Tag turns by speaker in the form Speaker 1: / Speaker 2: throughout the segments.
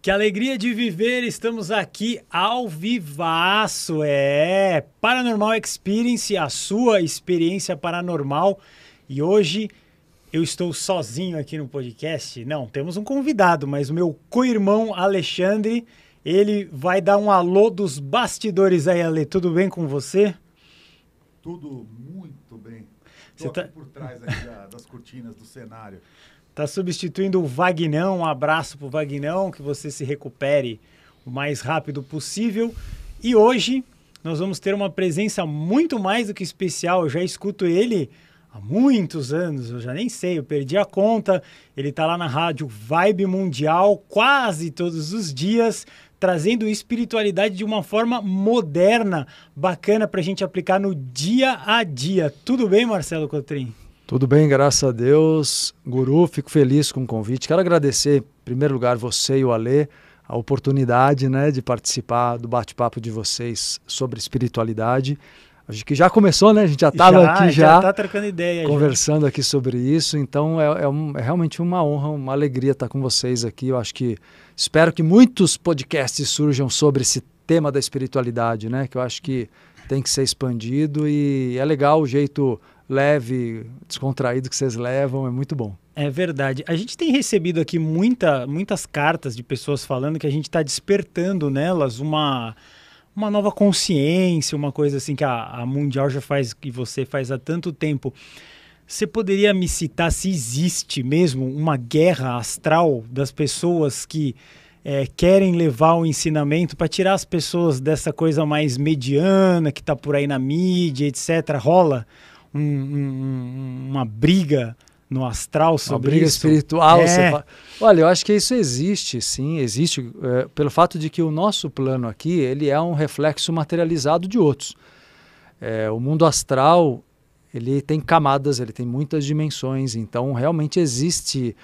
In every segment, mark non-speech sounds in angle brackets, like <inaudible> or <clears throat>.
Speaker 1: Que alegria de viver, estamos aqui ao vivaço, é Paranormal Experience, a sua experiência paranormal. E hoje eu estou sozinho aqui no podcast. Não, temos um convidado, mas o meu co-irmão Alexandre, ele vai dar um alô dos bastidores aí, Ale. Tudo bem com você?
Speaker 2: Tudo muito bem. Tô você tá... por trás da, das cortinas do cenário.
Speaker 1: Tá substituindo o Vagnão. Um abraço pro Vagnão, que você se recupere o mais rápido possível. E hoje nós vamos ter uma presença muito mais do que especial. Eu já escuto ele há muitos anos, eu já nem sei, eu perdi a conta. Ele tá lá na rádio Vibe Mundial quase todos os dias, trazendo espiritualidade de uma forma moderna, bacana para a gente aplicar no dia a dia. Tudo bem, Marcelo Cotrim?
Speaker 3: Tudo bem, graças a Deus. Guru, fico feliz com o convite. Quero agradecer, em primeiro lugar, você e o Alê, a oportunidade né, de participar do bate-papo de vocês sobre espiritualidade. Acho que já começou, né? A gente já estava aqui já, já tá
Speaker 1: trocando ideia, conversando
Speaker 3: gente. aqui sobre isso. Então é, é, um, é, realmente uma honra, uma alegria estar com vocês aqui. Eu acho que espero que muitos podcasts surjam sobre esse tema da espiritualidade, né? Que eu acho que tem que ser expandido e é legal o jeito leve, descontraído que vocês levam, é muito bom.
Speaker 1: É verdade. A gente tem recebido aqui muita, muitas cartas de pessoas falando que a gente está despertando nelas uma, uma nova consciência, uma coisa assim que a, a Mundial já faz, que você faz há tanto tempo. Você poderia me citar se existe mesmo uma guerra astral das pessoas que é, querem levar o ensinamento para tirar as pessoas dessa coisa mais mediana que está por aí na mídia, etc. Rola um, um, uma briga no astral sobre Uma briga isso. espiritual. É. Fala...
Speaker 3: Olha, eu acho que isso existe, sim, existe é, pelo fato de que o nosso plano aqui ele é um reflexo materializado de outros. É, o mundo astral ele tem camadas, ele tem muitas dimensões, então realmente existe,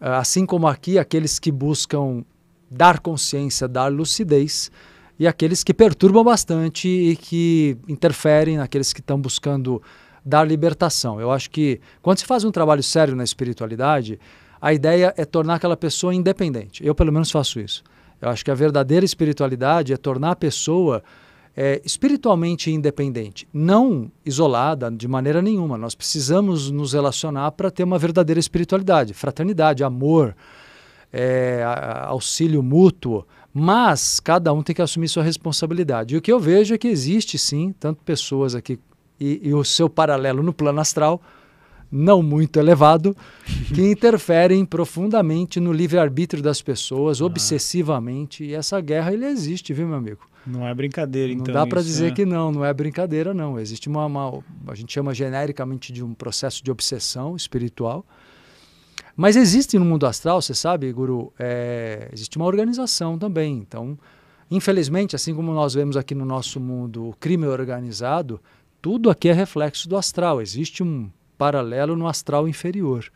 Speaker 3: é, assim como aqui, aqueles que buscam dar consciência, dar lucidez, e aqueles que perturbam bastante e que interferem naqueles que estão buscando dar libertação. Eu acho que quando se faz um trabalho sério na espiritualidade, a ideia é tornar aquela pessoa independente. Eu, pelo menos, faço isso. Eu acho que a verdadeira espiritualidade é tornar a pessoa é, espiritualmente independente, não isolada de maneira nenhuma. Nós precisamos nos relacionar para ter uma verdadeira espiritualidade, fraternidade, amor, é, auxílio mútuo. Mas cada um tem que assumir sua responsabilidade. E o que eu vejo é que existe sim, tanto pessoas aqui e, e o seu paralelo no plano astral, não muito elevado, que <laughs> interferem profundamente no livre-arbítrio das pessoas, ah. obsessivamente. E essa guerra ele existe, viu, meu amigo? Não é brincadeira, então. Não dá para dizer né? que não, não é brincadeira, não. Existe uma, uma, A gente chama genericamente de um processo de obsessão espiritual. Mas existe no mundo astral, você sabe, Guru, é, existe uma organização também. Então, infelizmente, assim como nós vemos aqui no nosso mundo o crime organizado, tudo aqui é reflexo do astral, existe um paralelo no astral inferior.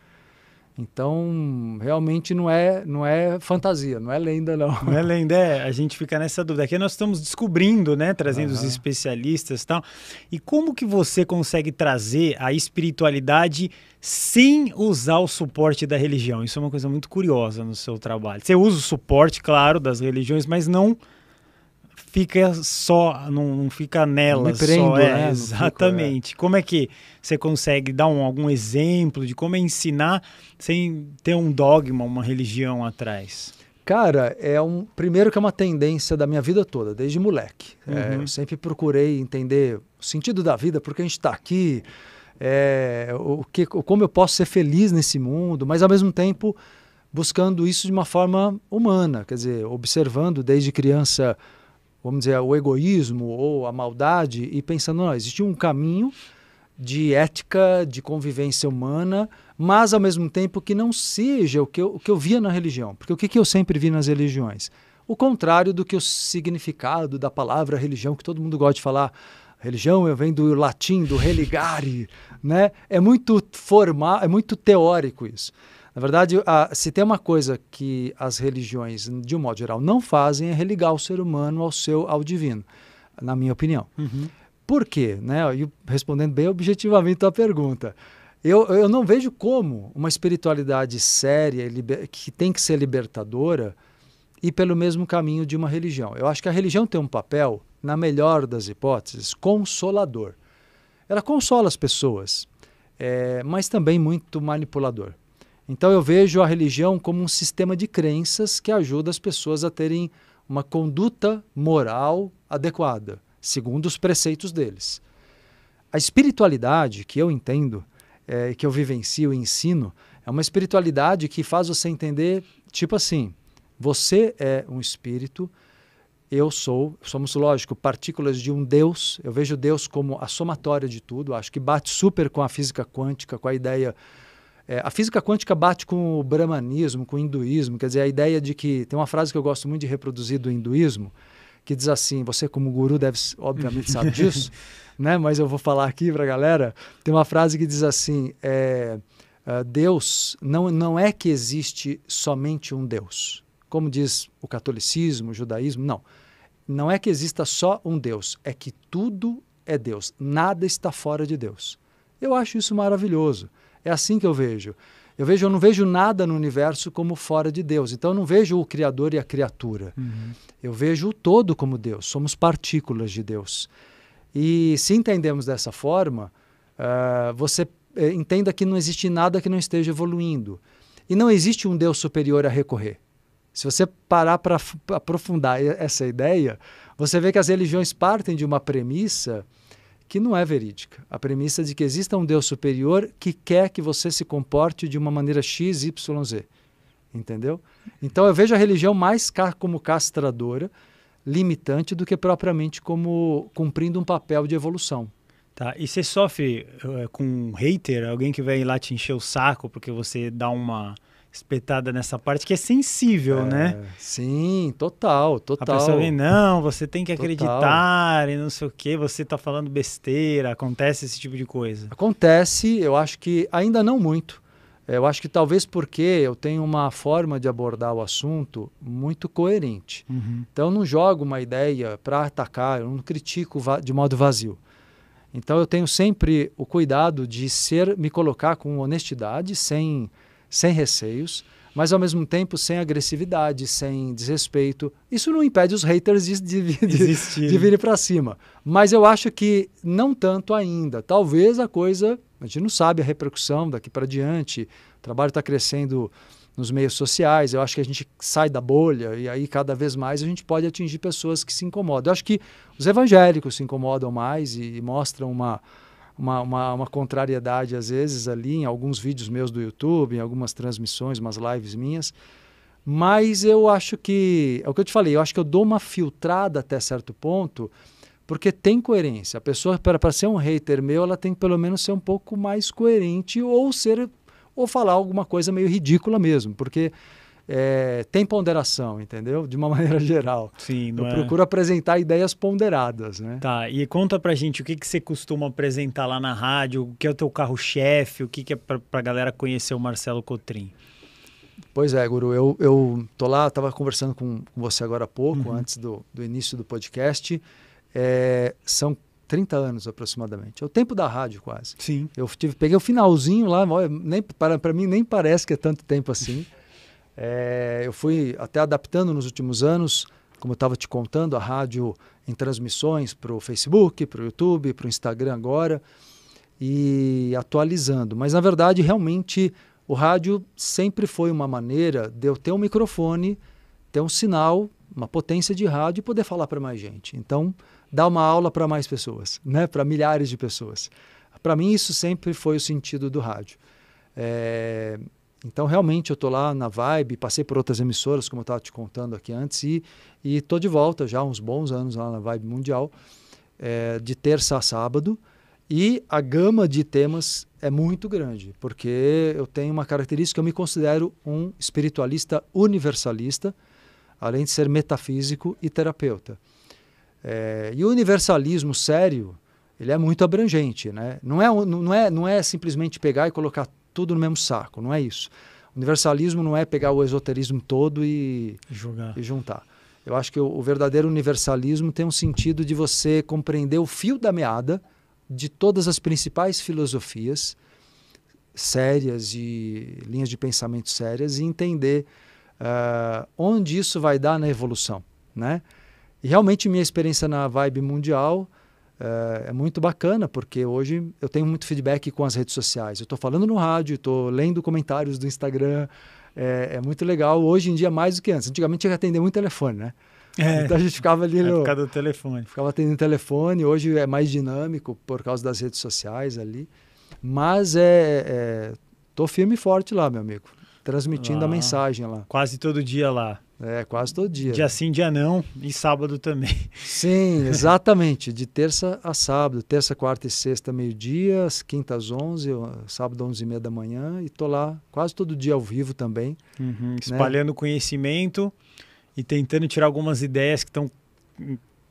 Speaker 3: Então, realmente não é, não é fantasia, não é lenda, não. Não é lenda, é, a gente fica nessa dúvida. Aqui nós estamos
Speaker 1: descobrindo, né, trazendo uhum. os especialistas e tal. E como que você consegue trazer a espiritualidade sem usar o suporte da religião? Isso é uma coisa muito curiosa no seu trabalho. Você usa o suporte, claro, das religiões, mas não fica só, não, não fica nela. só, é, né? <laughs> É. Exatamente. Fico, é. Como é que você consegue dar um, algum exemplo de como é ensinar sem ter um dogma, uma religião atrás?
Speaker 3: Cara, é um. Primeiro que é uma tendência da minha vida toda, desde moleque. Uhum. É, eu uhum. sempre procurei entender o sentido da vida, porque a gente está aqui, é, o que, como eu posso ser feliz nesse mundo, mas ao mesmo tempo buscando isso de uma forma humana, quer dizer, observando desde criança vamos dizer, o egoísmo ou a maldade e pensando, não, existia um caminho de ética, de convivência humana, mas ao mesmo tempo que não seja o que eu, o que eu via na religião. Porque o que, que eu sempre vi nas religiões? O contrário do que o significado da palavra religião, que todo mundo gosta de falar. Religião vem do latim, do religare, né? É muito formal, é muito teórico isso. Na verdade, a, se tem uma coisa que as religiões, de um modo geral, não fazem, é religar o ser humano ao seu, ao divino, na minha opinião. Uhum. Por quê? Né? E respondendo bem objetivamente a pergunta. Eu, eu não vejo como uma espiritualidade séria, que tem que ser libertadora, e pelo mesmo caminho de uma religião. Eu acho que a religião tem um papel, na melhor das hipóteses, consolador. Ela consola as pessoas, é, mas também muito manipulador. Então eu vejo a religião como um sistema de crenças que ajuda as pessoas a terem uma conduta moral adequada, segundo os preceitos deles. A espiritualidade que eu entendo, é, que eu vivencio e ensino, é uma espiritualidade que faz você entender, tipo assim, você é um espírito, eu sou, somos lógico, partículas de um Deus. Eu vejo Deus como a somatória de tudo, acho que bate super com a física quântica, com a ideia é, a física quântica bate com o brahmanismo, com o hinduísmo, quer dizer, a ideia de que. Tem uma frase que eu gosto muito de reproduzir do hinduísmo, que diz assim: você, como guru, deve, obviamente, sabe <laughs> disso, né? mas eu vou falar aqui para a galera. Tem uma frase que diz assim: é, é, Deus, não, não é que existe somente um Deus. Como diz o catolicismo, o judaísmo, não. Não é que exista só um Deus, é que tudo é Deus, nada está fora de Deus. Eu acho isso maravilhoso. É assim que eu vejo. Eu vejo, eu não vejo nada no universo como fora de Deus. Então eu não vejo o criador e a criatura. Uhum. Eu vejo o todo como Deus. Somos partículas de Deus. E se entendemos dessa forma, uh, você uh, entenda que não existe nada que não esteja evoluindo. E não existe um Deus superior a recorrer. Se você parar para aprofundar essa ideia, você vê que as religiões partem de uma premissa que não é verídica. A premissa é de que exista um Deus superior que quer que você se comporte de uma maneira X, Y, Z. Entendeu? Então eu vejo a religião mais como castradora, limitante, do que propriamente como cumprindo um papel de evolução. Tá. E você sofre uh, com
Speaker 1: um hater, alguém que vem lá te encher o saco porque você dá uma espetada nessa parte que é sensível, é, né? Sim, total, total. A pessoa vem, não, você tem que total. acreditar
Speaker 3: e não sei o que, você está falando besteira, acontece esse tipo de coisa. Acontece, eu acho que ainda não muito. Eu acho que talvez porque eu tenho uma forma de abordar o assunto muito coerente. Uhum. Então eu não jogo uma ideia para atacar, eu não critico de modo vazio. Então eu tenho sempre o cuidado de ser, me colocar com honestidade, sem sem receios, mas ao mesmo tempo sem agressividade, sem desrespeito. Isso não impede os haters de, de, de, de virem para cima. Mas eu acho que não tanto ainda. Talvez a coisa, a gente não sabe a repercussão daqui para diante. O trabalho está crescendo nos meios sociais. Eu acho que a gente sai da bolha e aí cada vez mais a gente pode atingir pessoas que se incomodam. Eu acho que os evangélicos se incomodam mais e, e mostram uma uma, uma, uma, contrariedade às vezes ali em alguns vídeos meus do YouTube, em algumas transmissões, umas lives minhas. Mas eu acho que, é o que eu te falei, eu acho que eu dou uma filtrada até certo ponto, porque tem coerência. A pessoa, para ser um hater meu, ela tem que pelo menos ser um pouco mais coerente ou ser ou falar alguma coisa meio ridícula mesmo, porque é, tem ponderação, entendeu? De uma <laughs> maneira geral. Sim, não Eu é? procuro apresentar ideias
Speaker 1: ponderadas, né? Tá, e conta pra gente o que, que você costuma apresentar lá na rádio, o que é o teu
Speaker 3: carro-chefe, o que, que é pra, pra galera conhecer o Marcelo Cotrim. Pois é, Guru, eu, eu tô lá, tava conversando com, com, você agora há pouco, uhum. antes do, do início do podcast. É, são 30 anos aproximadamente. É o tempo da rádio quase. Sim. Eu tive, peguei o finalzinho lá, nem para mim nem parece que é tanto tempo assim. É, eu fui até adaptando nos últimos anos, como eu estava te contando, a rádio em transmissões para o Facebook, para o YouTube, para o Instagram agora, e atualizando. Mas, na verdade, realmente, o rádio sempre foi uma maneira de eu ter um microfone, ter um sinal, uma potência de rádio e poder falar para mais gente. Então, dar uma aula para mais pessoas, né? para milhares de pessoas. Para mim, isso sempre foi o sentido do rádio. É, então, realmente, eu estou lá na vibe, passei por outras emissoras, como eu estava te contando aqui antes, e estou de volta já há uns bons anos lá na vibe mundial, é, de terça a sábado. E a gama de temas é muito grande, porque eu tenho uma característica, eu me considero um espiritualista universalista, além de ser metafísico e terapeuta. É, e o universalismo sério, ele é muito abrangente, né? Não é, não é, não é simplesmente pegar e colocar tudo no mesmo saco, não é isso. Universalismo não é pegar o esoterismo todo e, e juntar. Eu acho que o, o verdadeiro universalismo tem um sentido de você compreender o fio da meada de todas as principais filosofias sérias e linhas de pensamento sérias e entender uh, onde isso vai dar na evolução, né? E realmente minha experiência na Vibe Mundial eh, é, muito bacana, porque hoje eu tenho muito feedback com as redes sociais. Eu estou falando no rádio, estou lendo comentários do Instagram. É, é, muito legal. Hoje em dia, mais do que antes. Antigamente, tinha que atender muito telefone, né?
Speaker 1: É, então a gente ficava
Speaker 3: ali no. É do telefone. Ficava atendendo telefone. Hoje é mais dinâmico por causa das redes sociais ali. Mas é. é tô firme e forte lá, meu amigo. Transmitindo a ah. mensagem lá.
Speaker 1: Quase todo dia lá. É, quase todo dia. Dia sim, dia não, e sábado também.
Speaker 3: Sim, <laughs> exatamente. De terça a sábado. Terça, quarta e sexta, meio-dia, quinta às onze sábado, às onze e meia da manhã. E tô lá quase todo dia ao vivo também. Uhum, né? espalhando
Speaker 1: né? conhecimento e tentando tirar algumas ideias que estão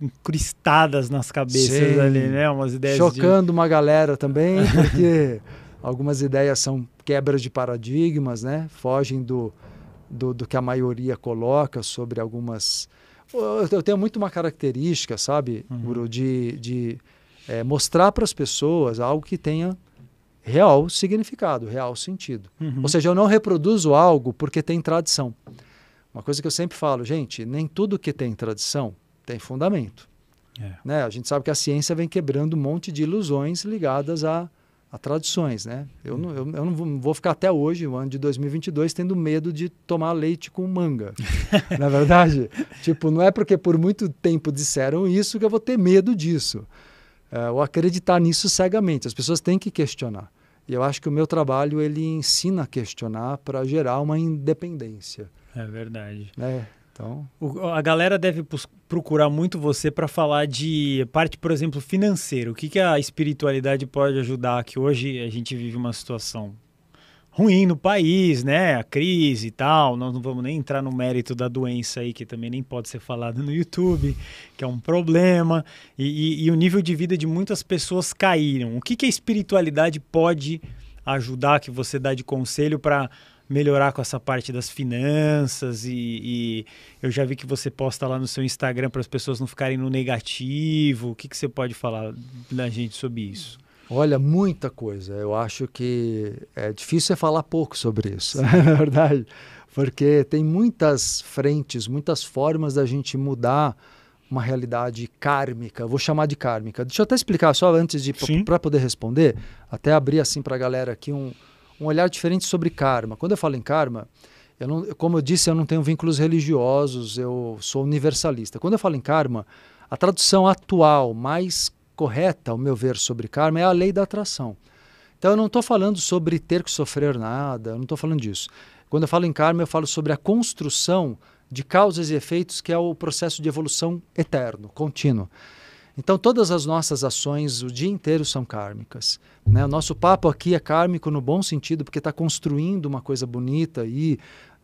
Speaker 3: encristadas nas cabeças sim. ali, né? Umas ideias. Chocando de... uma galera também, porque <laughs> algumas ideias são quebras de paradigmas, né? Fogem do do, do que a maioria coloca sobre algumas. Eu tenho muito uma característica, sabe, uhum. Guru, de, de é, mostrar para as pessoas algo que tenha real significado, real sentido. Uhum. Ou seja, eu não reproduzo algo porque tem tradição. Uma coisa que eu sempre falo, gente, nem tudo que tem tradição tem fundamento. É. Né? A gente sabe que a ciência vem quebrando um monte de ilusões ligadas a a tradições, né? Eu não, eu, eu, não vou ficar até hoje, o ano de 2022, tendo medo de tomar leite com manga. <laughs> na é verdade, tipo, não é porque por muito tempo disseram isso que eu vou ter medo disso. Uh, é, ou acreditar nisso cegamente. As pessoas têm que questionar. E eu acho que o meu trabalho ele ensina a questionar para gerar uma independência. É
Speaker 1: verdade.
Speaker 3: Né? Então...
Speaker 1: A galera deve procurar muito você para falar de parte, por exemplo, financeira. O que, que a espiritualidade pode ajudar? Que hoje a gente vive uma situação ruim no país, né? A crise e tal. Nós não vamos nem entrar no mérito da doença aí, que também nem pode ser falado no YouTube, que é um problema. E, e, e o nível de vida de muitas pessoas caíram. O que, que a espiritualidade pode ajudar, que você dá de conselho para melhorar com essa parte das finanças e, e eu já vi que você posta lá no seu Instagram para as pessoas não ficarem no negativo. O que, que você pode falar da gente sobre isso?
Speaker 3: Olha, muita coisa. Eu acho que é difícil é falar pouco sobre isso, na <laughs> é verdade, porque tem muitas frentes, muitas formas da gente mudar uma realidade kármica. Vou chamar de kármica. Deixa eu até explicar só antes de para poder responder, até abrir assim para a galera aqui um um olhar diferente sobre karma. Quando eu falo em karma, eu não, como eu disse, eu não tenho vínculos religiosos, eu sou universalista. Quando eu falo em karma, a tradução atual mais correta, ao meu ver, sobre karma é a lei da atração. Então eu não estou falando sobre ter que sofrer nada, eu não estou falando disso. Quando eu falo em karma, eu falo sobre a construção de causas e efeitos, que é o processo de evolução eterno, contínuo. Então, todas as nossas ações o dia inteiro são kármicas. Né? O nosso papo aqui é kármico no bom sentido, porque está construindo uma coisa bonita e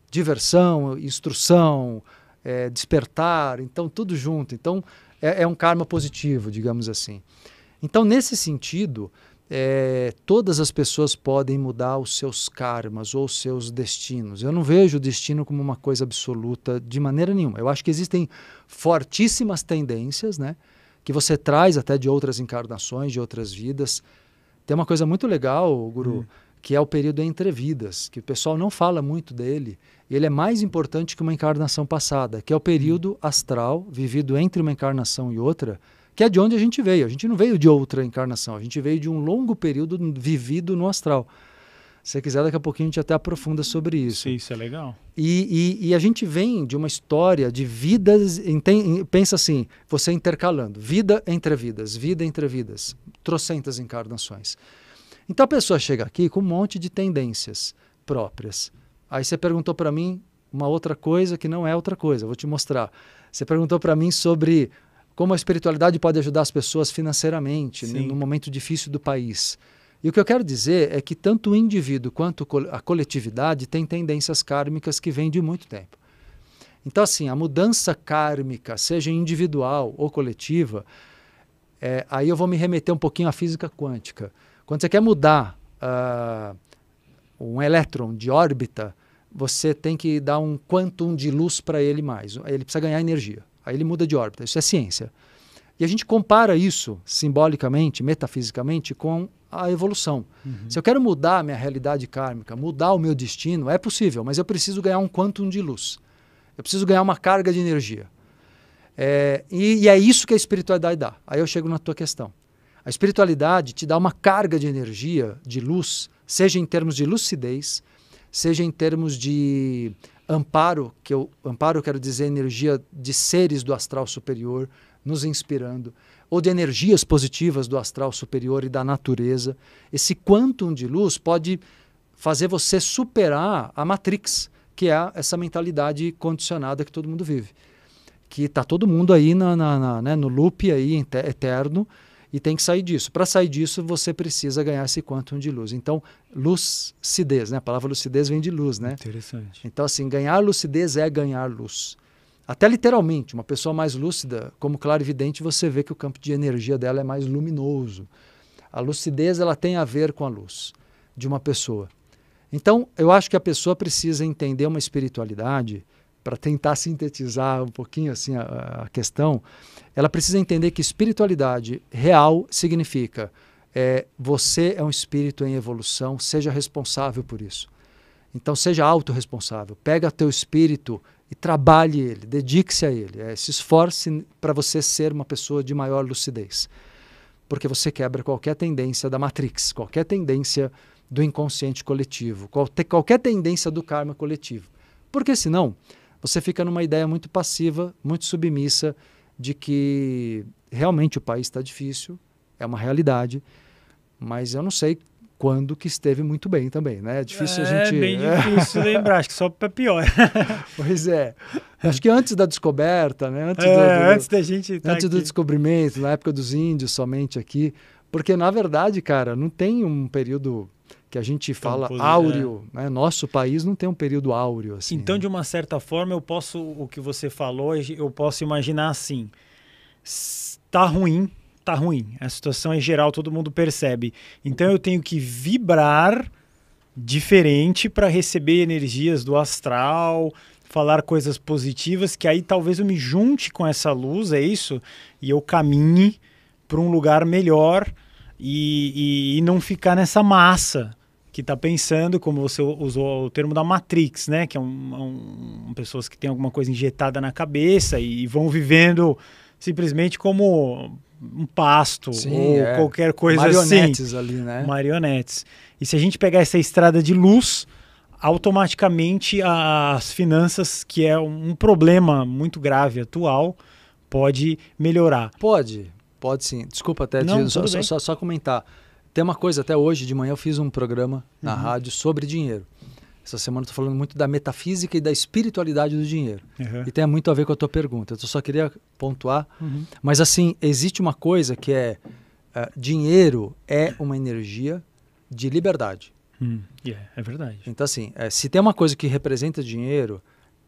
Speaker 3: diversão, instrução, é, despertar, então tudo junto. Então, é, é um karma positivo, digamos assim. Então, nesse sentido, é, todas as pessoas podem mudar os seus karmas ou os seus destinos. Eu não vejo o destino como uma coisa absoluta de maneira nenhuma. Eu acho que existem fortíssimas tendências, né? que você traz até de outras encarnações, de outras vidas. Tem uma coisa muito legal, Guru, hum. que é o período entre vidas, que o pessoal não fala muito dele. Ele é mais importante que uma encarnação passada, que é o hum. período hum. astral vivido entre uma encarnação e outra, que é de onde a gente veio. A gente não veio de outra encarnação, a gente veio de um longo período vivido no astral. Se você quiser, daqui a pouquinho a gente até aprofunda sobre isso. Sim, isso é legal. E, e, e a gente vem de uma história de vidas. Tem, pensa assim, você intercalando: vida entre vidas, vida entre vidas, trocentas encarnações. Então a pessoa chega aqui com um monte de tendências próprias. Aí você perguntou para mim uma outra coisa que não é outra coisa, vou te mostrar. Você perguntou para mim sobre como a espiritualidade pode ajudar as pessoas financeiramente né, num no momento difícil do país. E o que eu quero dizer é que tanto o indivíduo quanto a coletividade têm tendências kármicas que vêm de muito tempo. Então, assim, a mudança kármica, seja individual ou coletiva, é, aí eu vou me remeter um pouquinho à física quântica. Quando você quer mudar uh, um elétron de órbita, você tem que dar um quantum de luz para ele mais. Ele precisa ganhar energia. Aí ele muda de órbita. Isso é ciência. E a gente compara isso simbolicamente, metafisicamente, com a evolução. Uhum. Se eu quero mudar a minha realidade kármica, mudar o meu destino, é possível, mas eu preciso ganhar um quantum de luz. Eu preciso ganhar uma carga de energia. É, e, e é isso que a espiritualidade dá. Aí eu chego na tua questão. A espiritualidade te dá uma carga de energia, de luz, seja em termos de lucidez, seja em termos de amparo, que eu amparo eu quero dizer energia de seres do astral superior nos inspirando ou de energias positivas do astral superior e da natureza. Esse quantum de luz pode fazer você superar a Matrix, que é essa mentalidade condicionada que todo mundo vive. Que está todo mundo aí na, na, na né, no loop aí eterno e tem que sair disso. Para sair disso, você precisa ganhar esse quantum de luz. Então, lucidez, né? A palavra lucidez vem de luz, né? Interessante. Então, assim, ganhar lucidez é ganhar luz. Até literalmente, uma pessoa mais lúcida, como clarividente, você vê que o campo de energia dela é mais luminoso. A lucidez ela tem a ver com a luz de uma pessoa. Então, eu acho que a pessoa precisa entender uma espiritualidade para tentar <laughs> sintetizar um pouquinho assim a, a, questão, ela precisa entender que espiritualidade real significa é, você é um espírito em evolução, seja responsável por isso. Então seja autorresponsável, pega teu espírito e trabalhe ele, dedique-se a ele, é, se esforce para você ser uma pessoa de maior lucidez. Porque você quebra qualquer tendência da Matrix, qualquer tendência do inconsciente coletivo, qualquer tendência do karma coletivo. Porque senão você fica numa ideia muito passiva, muito submissa de que realmente o país está difícil, é uma realidade, mas eu não sei quando que esteve muito bem também, né? É difícil é, a gente. É bem difícil lembrar,
Speaker 1: acho que só para é pior. <laughs>
Speaker 3: pois é. Acho que antes da descoberta, né? Antes, é, do, do, antes da gente. Tá antes aqui. do descobrimento, na época dos índios somente aqui. Porque, na verdade, cara, não tem um período que a gente fala áureo. É. Né? Nosso país não tem um período áureo. Assim, então, né? de uma certa
Speaker 1: forma, eu posso, o que você falou, eu posso imaginar assim: está ruim, tá ruim. A situação é geral, todo mundo percebe. Então eu tenho que vibrar diferente para receber energias do astral, falar coisas positivas, que aí talvez eu me junte com essa luz, é isso? E eu caminhe para um lugar melhor e, e, e não ficar nessa massa que está pensando, como você usou o termo da Matrix, né? Que é um, um, pessoas que têm alguma coisa injetada na cabeça e, e vão vivendo simplesmente como um pasto Sim, ou é. qualquer coisa assim. Marionetes assim. ali, né? Marionetes. E se a gente pegar essa estrada de luz, automaticamente as finanças,
Speaker 3: que é um problema muito grave atual, pode melhorar. Pode, pode sim. Desculpa até, Não, só, só, só, comentar. Tem uma coisa, até hoje de manhã eu fiz um programa na uhum. rádio sobre dinheiro. Essa semana estou falando muito da metafísica e da espiritualidade do dinheiro. Uhum. E tem muito a ver com a tua pergunta. Eu só queria pontuar. Uhum. Mas, assim, existe uma coisa que é: uh, dinheiro é uma energia de liberdade. Hum. Yeah, é verdade. Então, assim, é, se tem uma coisa que representa dinheiro,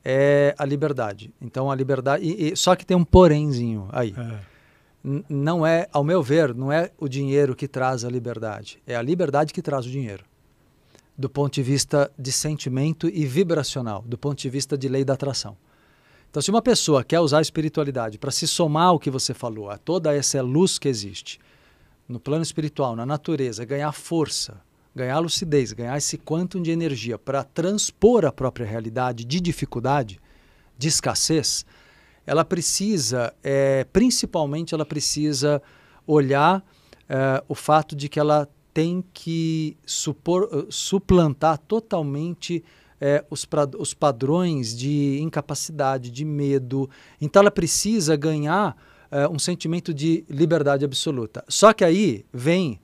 Speaker 3: é a liberdade. Então, a liberdade. E, e, só que tem um porémzinho aí. É. Não é, ao meu ver, não é o dinheiro que traz a liberdade. É a liberdade que traz o dinheiro do ponto de vista de sentimento e vibracional, do ponto de vista de lei da atração. Então, se uma pessoa quer usar a espiritualidade para se somar ao que você falou, a toda essa luz que existe no plano espiritual, na natureza, ganhar força, ganhar lucidez, ganhar esse quantum de energia para transpor a própria realidade de dificuldade, de escassez, ela precisa, é, principalmente, ela precisa olhar é, o fato de que ela tem que supor, eh, suplantar totalmente é, os, pra, os padrões de incapacidade, de medo. Então ela precisa ganhar é, um sentimento de liberdade absoluta. Só que aí vem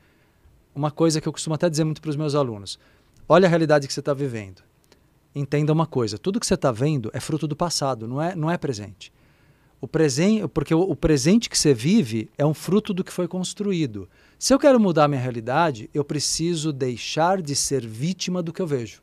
Speaker 3: uma coisa que eu costumo até dizer muito para os meus alunos: olha a realidade que você está vivendo. Entenda uma coisa: tudo que você está vendo é fruto do passado, não é, não é presente. O presente, porque o, o presente que você vive é um fruto do que foi construído. Se eu quero mudar minha realidade, eu preciso deixar de ser vítima do que eu vejo.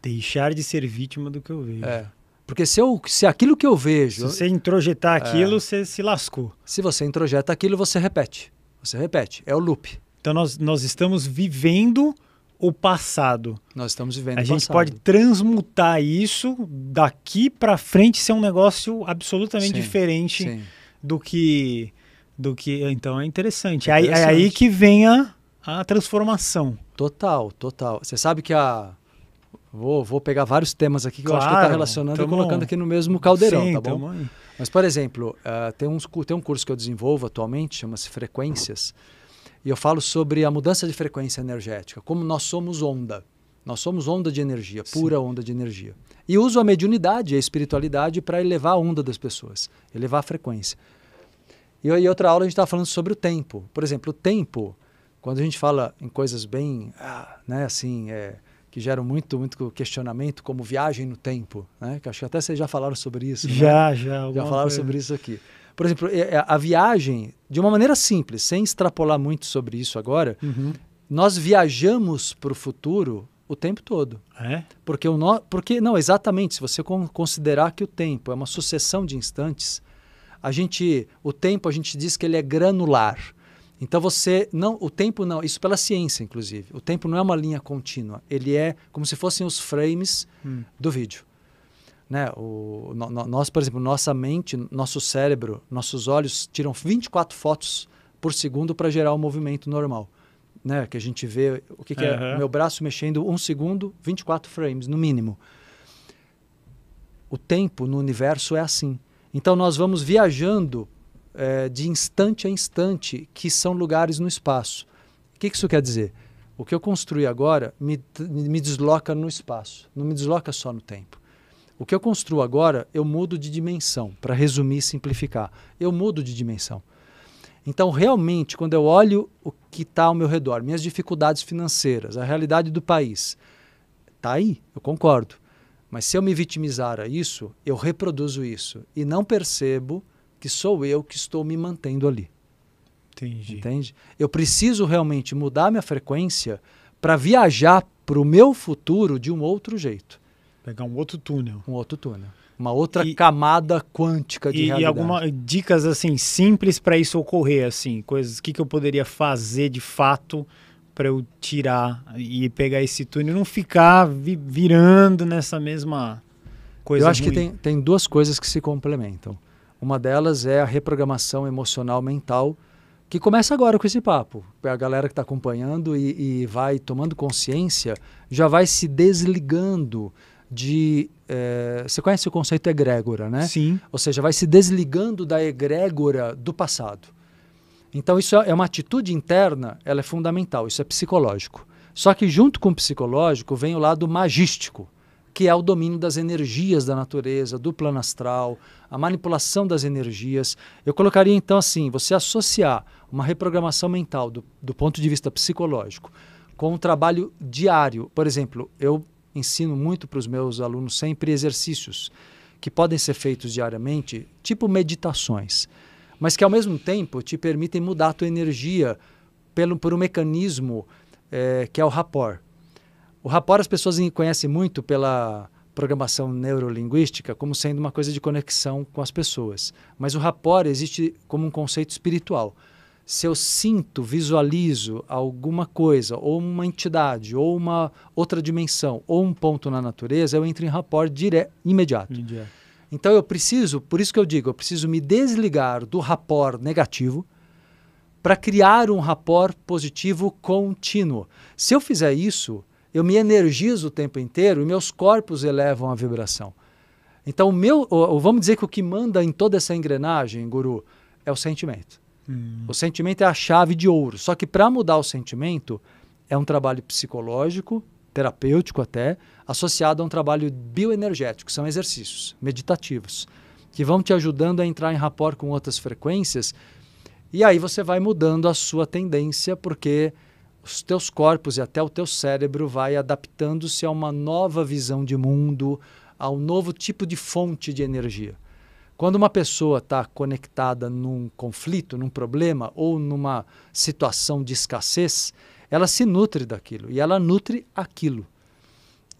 Speaker 3: Deixar de ser vítima do que eu vejo. É. Porque se, eu, se aquilo que eu vejo. Se você
Speaker 1: introjetar é. aquilo,
Speaker 3: é, você se lascou. Se você introjeta aquilo, você repete. Você repete. É o loop. Então nós, nós estamos vivendo
Speaker 1: o passado. Nós estamos vivendo A gente passado. pode transmutar isso daqui para frente ser um negócio absolutamente sim, diferente sim. do que do que. Então é interessante. É, interessante. Aí, é aí que
Speaker 3: vem a, a transformação. Total, total. Você sabe que a. Vou, vou pegar vários temas aqui que claro, eu acho que está relacionando tamo... e colocando aqui no mesmo caldeirão, Sim, tá bom? Aí. Mas, por exemplo, uh, tem, uns, tem um curso que eu desenvolvo atualmente, chama-se Frequências, e eu falo sobre a mudança de frequência energética, como nós somos onda. Nós somos onda de energia, pura Sim. onda de energia. E uso a mediunidade, a espiritualidade, para elevar a onda das pessoas, elevar a frequência. E em outra aula a gente estava tá falando sobre o tempo. Por exemplo, o tempo, quando a gente fala em coisas bem, ah, né, assim, é, que geram muito, muito questionamento, como viagem no tempo, né? Que acho que até vocês já falaram sobre isso. Já, né? já. Já falaram coisa. sobre isso aqui. Por exemplo, é, é, a viagem, de uma maneira simples, sem extrapolar muito sobre isso agora, uhum. nós viajamos para o futuro o tempo todo. É? Porque, o no... Porque, não, exatamente, se você considerar que o tempo é uma sucessão de instantes, a gente, o tempo a gente diz que ele é granular. Então você não, o tempo não, isso pela ciência inclusive. O tempo não é uma linha contínua, ele é como se fossem os frames hum. do vídeo. Né? O, no, no, nós, por exemplo, nossa mente, nosso cérebro, nossos olhos tiram 24 fotos por segundo para gerar o um movimento normal. Né? Que a gente vê o que, que uhum. é meu braço mexendo um segundo, 24 frames no mínimo. O tempo no universo é assim. Então nós vamos viajando é, de instante a instante, que são lugares no espaço. O que, que isso quer dizer? O que eu construí agora me, me desloca no espaço, não me desloca só no tempo. O que eu construo agora, eu mudo de dimensão, para resumir e simplificar. Eu mudo de dimensão. Então, realmente, quando eu olho o que está ao meu redor, minhas dificuldades financeiras, a realidade do país, está aí, eu concordo. Mas se eu me vitimizar a isso, eu reproduzo isso e não percebo que sou eu que estou me mantendo ali. Entendi. Entende? Eu preciso realmente mudar minha frequência para viajar para o meu futuro de um outro jeito. Pegar um outro túnel. Um outro túnel. Uma outra e, camada quântica de e, realidade. E algumas dicas assim simples
Speaker 1: para isso ocorrer, assim, coisas que, que eu poderia fazer de fato para eu tirar e pegar esse túnel, não ficar vi virando nessa mesma coisa. Eu acho ruim. que tem,
Speaker 3: tem duas coisas que se complementam. Uma delas é a reprogramação emocional mental, que começa agora com esse papo. A galera que está acompanhando e, e, vai tomando consciência já vai se desligando de. É, você conhece o conceito egrégora, né? Sim. Ou seja, vai se desligando da egrégora do passado. Então isso é uma atitude interna, ela é fundamental, isso é psicológico. Só que junto com o psicológico vem o lado magístico, que é o domínio das energias da natureza, do plano astral, a manipulação das energias. Eu colocaria então assim: você associar uma reprogramação mental do, do ponto de vista psicológico com um trabalho diário. Por exemplo, eu ensino muito para os meus alunos sempre exercícios que podem ser feitos diariamente, tipo meditações mas que ao mesmo tempo te permitem mudar a tua energia pelo, por um mecanismo é, que é o rapport. O rapport as pessoas conhecem muito pela programação neurolinguística como sendo uma coisa de conexão com as pessoas, mas o rapport existe como um conceito espiritual. Se eu sinto, visualizo alguma coisa, ou uma entidade, ou uma outra dimensão, ou um ponto na natureza, eu entro em rapport direto imediato. imediato. Então eu preciso, por isso que eu digo, eu preciso me desligar do rapor negativo para criar um rapor positivo contínuo. Se eu fizer isso, eu me energizo o tempo inteiro e meus corpos elevam a vibração. Então, meu, ou, ou vamos dizer que o que manda em toda essa engrenagem, guru, é o sentimento. Hum. O sentimento é a chave de ouro. Só que para mudar o sentimento, é um trabalho psicológico, terapêutico até, associado a um trabalho bioenergético, são exercícios meditativos, que vão te ajudando a entrar em rapport com outras frequências, e aí você vai mudando a sua tendência, porque os teus corpos e até o teu cérebro vai adaptando-se a uma nova visão de mundo, a um novo tipo de fonte de energia. Quando uma pessoa está conectada num conflito, num problema ou numa situação de escassez, ela se nutre daquilo e ela nutre aquilo.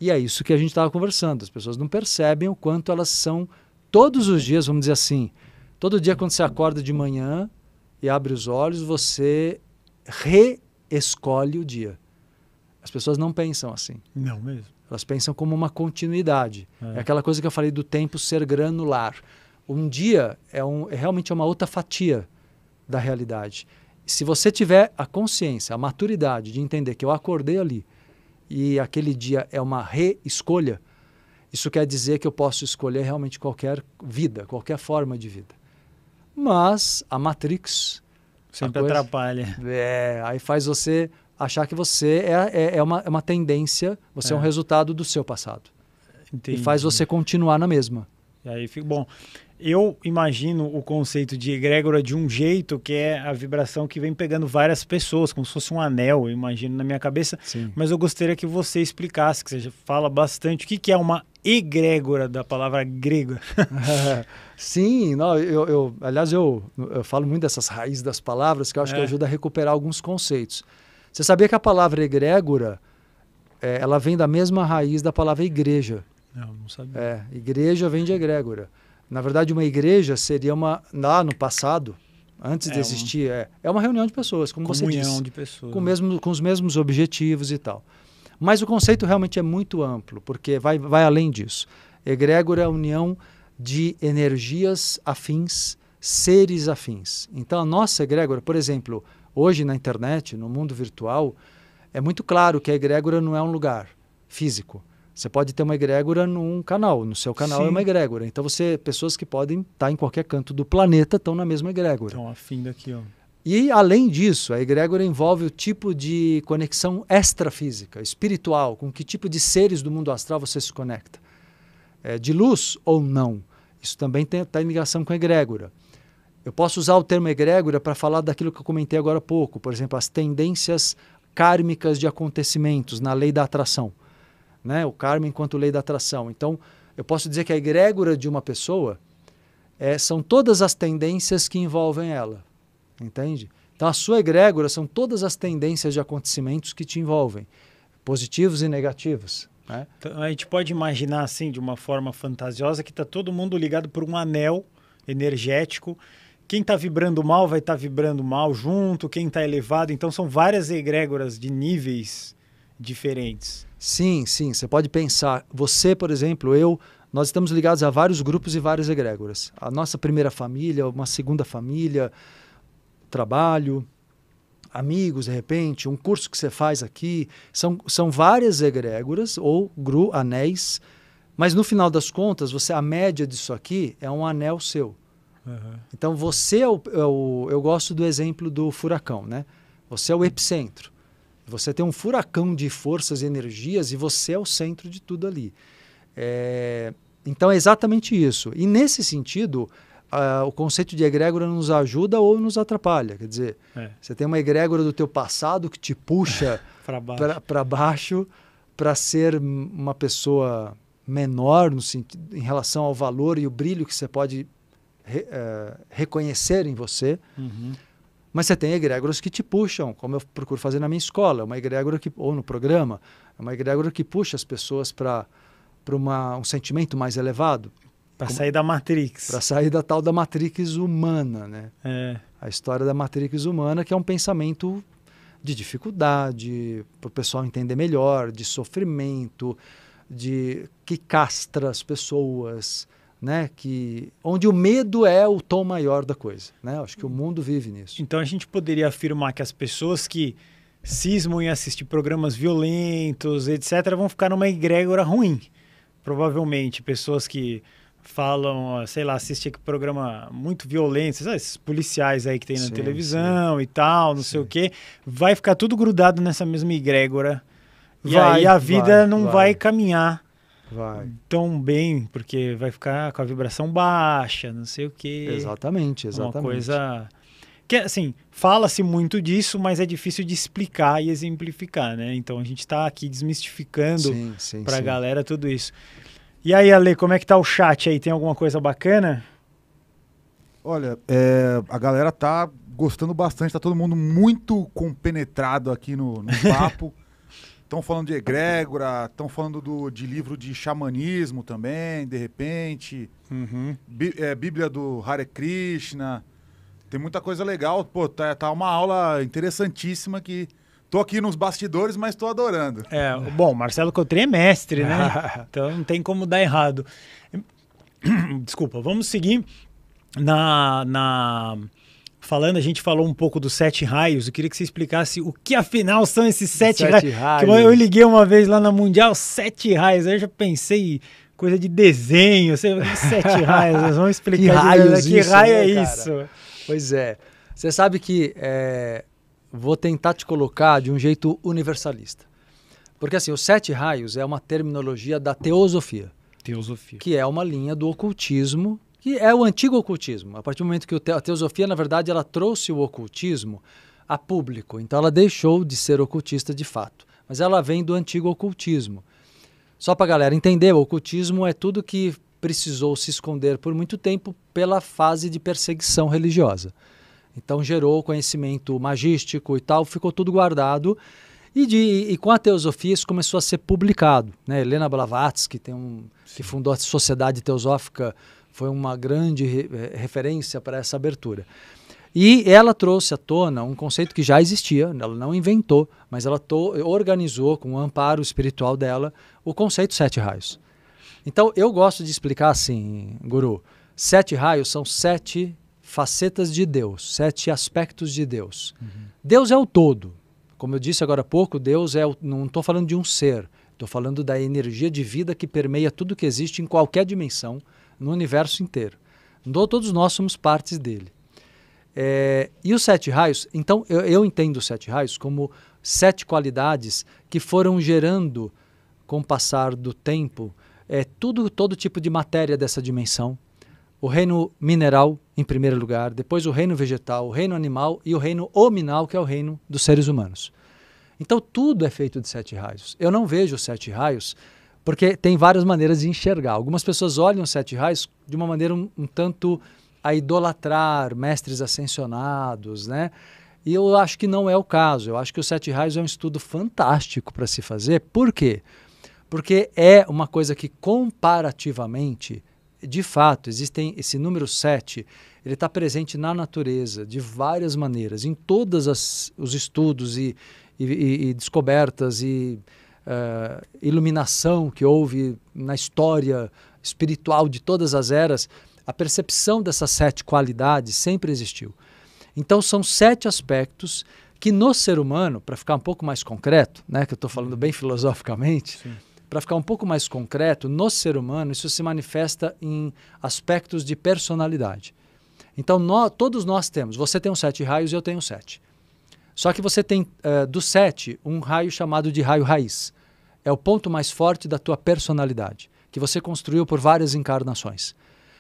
Speaker 3: E é isso que a gente estava conversando. As pessoas não percebem o quanto elas são todos os dias, vamos dizer assim, todo dia quando você acorda de manhã e abre os olhos, você reescolhe o dia. As pessoas não pensam assim. Não mesmo. Elas pensam como uma continuidade. É, é aquela coisa que eu falei do tempo ser granular. Um dia é, um, é realmente é uma outra fatia da realidade. Se você tiver a consciência, a maturidade de entender que eu acordei ali e aquele dia é uma reescolha, isso quer dizer que eu posso escolher realmente qualquer vida, qualquer forma de vida. Mas a Matrix. Sempre a coisa, atrapalha. É, aí faz você achar que você é, é, é uma, é uma tendência, você é. é um resultado do seu passado. Entendi. E faz você continuar na mesma. E aí fica bom eu imagino o conceito de egrégora de um jeito
Speaker 1: que é a vibração que vem pegando várias pessoas, como se fosse um anel, eu imagino na minha cabeça. Sim. Mas eu gostaria que você explicasse, que você fala bastante, o que, que é uma egrégora da palavra
Speaker 3: grega. <laughs> Sim, não, eu, eu aliás, eu, eu falo muito dessas raízes das palavras que eu acho é. que ajuda a recuperar alguns conceitos. Você sabia que a palavra egrégora é, ela vem da mesma raiz da palavra igreja? Não, não sabia. É, igreja vem de egrégora. Na verdade, uma igreja seria uma lá no passado, antes é de existir, um... é, é uma reunião de pessoas, como Comunhão você disse, de pessoas, com, né? mesmo, com os mesmos objetivos e tal. Mas o conceito realmente é muito amplo, porque vai, vai além disso. Egrégora é a união de energias afins, seres afins. Então, a nossa egrégora, por exemplo, hoje na internet, no mundo virtual, é muito claro que a egrégora não é um lugar físico. Você pode ter uma egrégora num canal, no seu canal Sim. é uma egrégora. Então você, pessoas que podem estar em qualquer canto do planeta estão na mesma egrégora. Então, afim daqui, ó. E além disso, a egrégora envolve o tipo de conexão extrafísica, espiritual, com que tipo de seres do mundo astral você se conecta. É, de luz ou não. Isso também está em ligação com a egrégora. Eu posso usar o termo egrégora para falar daquilo que eu comentei agora há pouco, por exemplo, as tendências kármicas de acontecimentos na lei da atração né? o karma enquanto lei da atração. Então, eu posso dizer que a egrégora de uma pessoa é, são todas as tendências que envolvem ela, entende? Então, a sua egrégora são todas as tendências de acontecimentos que te envolvem, positivos e negativos. Né? Então, a gente pode imaginar, assim, de uma forma fantasiosa,
Speaker 1: que está todo mundo ligado por um anel energético quem está vibrando mal vai estar tá vibrando mal junto, quem está elevado. Então, são várias egrégoras de níveis
Speaker 3: diferentes. Sim, sim. Você pode pensar. Você, por exemplo, eu, nós estamos ligados a vários grupos e várias egrégoras. A nossa primeira família, uma segunda família, trabalho, amigos, de repente, um curso que você faz aqui. São, são várias egrégoras ou gru, anéis. Mas no final das contas, você a média disso aqui é um anel seu. Uhum. Então você é o, é o. Eu gosto do exemplo do furacão, né? Você é o epicentro. Você tem um furacão de forças e energias e você é o centro de tudo ali. É, então é exatamente isso. E nesse sentido, o conceito de egrégora nos ajuda ou nos atrapalha. Quer dizer, é. você tem uma egrégora do teu passado que te puxa <laughs> para baixo para ser uma pessoa menor no sentido, em relação ao valor e o brilho que você pode re, uh, reconhecer em você. Uhum. Mas você tem egrégoras que te puxam, como eu procuro fazer na minha escola, é uma egrégora que, ou no programa, é uma egrégora que puxa as pessoas para um sentimento mais elevado. Para sair da Matrix. Para sair da tal da Matrix humana, né? É. A história da Matrix humana, que é um pensamento de dificuldade, para o pessoal entender melhor, de sofrimento, de que castra as pessoas, né, que onde o medo é o tom maior da coisa, né? Acho que o mundo vive
Speaker 1: nisso. Então a gente poderia afirmar que as pessoas que cismam em assistir programas violentos, etc, vão ficar numa egrégora ruim. Provavelmente pessoas que falam, ah, sei lá, assistem aquele programa muito violento, sabe, esses policiais aí que tem na sim, televisão sim. e tal, não sim. sei o quê, vai ficar tudo grudado nessa mesma egrégora. Vai, e aí a vida vai, não vai, vai caminhar Vai. tão bem, porque vai ficar com a vibração baixa, não sei o quê. Exatamente,
Speaker 3: é exatamente. Uma coisa
Speaker 1: que assim, fala-se muito disso, mas é difícil de explicar e exemplificar, né? Então a gente está aqui desmistificando para a galera tudo isso. E aí, Ale, como é que tá o chat
Speaker 2: aí? Tem alguma coisa bacana? Olha, é, a galera tá gostando bastante, tá todo mundo muito compenetrado aqui no, no <laughs> papo. Estão falando de egrégora, estão falando do, de livro de xamanismo também, de repente. Uhum. Bí, é, Bíblia do Hare Krishna. Tem muita coisa legal. Pô, tá, tá uma aula interessantíssima que Tô aqui nos bastidores, mas tô adorando.
Speaker 1: É, bom, Marcelo Cotrim é mestre, né? <laughs> então não tem como dar errado. Desculpa, vamos seguir na, na falando, a gente falou um pouco dos sete raios. Eu queria que você explicasse o que afinal são esses sete, sete raios. raios. Eu, eu, liguei uma vez lá na Mundial, sete raios. Aí eu já pensei, coisa de desenho, <laughs> sete raios. Nós vamos explicar né? que, raios isso, que raio né, é cara?
Speaker 3: isso. Pois é. Você sabe que é, vou tentar te colocar de um jeito universalista. Porque assim, os sete raios é uma terminologia da teosofia. Teosofia. Que é uma linha do ocultismo que é o antigo ocultismo. A partir do momento que a teosofia, na verdade, ela trouxe o ocultismo a público, então ela deixou de ser ocultista de fato, mas ela vem do antigo ocultismo. Só para a galera entender, o ocultismo é tudo que precisou se esconder por muito tempo pela fase de perseguição religiosa. Então gerou conhecimento magístico e tal, ficou tudo guardado. E, de, e, com a teosofia isso começou a ser publicado. Né? Helena Blavatsky, tem um, que fundou a Sociedade Teosófica foi uma grande re eh, referência para essa abertura. E ela trouxe à tona um conceito que já existia, ela não inventou, mas ela organizou com o amparo espiritual dela o conceito sete raios. Então eu gosto de explicar assim, guru: sete raios são sete facetas de Deus, sete aspectos de Deus. Uhum. Deus é o todo. Como eu disse agora há pouco, Deus é. O, não estou falando de um ser, estou falando da energia de vida que permeia tudo que existe em qualquer dimensão no universo inteiro. todos nós somos partes dele. É, e os sete raios, então eu, eu entendo os sete raios como sete qualidades que foram gerando com o passar do tempo é, tudo, todo tipo de matéria dessa dimensão. O reino mineral, em primeiro lugar, depois o reino vegetal, o reino animal e o reino ominal que é o reino dos seres humanos. Então tudo é feito de sete raios. Eu não vejo os sete raios porque tem várias maneiras de enxergar. Algumas pessoas olham os sete raios de uma maneira um, um tanto a idolatrar mestres ascensionados, né? E eu acho que não é o caso. Eu acho que os sete raios é um estudo fantástico para se fazer. Por quê? Porque é uma coisa que comparativamente de fato, existem esse número 7, ele está presente na natureza de várias maneiras, em todos os estudos e, e, e descobertas e uh, iluminação que houve na história espiritual de todas as eras, a percepção dessas sete qualidades sempre existiu. Então, são sete aspectos que no ser humano, para ficar um pouco mais concreto, né, que eu estou falando uhum. bem filosoficamente, para ficar um pouco mais concreto, no ser humano isso se manifesta em aspectos de personalidade. Então, nós, todos nós temos. Você tem os sete raios, e eu tenho sete. Só que você tem uh, sete um raio chamado de raio raiz é o ponto mais forte da tua personalidade, que você construiu por várias encarnações.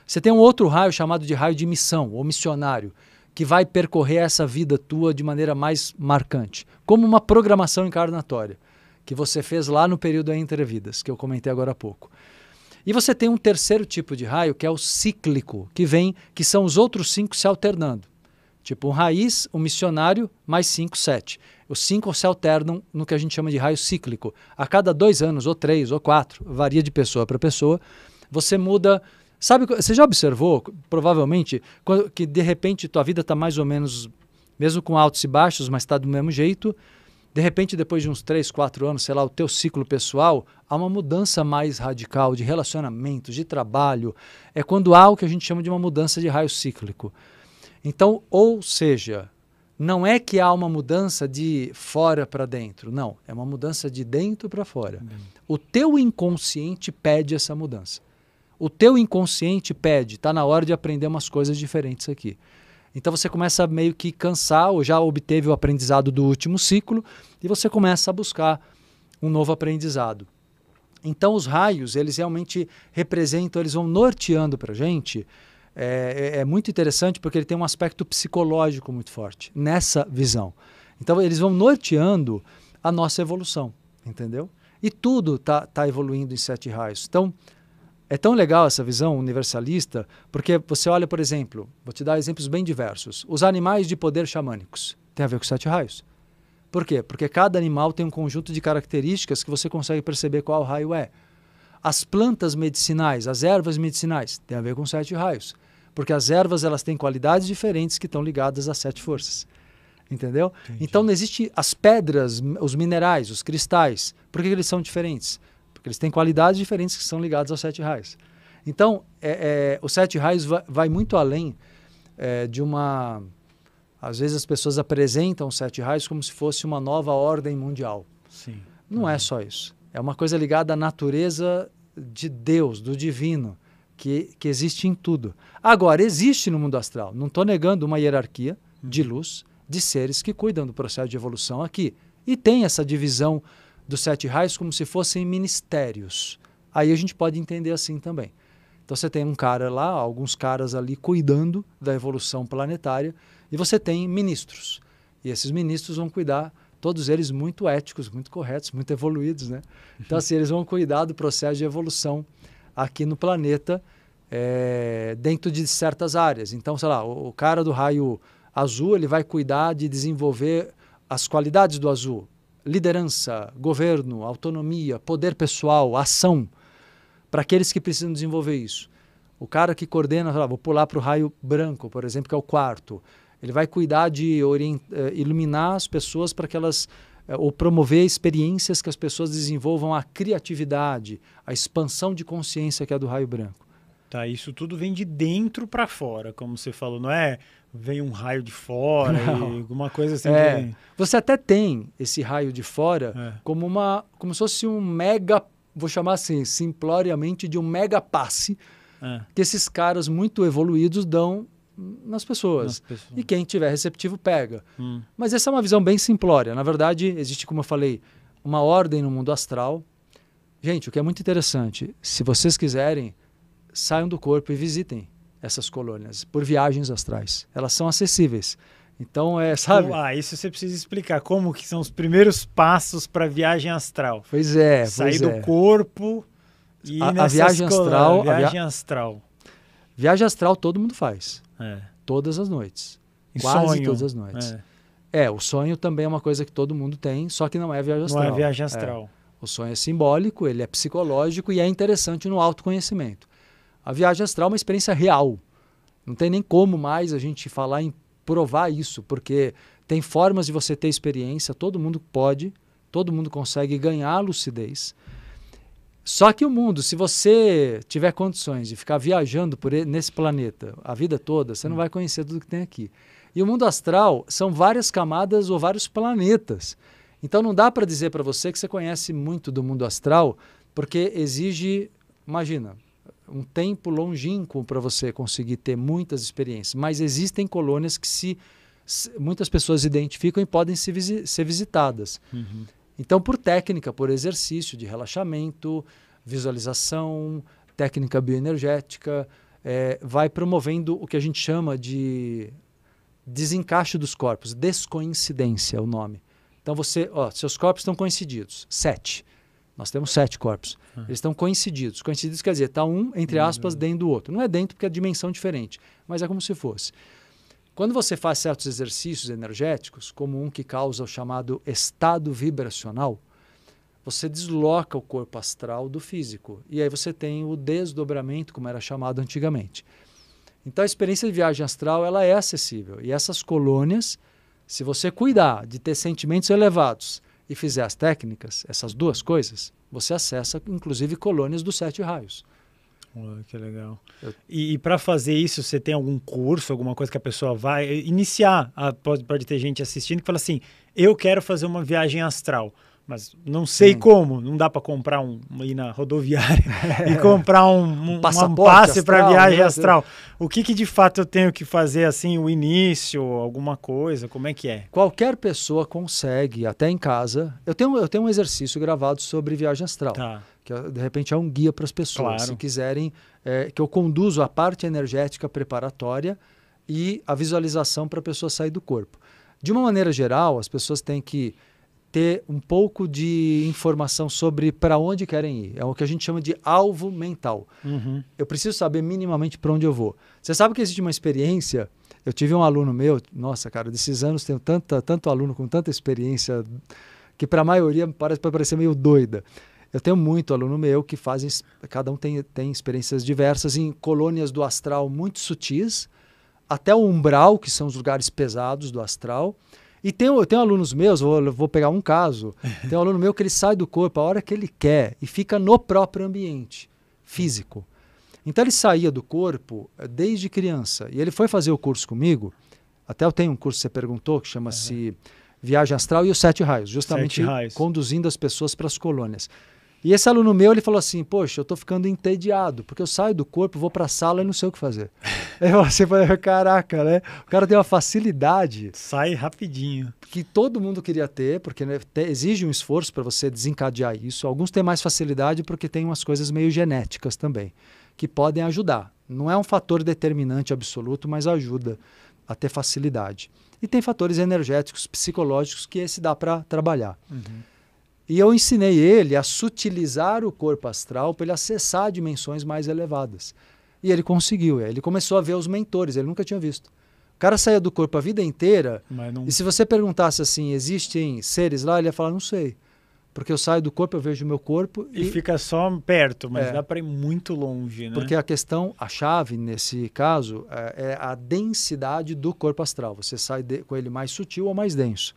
Speaker 3: Você tem um outro raio chamado de raio de missão ou missionário, que vai percorrer essa vida tua de maneira mais marcante, como uma programação encarnatória que você fez lá no período entre vidas, que eu comentei agora há pouco. E você tem um terceiro tipo de raio, que é o cíclico, que vem, que são os outros cinco se alternando. Tipo um raiz, um missionário, mais cinco, sete. Os cinco se alternam no que a gente chama de raio cíclico. A cada dois anos, ou três, ou quatro, varia de pessoa para pessoa, você muda. Sabe, você já observou, provavelmente, que de repente tua vida está mais ou menos, mesmo com altos e baixos, mas está do mesmo jeito. De repente, depois de uns três quatro anos, sei lá, o teu ciclo pessoal, há uma mudança mais radical de relacionamentos, de trabalho. É quando há o que a gente chama de uma mudança de raio cíclico. Então, ou seja, não é que há uma mudança de fora para dentro, não. É uma mudança de dentro para fora. Uhum. O teu inconsciente pede essa mudança. O teu inconsciente pede, está na hora de aprender umas coisas diferentes aqui. Então você começa a meio que cansar, ou já obteve o aprendizado do último ciclo, e você começa a buscar um novo aprendizado. Então os raios, eles realmente representam, eles vão norteando para a gente é, é, é muito interessante porque ele tem um aspecto psicológico muito forte nessa visão. Então eles vão norteando a nossa evolução, entendeu? E tudo está tá evoluindo em sete raios. Então é tão legal essa visão universalista porque você olha, por exemplo, vou te dar exemplos bem diversos. Os animais de poder xamânicos têm a ver com sete raios. Por quê? Porque cada animal tem um conjunto de características que você consegue perceber qual raio é. As plantas medicinais, as ervas medicinais, tem a ver com sete raios, porque as ervas elas têm qualidades diferentes que estão ligadas às sete forças. Entendeu? Entendi. Então não existe as pedras, os minerais, os cristais. Por que eles são diferentes? Porque eles têm qualidades diferentes que são ligadas aos sete raios. Então, é, é, os sete raios vai, vai muito além é, de uma. Às vezes as pessoas apresentam os sete raios como se fosse uma nova ordem mundial. Sim. Não é uhum. é só isso. É uma coisa ligada à natureza de Deus, do divino, que, que existe em tudo. Agora, existe no mundo astral, não estou negando uma hierarquia de uhum. luz, de seres que cuidam do processo de evolução aqui. E tem essa divisão dos sete raios como se fossem ministérios. Aí a gente pode entender assim também. Então você tem um cara lá, alguns caras ali cuidando da evolução planetária, e você tem ministros. E esses ministros vão cuidar todos eles muito éticos, muito corretos, muito evoluídos, né? Então, assim, eles vão cuidar do processo de evolução aqui no planeta é, dentro de certas áreas. Então, sei lá, o, o cara do raio azul, ele vai cuidar de desenvolver as qualidades do azul, liderança, governo, autonomia, poder pessoal, ação, para aqueles que precisam desenvolver isso. O cara que coordena, lá, vou pular para o raio branco, por exemplo, que é o quarto. Ele vai cuidar de eh, iluminar as pessoas para que elas eh, ou promover experiências que as pessoas desenvolvam a criatividade, a expansão de consciência que é do raio branco. Tá,
Speaker 1: isso tudo vem de dentro para fora, como você falou, não é vem um raio de fora não. e
Speaker 3: alguma coisa assim. É, você até tem esse raio de fora é. como uma, como se fosse um mega, vou chamar assim, simploriamente de um mega passe é. que esses caras muito evoluídos dão nas pessoas. pessoas. E quem tiver receptivo pega. Hum. Mas essa é uma visão bem simplória. Na verdade, existe, como eu falei, uma ordem no mundo astral. Gente, o que é muito interessante, se vocês quiserem, saiam do corpo e visitem essas colônias por viagens astrais. Elas são acessíveis. Então é, tipo, sabe?
Speaker 1: Ah, isso você precisa explicar como que são os primeiros passos para viagem astral. Pois é, sair pois do é. corpo e a, a viagem astral, a viagem via... astral.
Speaker 3: Viagem astral todo mundo faz. É. Todas as noites. quase sonho. todas as noites. É. é. o sonho também é uma coisa que todo mundo tem, só que não é viagem astral. Não é viagem astral. É. O sonho é simbólico, ele é psicológico e é interessante no autoconhecimento. A viagem astral é uma experiência real. Não tem nem como mais a gente falar em provar isso, porque tem formas de você ter experiência, todo mundo pode, todo mundo consegue ganhar lucidez. Só que o mundo, se você tiver condições de ficar viajando por ele, nesse planeta a vida toda, você não hum. vai conhecer tudo que tem aqui. E o mundo astral são várias camadas ou vários planetas. Então não dá para dizer para você que você conhece muito do mundo astral, porque exige, imagina, um tempo longínquo para você conseguir ter muitas experiências. Mas existem colônias que se, se muitas pessoas identificam e podem se visi ser visitadas. Uhum. Então, por técnica, por exercício de relaxamento, visualização, técnica bioenergética, é, vai promovendo o que a gente chama de desencaixe dos corpos, descoincidência é o nome. Então você, ó, seus corpos estão coincididos, sete. Nós temos sete corpos. Ah. Eles estão coincididos. Coincididos quer dizer, está um, entre uhum. aspas, dentro do outro. Não é dentro porque é dimensão diferente, mas é como se fosse. Quando você faz certos exercícios energéticos, como um que causa o chamado estado vibracional, você desloca o corpo astral do físico. E aí você tem o desdobramento, como era chamado antigamente. Então a experiência de viagem astral ela é acessível. E essas colônias, se você cuidar de ter sentimentos elevados e fizer as técnicas, essas duas coisas, você acessa inclusive colônias dos sete raios. Que legal.
Speaker 1: E, e para fazer isso, você tem algum curso, alguma coisa que a pessoa vai eh, iniciar? A, ah, pode, pode ter gente assistindo que fala assim: eu quero fazer uma viagem astral, mas não sei Sim. como. Não dá para comprar um ir na rodoviária <laughs> e comprar um, um, um passe para viagem astral. O que, que de fato eu tenho que fazer assim, o início, alguma coisa? Como é que é?
Speaker 3: Qualquer pessoa consegue, até em casa. Eu tenho eu tenho um exercício gravado sobre viagem astral. Tá que de repente é um guia para as pessoas, claro. se quiserem, é, que eu conduzo a parte energética preparatória e a visualização para a pessoa sair do corpo. De uma maneira geral, as pessoas têm que ter um pouco de informação sobre para onde querem ir. É o que a gente chama de alvo mental. Uhum. Eu preciso saber minimamente para onde eu vou. Você sabe que existe uma experiência. Eu tive um aluno meu, nossa, cara, desses anos tenho tanta, tanto aluno com tanta experiência que para a maioria parece, pode parecer meio doida. Eu tenho muito aluno meu que fazem, cada um tem, tem experiências diversas em colônias do astral muito sutis, até o umbral, que são os lugares pesados do astral. E tem, eu tenho alunos meus, vou, vou pegar um caso, <laughs> tem um aluno meu que ele sai do corpo a hora que ele quer e fica no próprio ambiente físico. Então ele saía do corpo eh, desde criança e ele foi fazer o curso comigo, até eu tenho um curso que você perguntou, que chama-se... Uhum. Viagem Astral e os Sete Raios, justamente Sete raios. conduzindo as pessoas para as colônias. E esse aluno meu, ele falou assim: Poxa, eu tô ficando entediado, porque eu saio do corpo, vou para a sala e não sei o que fazer. <laughs> Aí você vai, assim, caraca, né? O cara tem uma facilidade. Sai rapidinho. Que todo mundo queria ter, porque né, exige um esforço para você desencadear isso. Alguns têm mais facilidade porque tem umas coisas meio genéticas também, que podem ajudar. Não é um fator determinante absoluto, mas ajuda a ter facilidade. E tem fatores energéticos, psicológicos, que esse dá para trabalhar. Uhum. E eu ensinei ele a sutilizar o corpo astral para ele acessar dimensões mais elevadas. E ele conseguiu. Ele começou a ver os mentores, ele nunca tinha visto. O cara saía do corpo a vida inteira. Não... E se você perguntasse assim, existem seres lá? Ele ia falar, não sei. Porque eu saio do corpo, eu vejo o meu corpo. E, e... fica só perto, mas é. dá para
Speaker 1: ir muito longe, né? Porque
Speaker 3: a questão, a chave nesse caso, é, é a densidade do corpo astral. Você sai de, com ele mais sutil ou mais denso.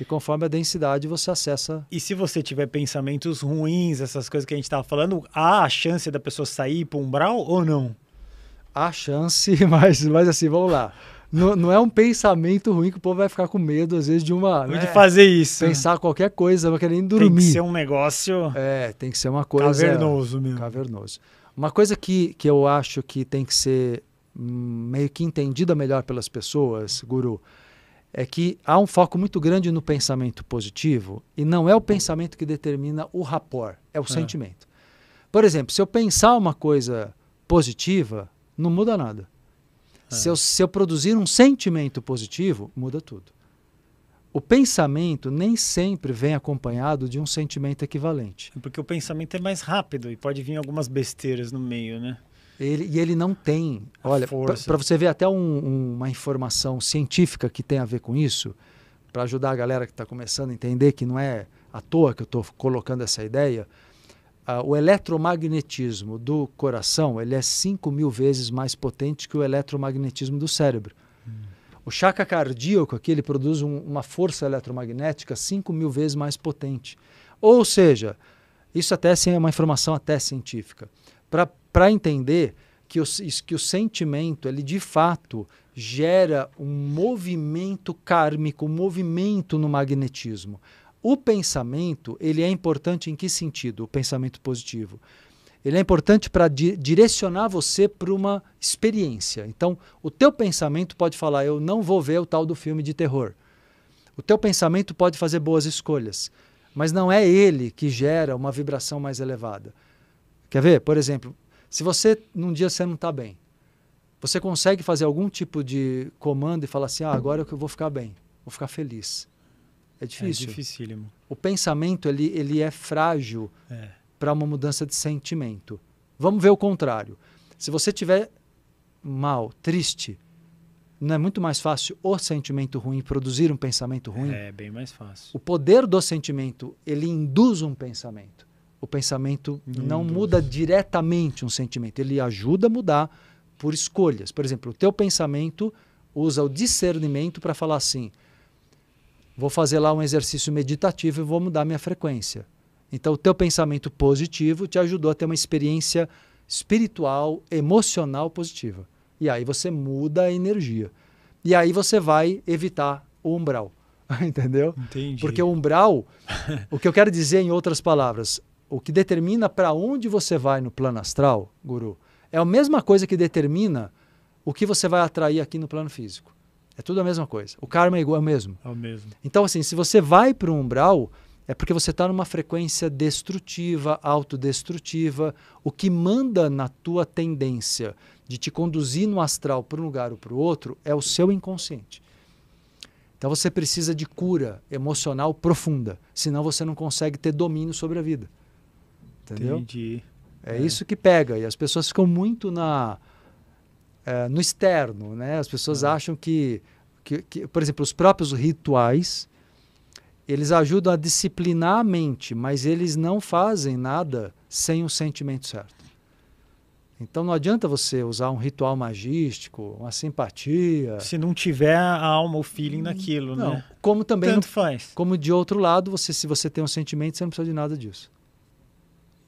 Speaker 3: E conforme a densidade, você acessa. E se você tiver pensamentos
Speaker 1: ruins, essas coisas que a gente estava falando, há a chance da pessoa sair para umbral ou não?
Speaker 3: Há chance, <laughs> mas, mas assim, vamos lá. Não, não, é um pensamento ruim que o povo vai ficar com medo, às vezes, de uma. Né, de fazer isso. Pensar qualquer coisa, vai querendo dormir. Tem que ser um negócio. É, tem que ser uma coisa. Cavernoso mesmo. Cavernoso. Uma coisa que, que eu acho que tem que ser hum, meio que entendida melhor pelas pessoas, Guru, é que há um foco muito grande no pensamento positivo e não é o pensamento que determina o rapor é o é. sentimento. Por exemplo, se eu pensar uma coisa positiva, não muda nada. É. Se, eu, se eu produzir um sentimento positivo, muda tudo. O pensamento nem sempre vem acompanhado de um sentimento equivalente.
Speaker 1: É porque o pensamento é mais rápido e pode vir algumas besteiras no meio, né? Ele, e ele não
Speaker 3: tem. olha,
Speaker 1: para você
Speaker 3: ver até um, um, uma informação científica que tem a ver com isso, para ajudar a galera que está começando a entender que não é à toa que eu estou colocando essa ideia, uh, o eletromagnetismo do coração ele é 5 mil vezes mais potente que o eletromagnetismo do cérebro. Hum. O chakra cardíaco aqui ele produz um, uma força eletromagnética 5 mil vezes mais potente. Ou seja, isso até sim, é uma informação até científica. Para para entender que o, que o sentimento, ele de fato gera um movimento kármico, um movimento no magnetismo. O pensamento, ele é importante em que sentido? O pensamento positivo. Ele é importante para di direcionar você para uma experiência. Então, o teu pensamento pode falar: eu não vou ver o tal do filme de terror. O teu pensamento pode fazer boas escolhas, mas não é ele que gera uma vibração mais elevada. Quer ver? Por exemplo, se você, num dia, você não está bem, você consegue fazer algum tipo de comando e falar assim, ah, agora eu vou ficar bem, vou ficar feliz. É, é difícil. É dificílimo. O pensamento, ele, ele é frágil é. para uma mudança de sentimento. Vamos ver o contrário. Se você tiver mal, triste, não é muito mais fácil o sentimento ruim produzir um pensamento ruim? É, bem mais fácil. O poder do sentimento, ele induz um pensamento o pensamento não muda diretamente um sentimento, ele ajuda a mudar por escolhas. Por exemplo, o teu pensamento usa o discernimento para falar assim: vou fazer lá um exercício meditativo e vou mudar minha frequência. Então, o teu pensamento positivo te ajudou a ter uma experiência espiritual, emocional positiva. E aí você muda a energia. E aí você vai evitar o umbral. <laughs> Entendeu? Entendi. Porque o umbral, o que eu quero dizer em outras palavras, o que determina para onde você vai no plano astral, guru, é a mesma coisa que determina o que você vai atrair aqui no plano físico. É tudo a mesma coisa. O karma é igual, é o mesmo. É o mesmo. Então, assim, se você vai para um umbral, é porque você está numa frequência destrutiva, autodestrutiva, o que manda na tua tendência de te conduzir no astral para um lugar ou para o outro é o seu inconsciente. Então você precisa de cura emocional profunda, senão você não consegue ter domínio sobre a vida. Entendeu? Entendi. É, é, isso que pega. E as pessoas ficam muito na é, no externo, né? As pessoas é. acham que, que, que, por exemplo, os próprios rituais, eles ajudam a disciplinar a mente, mas eles não fazem nada sem o sentimento certo. Então não adianta você usar um ritual magístico, uma simpatia. Se não tiver a alma, o feeling naquilo, hum. não. né? Como também. Tanto não, faz. Como de outro lado, você, se você tem um sentimento, você não precisa de nada disso.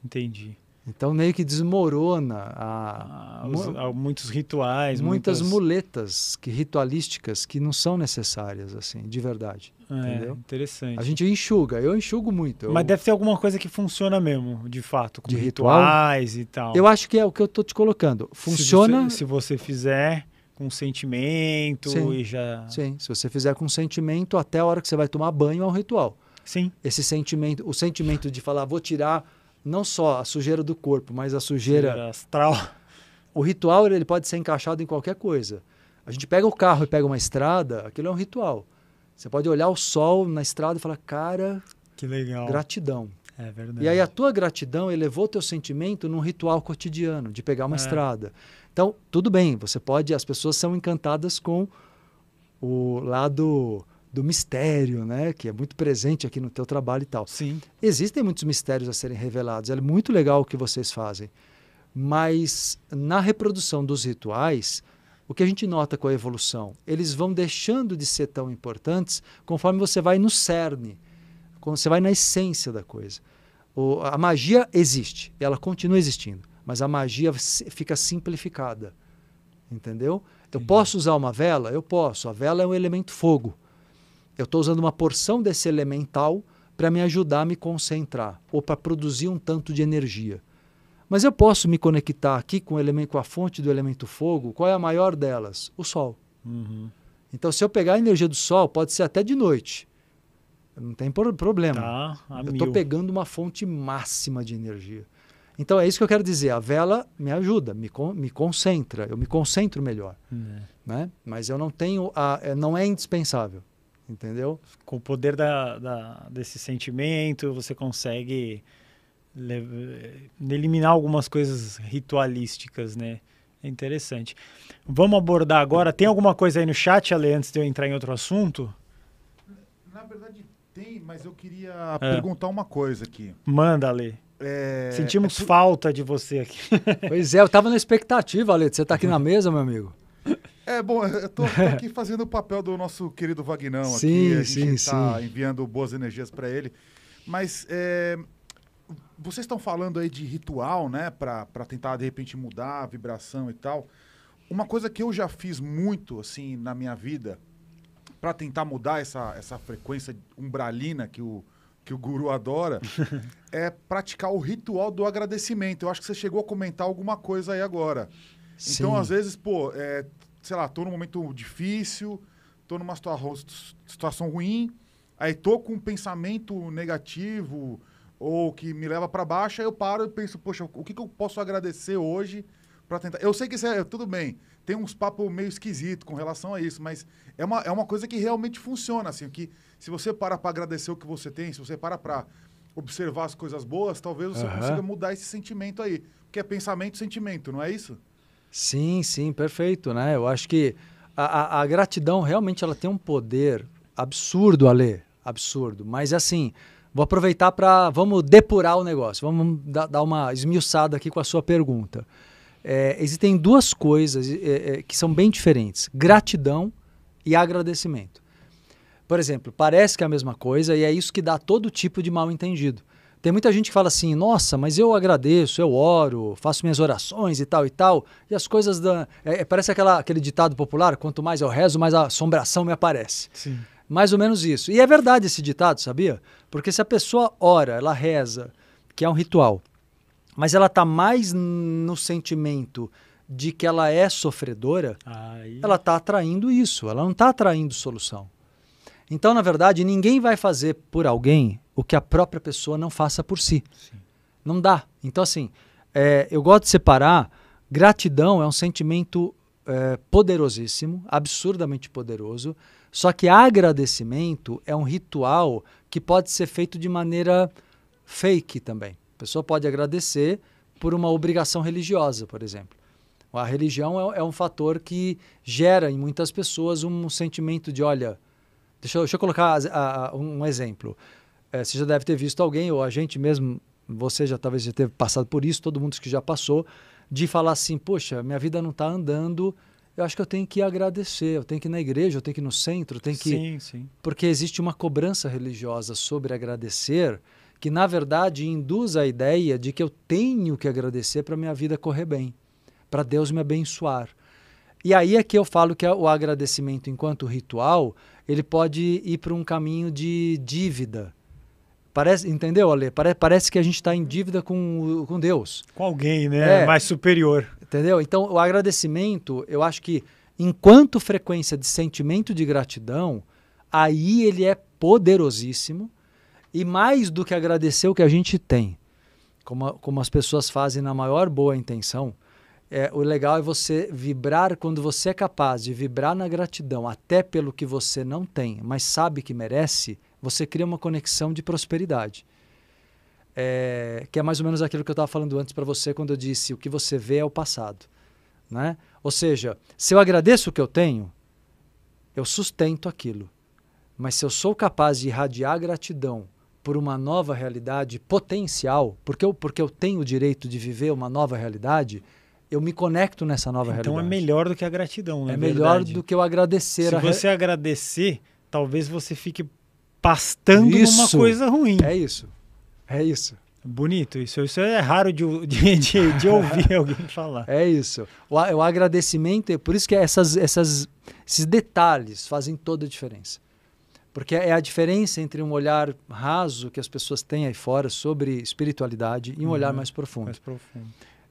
Speaker 3: Entendi. Então meio que desmorona a, ah, os, ah, muitos rituais, muitas, muitas, muletas que ritualísticas que não são necessárias assim, de verdade.
Speaker 1: É, entendeu? Interessante. A gente
Speaker 3: enxuga, eu enxugo muito. Eu... Mas deve ter alguma coisa que funciona mesmo, de fato, com de rituais ritual? e tal. Eu acho que é o que eu tô te colocando. Funciona. Se você, se você fizer com sentimento sim, e já. Sim. Se você fizer com sentimento, até a hora que você vai tomar banho é um ritual. Sim. Esse sentimento, o sentimento de falar vou tirar não só a sujeira do corpo, mas a sujeira, sujeira astral. O ritual ele pode ser encaixado em qualquer coisa. A gente pega o carro e pega uma estrada, aquilo é um ritual. Você pode olhar o sol na estrada e falar, cara, que legal. Gratidão. É verdade. E aí a tua gratidão elevou teu sentimento num ritual cotidiano de pegar uma é. estrada. Então, tudo bem, você pode, as pessoas são encantadas com o lado do mistério, né? Que é muito presente aqui no teu trabalho e tal. Sim. Existem muitos mistérios a serem revelados. É muito legal o que vocês fazem. Mas na reprodução dos rituais, o que a gente nota com a evolução? Eles vão deixando de ser tão importantes conforme você vai no cerne, quando você vai na essência da coisa. O, a magia existe, ela continua existindo, mas a magia fica simplificada. Entendeu? Eu Sim. posso usar uma vela? Eu posso. A vela é um elemento fogo. Eu estou usando uma porção desse elemental para me ajudar a me concentrar ou para produzir um tanto de energia. Mas eu posso me conectar aqui com o elemento, com a fonte do elemento fogo. Qual é a maior delas? O sol. Uhum. Então, se eu pegar a energia do sol, pode ser até de noite. Não tem problema. Tá, eu estou pegando uma fonte máxima de energia. Então é isso que eu quero dizer. A vela me ajuda, me, con me concentra, eu me concentro melhor. É. Né? Mas eu não tenho, a, é, não é indispensável entendeu? Com o poder da, da desse sentimento, você consegue
Speaker 1: eh, eliminar algumas coisas ritualísticas, né? É interessante. Vamos abordar agora. Tem alguma coisa aí no chat, Ale, antes de eu entrar em outro assunto?
Speaker 2: Na verdade, tem, mas eu queria é. perguntar uma coisa aqui.
Speaker 1: Manda, Ale.
Speaker 2: É...
Speaker 3: Sentimos é falta de você aqui. Pois é, eu estava na expectativa, Ale. Você está aqui na <laughs> mesa, meu amigo.
Speaker 2: É, bom, <laughs> eu tô, tô aqui fazendo o papel do nosso querido Vagnão sim, aqui. A gente tá sim. enviando boas energias para ele. Mas é, vocês estão falando aí de ritual, né? Para tentar, de repente, mudar a vibração e tal. Uma coisa que eu já fiz muito, assim, na minha vida, para tentar mudar essa, essa frequência umbralina que o, que o guru adora, <laughs> é praticar o ritual do agradecimento. Eu acho que você chegou a comentar alguma coisa aí agora. Então, sim. Então, às vezes, pô, é, sei lá, tô num momento difícil, tô numa situação ruim, aí tô com um pensamento negativo ou que me leva para baixo, aí eu paro e penso, poxa, o que, que eu posso agradecer hoje para tentar. Eu sei que isso é tudo bem, tem uns papos meio esquisito com relação a isso, mas é uma, é uma coisa que realmente funciona, assim, que se você para para agradecer o que você tem, se você para para observar as coisas boas, talvez você uhum. consiga mudar esse sentimento aí. Porque é pensamento, sentimento, não é isso?
Speaker 3: Sim, sim, perfeito, né? Eu acho que a, a, a gratidão realmente ela tem um poder absurdo, Ale, absurdo. Mas assim, vou aproveitar para vamos depurar o negócio, vamos dar, dar, uma esmiuçada aqui com a sua pergunta. É, existem duas coisas é, é, que são bem diferentes: gratidão e agradecimento. Por exemplo, parece que é a mesma coisa e é isso que dá todo tipo de mal entendido. Tem muita gente que fala assim: nossa, mas eu agradeço, eu oro, faço minhas orações e tal e tal. E as coisas. Da, é, é, parece aquela, aquele ditado popular: quanto mais eu rezo, mais a assombração me aparece. Sim. Mais ou menos isso. E é verdade esse ditado, sabia? Porque se a pessoa ora, ela reza, que é um ritual, mas ela está mais no sentimento de que ela é sofredora, ela está atraindo isso, ela não está atraindo solução. Então, na verdade, ninguém vai fazer por alguém o que a própria pessoa não faça por si. Sim. Não dá. Então, assim, é, eu gosto de separar. Gratidão é um sentimento é, poderosíssimo, absurdamente poderoso. Só que agradecimento é um ritual que pode ser feito de maneira fake também. A pessoa pode agradecer por uma obrigação religiosa, por exemplo. A religião é, é um fator que gera em muitas pessoas um sentimento de: olha, Deixa eu, deixa eu colocar a, a, um exemplo. É, você já deve ter visto alguém, ou a gente mesmo, você já talvez já tenha passado por isso, todo mundo que já passou, de falar assim: poxa, minha vida não está andando, eu acho que eu tenho que agradecer, eu tenho que ir na igreja, eu tenho que ir no centro, eu tenho que. Sim, sim. Porque existe uma cobrança religiosa sobre agradecer que, na verdade, induz a ideia de que eu tenho que agradecer para minha vida correr bem, para Deus me abençoar. E aí é que eu falo que é o agradecimento enquanto ritual ele pode ir para um caminho de dívida. Parece, entendeu, Ale? Pare, parece que a gente está em dívida com, com Deus. Com alguém, né? É, Mais superior. Entendeu? Então, o agradecimento, eu acho que enquanto frequência de sentimento de gratidão, aí ele é poderosíssimo e mais do que agradecer o que a gente tem, como, como as pessoas fazem na maior boa intenção, é, o legal é você vibrar quando você é capaz de vibrar na gratidão, até pelo que você não tem, mas sabe que merece, você cria uma conexão de prosperidade. É, que é mais ou menos aquilo que eu estava falando antes para você quando eu disse o que você vê é o passado. Né? Ou seja, se eu agradeço o que eu tenho, eu sustento aquilo. Mas se eu sou capaz de irradiar gratidão por uma nova realidade potencial, porque eu, porque eu tenho o direito de viver uma nova realidade, eu me conecto nessa nova então é realidade. Então é melhor do que a gratidão, né? É melhor verdade.
Speaker 1: do que eu agradecer. Se a... você agradecer, talvez você fique pastando isso. numa coisa ruim. É isso. É isso. Bonito
Speaker 3: isso. Isso é raro de, de, de, de <laughs> ouvir alguém falar. É isso. O, o agradecimento, é por isso que essas, essas, esses detalhes fazem toda a diferença. Porque é a diferença entre um olhar raso que as pessoas têm aí fora sobre espiritualidade e um uhum, olhar mais profundo. Mais profundo.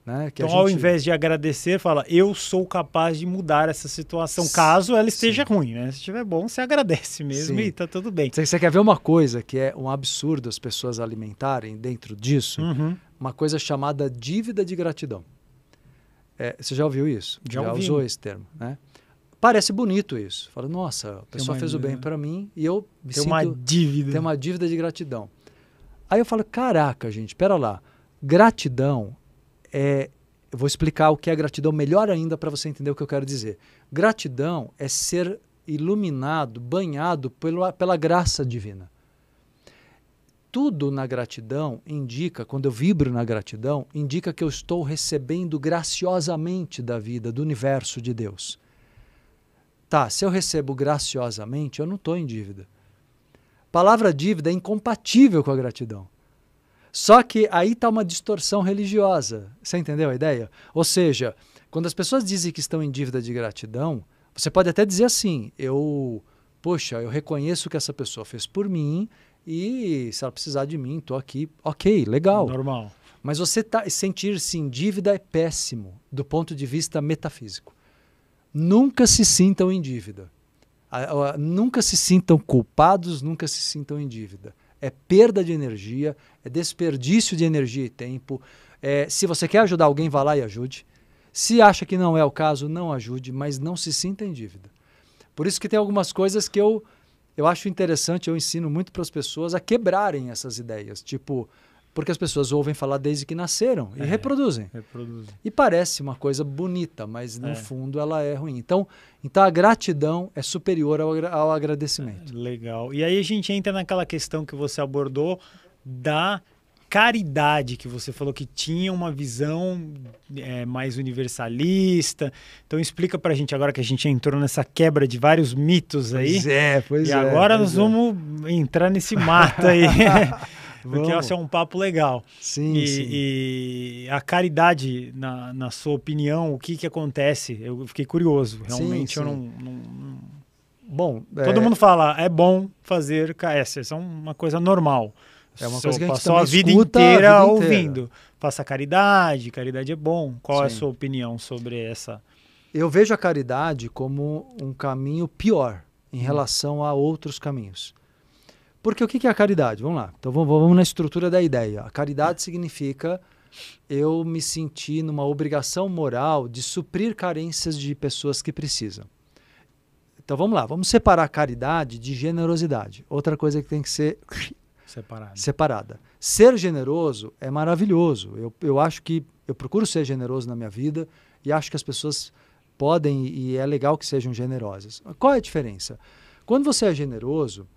Speaker 3: Né? então, gente... ao invés de agradecer, fala: Eu sou
Speaker 1: capaz de mudar essa situação, caso
Speaker 3: ela esteja Sim. ruim. Né? Se estiver bom, você agradece mesmo Sim. e tá tudo bem. Você, quer ver uma coisa que é um absurdo as pessoas alimentarem dentro disso? Uhum. Uma coisa chamada dívida de gratidão. É, você já ouviu isso? Já, já usou esse termo, né? Parece bonito isso. Fala, nossa, a pessoa fez o bem para mim e eu me tem sinto... uma dívida. Tem uma dívida de gratidão. Aí eu falo, caraca, gente, pera lá. Gratidão é, eu vou explicar o que é gratidão melhor ainda para você entender o que eu quero dizer. Gratidão é ser iluminado, banhado pela, pela graça divina. Tudo na gratidão indica, quando eu vibro na gratidão, indica que eu estou recebendo graciosamente da vida, do universo de Deus. Tá, se eu recebo graciosamente, eu não estou em dívida. Palavra dívida é incompatível com a gratidão. Só que aí está uma distorção religiosa. Você entendeu a ideia? Ou seja, quando as pessoas dizem que estão em dívida de gratidão, você pode até dizer assim: eu, poxa, eu reconheço que essa pessoa fez por mim e se ela precisar de mim, estou aqui. Ok, legal. Normal. Mas você tá, sentir-se em dívida é péssimo do ponto de vista metafísico. Nunca se sintam em dívida. Nunca se sintam culpados, nunca se sintam em dívida é perda de energia, é desperdício de energia e tempo. É, se você quer ajudar alguém, vá lá e ajude. Se acha que não é o caso, não ajude, mas não se sinta em dívida. Por isso que tem algumas coisas que eu, eu acho interessante, eu ensino muito para as pessoas a quebrarem essas ideias. Tipo, porque as pessoas ouvem falar desde que nasceram e é, reproduzem.
Speaker 1: reproduzem.
Speaker 3: E parece uma coisa bonita, mas no é. fundo ela é ruim. Então, então a gratidão é superior ao, ao agradecimento. É, legal. E aí a gente entra naquela questão que você abordou da caridade
Speaker 1: que você falou que tinha uma visão é, mais universalista. Então explica para a gente agora que a gente entrou nessa quebra de vários mitos aí. Pois é, pois e é. E agora nós é. vamos entrar nesse mato aí. <laughs> Porque esse é um papo legal. Sim, e, sim. e a caridade, na, na, sua opinião, o que, que acontece? Eu fiquei curioso. Realmente sim, eu não, não, não. Bom, todo é... mundo fala, é bom fazer KS, isso é uma coisa normal. É uma coisa que a gente passou a vida, escuta, inteira a vida inteira ouvindo. Faça caridade, caridade é bom. Qual Sim. é a sua opinião sobre essa?
Speaker 3: Eu vejo a caridade como um caminho pior em hum. relação a outros caminhos. Porque o que é a caridade? Vamos lá. Então vamos, vamos na estrutura da ideia. A caridade significa eu me sentir numa obrigação moral de suprir carências de pessoas que precisam. Então vamos lá, vamos separar caridade de generosidade. Outra coisa que tem que ser <laughs> separada. separada. Ser generoso é maravilhoso. Eu, eu acho que eu procuro ser generoso na minha vida e acho que as pessoas podem e é legal que sejam generosas. Qual é a diferença? Quando você é generoso,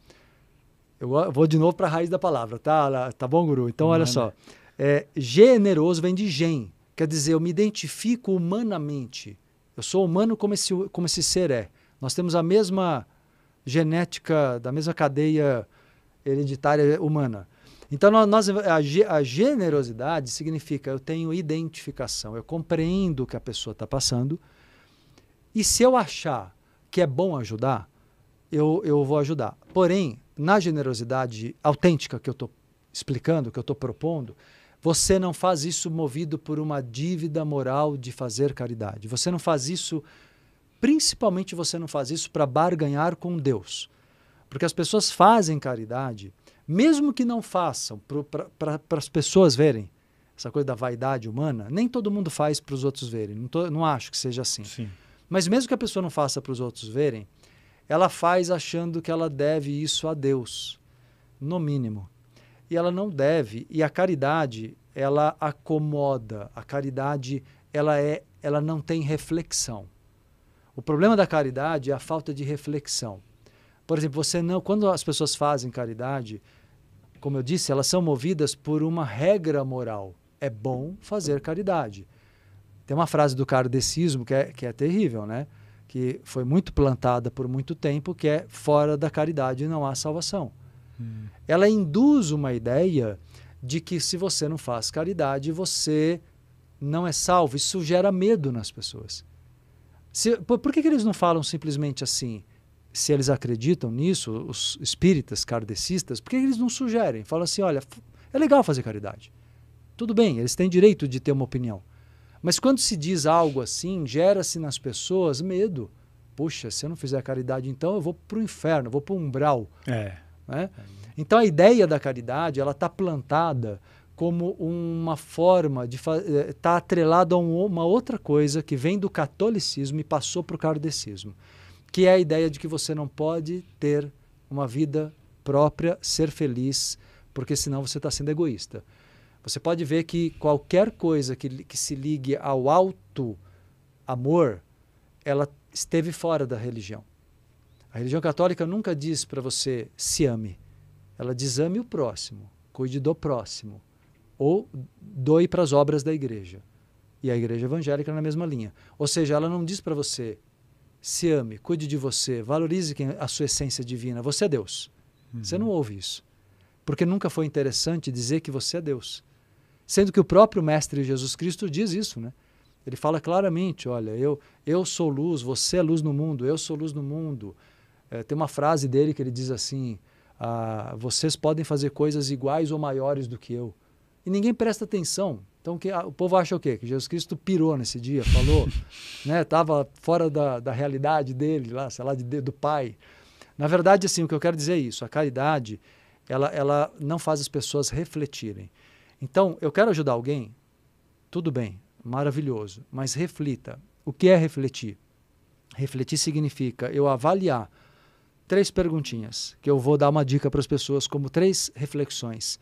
Speaker 3: eu vou de novo para a raiz da palavra, tá? Tá bom, guru? Então, olha só. É, generoso vem de gen, quer dizer, eu me identifico humanamente. Eu sou humano como esse, como esse ser é. Nós temos a mesma genética, da mesma cadeia hereditária humana. Então, nós, a, a generosidade significa eu tenho identificação, eu compreendo o que a pessoa está passando. E se eu achar que é bom ajudar, eu, eu vou ajudar. Porém, na generosidade autêntica que eu estou explicando, que eu estou propondo, você não faz isso movido por uma dívida moral de fazer caridade. Você não faz isso, principalmente você não faz isso para barganhar com Deus. Porque as pessoas fazem caridade, mesmo que não façam, para as pessoas verem essa coisa da vaidade humana, nem todo mundo faz para os outros verem. Não, tô, não acho que seja assim. Sim. Mas mesmo que a pessoa não faça para os outros verem, ela faz achando que ela deve isso a Deus, no mínimo. E ela não deve, e a caridade, ela acomoda. A caridade, ela é, ela não tem reflexão. O problema da caridade é a falta de reflexão. Por exemplo, você não, quando as pessoas fazem caridade, como eu disse, elas são movidas por uma regra moral. É bom fazer caridade. Tem uma frase do kardecismo que é, que é terrível, né? que foi muito plantada por muito tempo, que é fora da caridade não há salvação. Hum. Ela induz uma ideia de que se você não faz caridade, você não é salvo. Isso gera medo nas pessoas. Se, por, por que, que eles não falam simplesmente assim? Se eles acreditam nisso, os espíritas, kardecistas, por que, que eles não sugerem? Falam assim: olha, é legal fazer caridade. Tudo bem, eles têm direito de ter uma opinião. Mas quando se diz algo assim, gera-se nas pessoas medo. Poxa, se eu não fizer caridade, então eu vou para o inferno, vou para o umbral. É. Né? Então a ideia da caridade ela está plantada como uma forma de está eh, atrelada a uma outra coisa que vem do catolicismo e passou para o cardecismo, que é a ideia de que você não pode ter uma vida própria, ser feliz, porque senão você está sendo egoísta. Você pode ver que qualquer coisa que, que se ligue ao alto amor, ela esteve fora da religião. A religião católica nunca diz para você se ame. Ela diz ame o próximo, cuide do próximo, ou doe para as obras da igreja. E a igreja evangélica é na mesma linha. Ou seja, ela não diz para você se ame, cuide de você, valorize a sua essência divina. Você é Deus. Uhum. Você não ouve isso. Porque nunca foi interessante dizer que você é Deus. Sendo que o próprio Mestre Jesus Cristo diz isso, né? Ele fala claramente: olha, eu, eu sou luz, você é luz no mundo, eu sou luz no mundo. É, tem uma frase dele que ele diz assim: ah, vocês podem fazer coisas iguais ou maiores do que eu. E ninguém presta atenção. Então que, o povo acha o quê? Que Jesus Cristo pirou nesse dia, falou, <laughs> né? Tava fora da, da realidade dele, lá, sei lá, de, do Pai. Na verdade, assim, o que eu quero dizer é isso: a caridade, ela, ela não faz as pessoas refletirem. Então, eu quero ajudar alguém, tudo bem, maravilhoso, mas reflita. O que é refletir? Refletir significa eu avaliar três perguntinhas, que eu vou dar uma dica para as pessoas como três reflexões.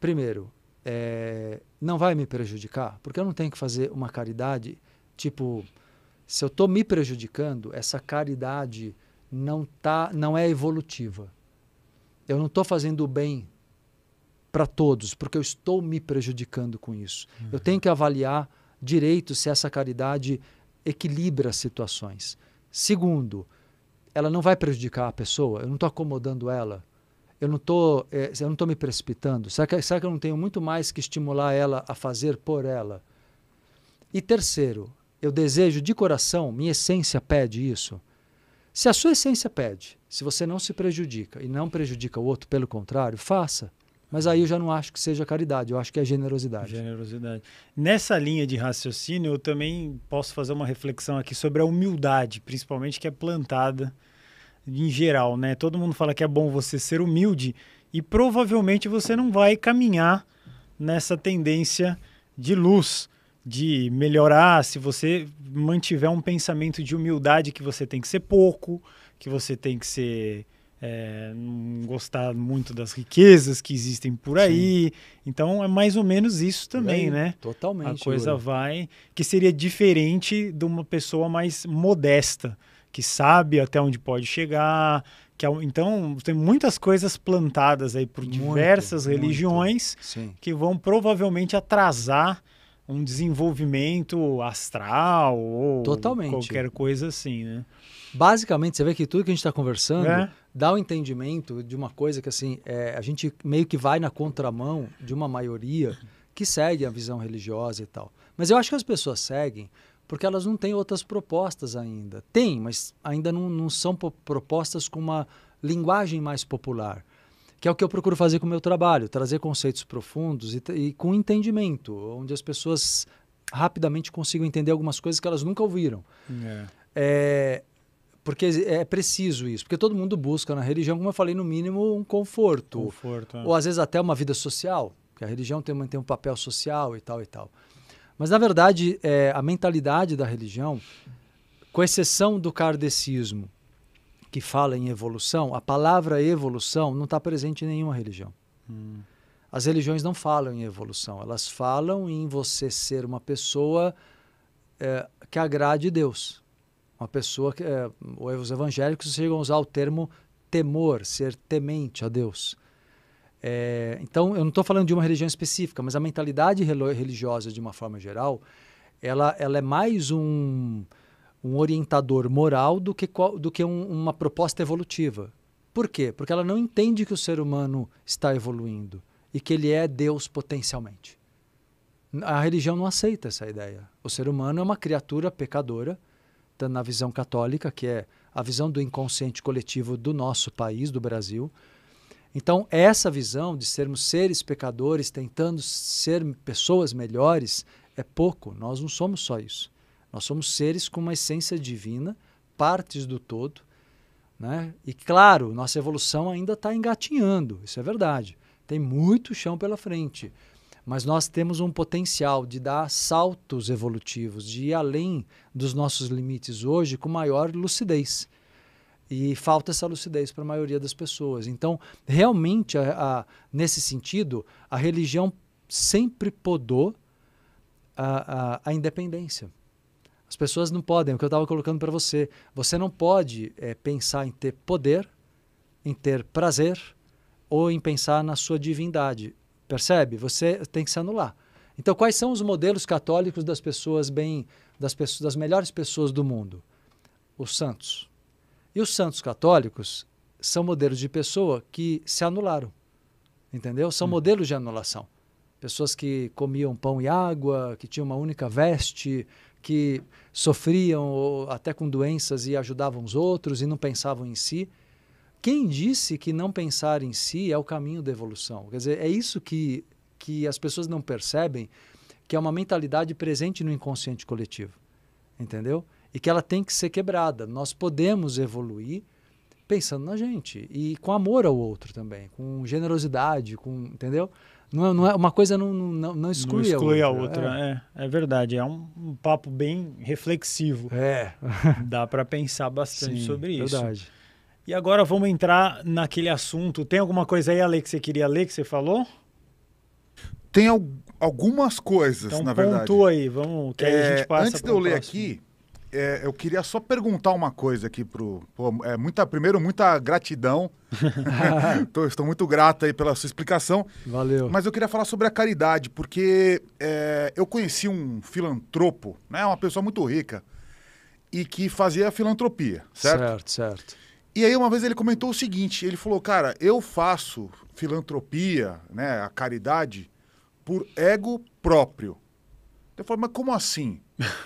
Speaker 3: Primeiro, é, não vai me prejudicar, porque eu não tenho que fazer uma caridade, tipo, se eu estou me prejudicando, essa caridade não, tá, não é evolutiva. Eu não estou fazendo o bem para todos, porque eu estou me prejudicando com isso. Uhum. Eu tenho que avaliar direito se essa caridade equilibra as situações. Segundo, ela não vai prejudicar a pessoa, eu não estou acomodando ela, eu não estou é, eu não estou me precipitando. Será que, será que eu não tenho muito mais que estimular ela a fazer por ela? E terceiro, eu desejo de coração, minha essência pede isso. Se a sua essência pede, se você não se prejudica e não prejudica o outro, pelo contrário, faça. Mas aí eu já não acho que seja caridade, eu acho que é generosidade. Generosidade. Nessa linha de raciocínio, eu também posso fazer uma reflexão
Speaker 1: aqui sobre a humildade, principalmente que é plantada em geral, né? Todo mundo fala que é bom você ser humilde e provavelmente você não vai caminhar nessa tendência de luz, de melhorar se você mantiver um pensamento de humildade que você tem que ser pouco, que você tem que ser é, não gostar muito das riquezas que existem por aí. Sim. Então é mais ou menos isso também, né? Totalmente. A coisa Yuri. vai. Que seria diferente de uma pessoa mais modesta, que sabe até onde pode chegar. Que, é então, tem muitas coisas plantadas aí por diversas muito, religiões muito. que vão provavelmente atrasar um desenvolvimento astral ou Totalmente. qualquer
Speaker 3: coisa assim, né? Basicamente, você vê que tudo que a gente está conversando é dá o um entendimento de uma coisa que assim é, a gente meio que vai na contramão de uma maioria que segue a visão religiosa e tal. Mas eu acho que as pessoas seguem porque elas não têm outras propostas ainda. Tem, mas ainda não, não são propostas com uma linguagem mais popular que é o que eu procuro fazer com o meu trabalho, trazer conceitos profundos e, e, com entendimento, onde as pessoas rapidamente consigam entender algumas coisas que elas nunca ouviram. É. É, porque é preciso isso, porque todo mundo busca na religião, como eu falei, no mínimo um conforto. conforto é. Ou às vezes até uma vida social, porque a religião tem, tem um papel social e tal e tal. Mas na verdade, é, a mentalidade da religião, com exceção do kardecismo, que fala em evolução, a palavra evolução não está presente em nenhuma religião. Hum. As religiões não falam em evolução, elas falam em você ser uma pessoa é, que agrade Deus uma pessoa que é, é, os evangélicos chegam a usar o termo temor, ser temente a Deus. É, então, eu não estou falando de uma religião específica, mas a mentalidade religiosa, de uma forma geral, ela, ela é mais um, um orientador moral do que, do que um, uma proposta evolutiva. Por quê? Porque ela não entende que o ser humano está evoluindo e que ele é Deus potencialmente. A religião não aceita essa ideia. O ser humano é uma criatura pecadora na visão católica, que é a visão do inconsciente coletivo do nosso país, do Brasil. Então, essa visão de sermos seres pecadores tentando ser pessoas melhores é pouco. Nós não somos só isso. Nós somos seres com uma essência divina, partes do todo. Né? E, claro, nossa evolução ainda está engatinhando, isso é verdade. Tem muito chão pela frente mas nós temos um potencial de dar saltos evolutivos, de ir além dos nossos limites hoje com maior lucidez. E falta essa lucidez para a maioria das pessoas. Então, realmente, a, a, nesse sentido, a religião sempre podou a, a, independência. As pessoas não podem, é o que eu estava colocando para você, você não pode é, pensar em ter poder, em ter prazer ou em pensar na sua divindade. Percebe? Você tem que se anular. Então, quais são os modelos católicos das pessoas bem, das, pessoas, das melhores pessoas do mundo? Os santos. E os santos católicos são modelos de pessoa que se anularam, entendeu? São hum. modelos de anulação. Pessoas que comiam pão e água, que tinham uma única veste, que sofriam até com doenças e ajudavam os outros e não pensavam em si. Quem disse que não pensar em si é o caminho da evolução? Quer dizer, é isso que, que as pessoas não percebem, que é uma mentalidade presente no inconsciente coletivo, entendeu? E que ela tem que ser quebrada. Nós podemos evoluir pensando na gente e com amor ao outro também, com generosidade, com, entendeu? Não, é, não é, uma coisa não, não, não exclui, não exclui a outra. A outra. É. É, é verdade, é um, um, papo bem reflexivo.
Speaker 1: É. Dá para pensar bastante <laughs> Sim, sobre isso. Verdade. E agora vamos entrar naquele assunto. Tem alguma coisa aí, Ale, que você queria ler, que você falou?
Speaker 2: Tem al algumas coisas, então, na verdade. Então pontua aí, vamos, que é, aí a é, gente passa Antes de eu ler próximo. aqui, é, eu queria só perguntar uma coisa aqui pro. Pô, é, muita, primeiro, muita gratidão. <laughs> <laughs> tô, estou muito grato aí pela sua explicação. Valeu. Mas eu queria falar sobre a caridade, porque é, eu conheci um filantropo, né? Uma pessoa muito rica, e que fazia filantropia, certo? Certo, certo. E aí uma vez ele comentou o seguinte, ele falou, cara, eu faço filantropia, né, a caridade, por ego próprio. Eu falei, mas como assim? <laughs>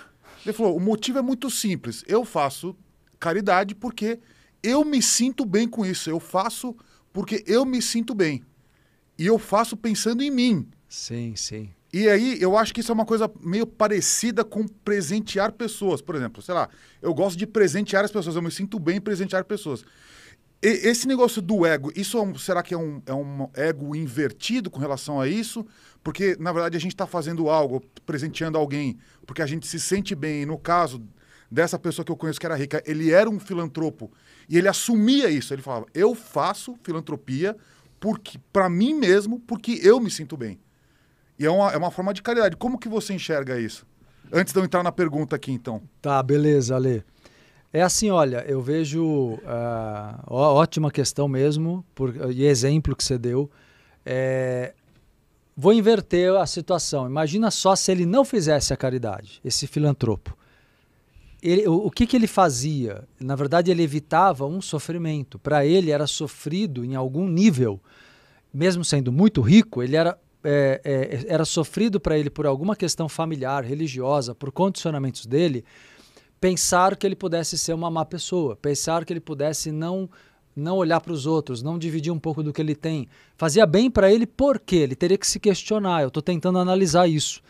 Speaker 2: ele falou, o motivo é muito simples, eu faço caridade porque eu me sinto bem com isso, eu faço porque eu me sinto bem. E eu faço pensando em mim.
Speaker 3: Sim, sim.
Speaker 2: E aí, eu acho que isso é uma coisa meio parecida com presentear pessoas. Por exemplo, sei lá, eu gosto de presentear as pessoas, eu me sinto bem em presentear pessoas. E, esse negócio do ego, isso é um, será que é um, é um ego invertido com relação a isso? Porque, na verdade, a gente está fazendo algo, presenteando alguém, porque a gente se sente bem. E no caso dessa pessoa que eu conheço que era rica, ele era um filantropo e ele assumia isso. Ele falava: Eu faço filantropia porque para mim mesmo, porque eu me sinto bem. E é uma, é uma forma de caridade. Como que você enxerga isso? Antes de eu entrar na pergunta aqui, então. Tá, beleza,
Speaker 3: Ale. É assim, olha, eu vejo uh, ótima questão mesmo por, e exemplo que você deu. É, vou inverter a situação. Imagina só se ele não fizesse a caridade, esse filantropo. Ele, o, o que, que ele fazia? Na verdade, ele evitava um sofrimento. Para ele, era sofrido em algum nível. Mesmo sendo muito rico, ele era é, é, era sofrido para ele por alguma questão familiar, religiosa, por condicionamentos dele, pensar que ele pudesse ser uma má pessoa, pensar que ele pudesse não não olhar para os outros, não dividir um pouco do que ele tem, fazia bem para ele porque ele teria que se questionar. Eu estou tentando analisar isso.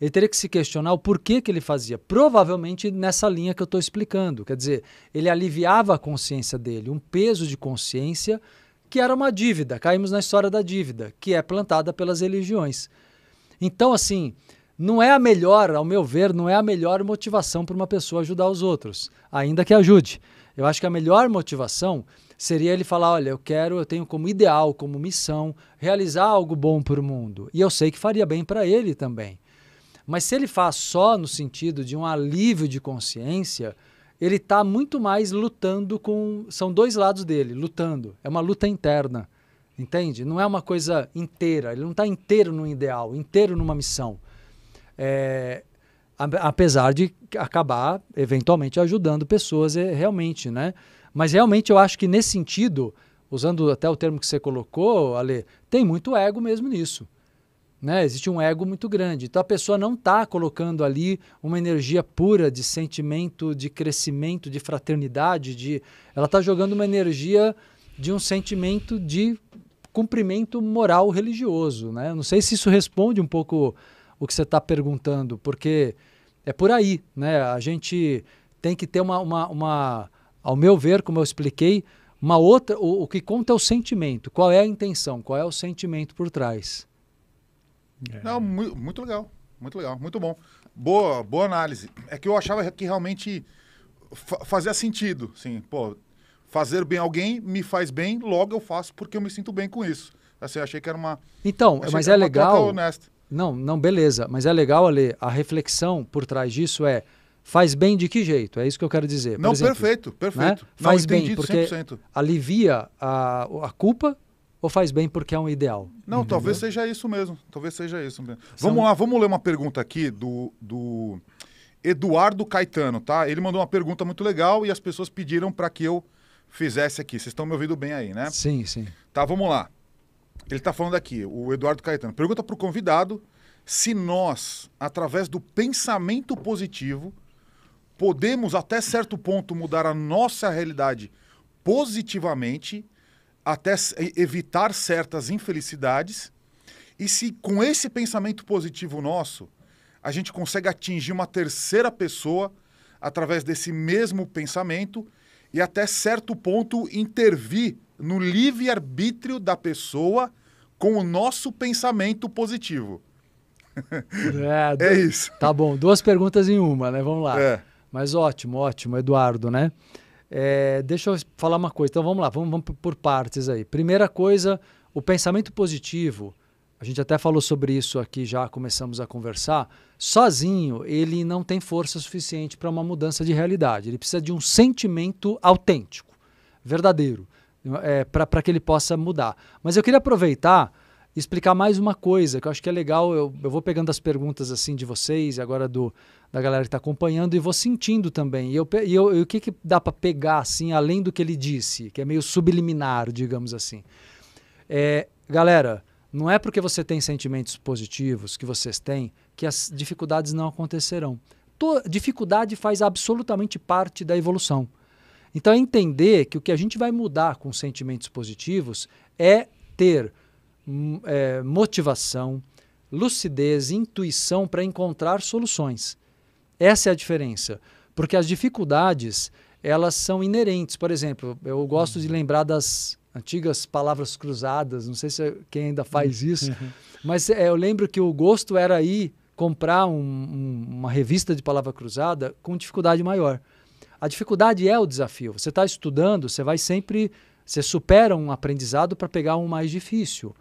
Speaker 3: Ele teria que se questionar o porquê que ele fazia. Provavelmente nessa linha que eu estou explicando. Quer dizer, ele aliviava a consciência dele, um peso de consciência que era uma dívida. Caímos na história da dívida, que é plantada pelas religiões. Então, assim, não é a melhor, ao meu ver, não é a melhor motivação para uma pessoa ajudar os outros, ainda que ajude. Eu acho que a melhor motivação seria ele falar: olha, eu quero, eu tenho como ideal, como missão, realizar algo bom para o mundo. E eu sei que faria bem para ele também. Mas se ele faz só no sentido de um alívio de consciência, ele está muito mais lutando com. São dois lados dele, lutando. É uma luta interna. Entende? Não é uma coisa inteira. Ele não está inteiro no ideal, inteiro numa missão. É, apesar de acabar eventualmente ajudando pessoas é, realmente, né? Mas realmente eu acho que nesse sentido, usando até o termo que você colocou, Ale, tem muito ego mesmo nisso. Né? Existe um ego muito grande. Então a pessoa não está colocando ali uma energia pura de sentimento, de crescimento, de fraternidade, de ela está jogando uma energia de um sentimento de cumprimento moral religioso, né? não sei se isso responde um pouco o que você está perguntando, porque é por aí, né? A gente tem que ter uma, uma, uma ao meu ver, como eu expliquei, uma outra, o, o que conta é o sentimento, qual é a intenção, qual é o sentimento por trás.
Speaker 2: É. Não, muito, muito legal. Muito legal, muito bom. Boa, boa análise. É que eu achava que realmente fa fazia sentido. Assim, pô, fazer bem alguém me faz bem, logo eu faço porque eu me sinto bem com isso. Assim, achei que era uma. Então, mas é legal.
Speaker 3: Não, não, beleza. Mas é legal, Ale, a reflexão por trás disso é faz bem de que jeito? É isso que eu quero dizer. Por não, exemplo, perfeito, perfeito. Né? Não, faz bem porque 100%. alivia a, a
Speaker 2: culpa ou faz bem porque é um ideal? Não, entendeu? talvez seja isso mesmo. Talvez seja isso mesmo. São... Vamos lá, vamos ler uma pergunta aqui do, do Eduardo Caetano, tá? Ele mandou uma pergunta muito legal e as pessoas pediram para que eu fizesse aqui. Vocês estão me ouvindo bem aí, né? Sim, sim. Tá, vamos lá. Ele está falando aqui, o Eduardo Caetano. Pergunta para o convidado se nós, através do pensamento positivo, podemos até certo ponto mudar a nossa realidade positivamente até evitar certas infelicidades. E se com esse pensamento positivo nosso, a gente consegue atingir uma terceira pessoa através desse mesmo pensamento e até certo ponto intervir no livre-arbítrio da pessoa com o nosso pensamento positivo.
Speaker 3: É, <laughs> é, isso. Tá bom, duas perguntas em uma, né? Vamos lá. É. Mas ótimo, ótimo, Eduardo, né? É, deixa eu falar uma coisa. Então vamos lá, vamos, vamos por partes aí. Primeira coisa, o pensamento positivo. A gente até falou sobre isso aqui, já começamos a conversar. Sozinho, ele não tem força suficiente para uma mudança de realidade. Ele precisa de um sentimento autêntico, verdadeiro, é, para que ele possa mudar. Mas eu queria aproveitar e explicar mais uma coisa que eu acho que é legal. Eu, eu vou pegando as perguntas assim de vocês, e agora do, da galera que está acompanhando e vou sentindo também. E, eu, e, eu, e o que, que dá para pegar, assim, além do que ele disse, que é meio subliminar, digamos assim. É, galera, não é porque você tem sentimentos positivos que vocês têm que as dificuldades não acontecerão. Tô, dificuldade faz absolutamente parte da evolução. Então, é entender que o que a gente vai mudar com sentimentos positivos é ter hum, é, motivação, lucidez, intuição para encontrar soluções. Essa é a diferença, porque as dificuldades elas são inerentes. Por exemplo, eu gosto de uhum. lembrar das antigas palavras cruzadas, não sei se quem ainda faz uhum. isso, uhum. mas é, eu lembro que o gosto era ir comprar um, um, uma revista de palavra cruzada com dificuldade maior. A dificuldade é o desafio. Você está estudando, você vai sempre, você supera um aprendizado para pegar um mais difícil.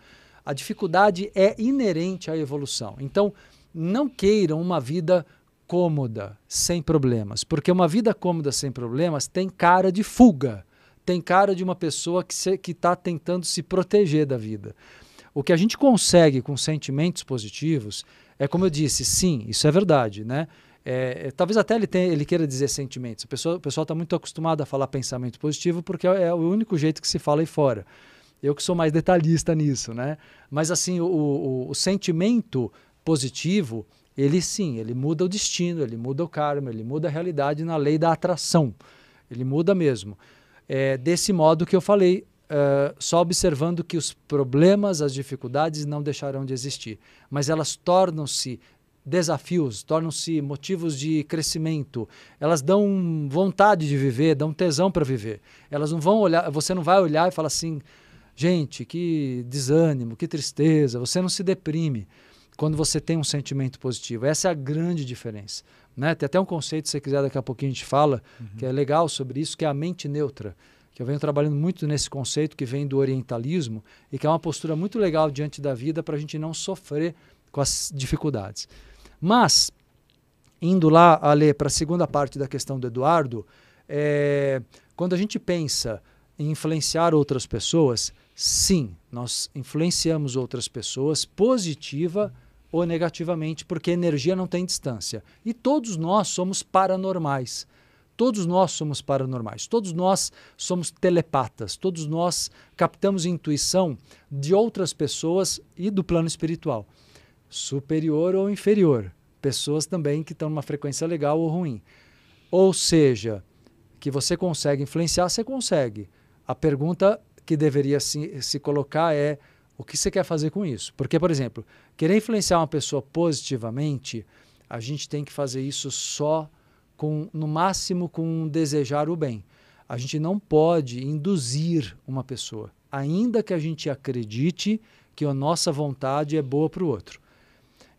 Speaker 3: A dificuldade é inerente à evolução. Então, não queiram uma vida cômoda sem problemas. Porque uma vida cômoda sem problemas tem cara de fuga, tem cara de uma pessoa que está tentando se proteger da vida. O que a gente consegue com sentimentos positivos é, como eu disse, sim, isso é verdade, né? É, é talvez até ele, tenha, ele, queira dizer sentimentos. O pessoal está muito acostumado a falar pensamento positivo porque é, é o único jeito que se fala aí fora. Eu que sou mais detalhista nisso, né? Mas assim, o, o, o sentimento positivo ele sim, ele muda o destino, ele muda o karma, ele muda a realidade na lei da atração. Ele muda mesmo. É, desse modo que eu falei, uh, só observando que os problemas, as dificuldades não deixarão de existir, mas elas tornam-se desafios, tornam-se motivos de crescimento. Elas dão vontade de viver, dão tesão para viver. Elas não vão olhar, você não vai olhar e falar assim, gente, que desânimo, que tristeza. Você não se deprime quando você tem um sentimento positivo. Essa é a grande diferença. Né? Tem até um conceito, se você quiser, daqui a pouquinho a gente fala, uhum. que é legal sobre isso, que é a mente neutra. Que eu venho trabalhando muito nesse conceito que vem do orientalismo e que é uma postura muito legal diante da vida para a gente não sofrer com as dificuldades. Mas, indo lá, Ale, para a segunda parte da questão do Eduardo, é, quando a gente pensa em influenciar outras pessoas, sim, nós influenciamos outras pessoas positiva ou negativamente, porque energia não tem distância. E todos nós somos paranormais. Todos nós somos paranormais, todos nós somos telepatas, todos nós captamos intuição de outras pessoas e do plano espiritual, superior ou inferior, pessoas também que estão numa frequência legal ou ruim. Ou seja, que você consegue influenciar, você consegue. A pergunta que deveria se, se colocar é: o que você quer fazer com isso? Porque, por exemplo, Querer influenciar uma pessoa positivamente, a gente tem que fazer isso só com, no máximo, com desejar o bem. A gente não pode induzir uma pessoa, ainda que a gente acredite que a nossa vontade é boa para o outro.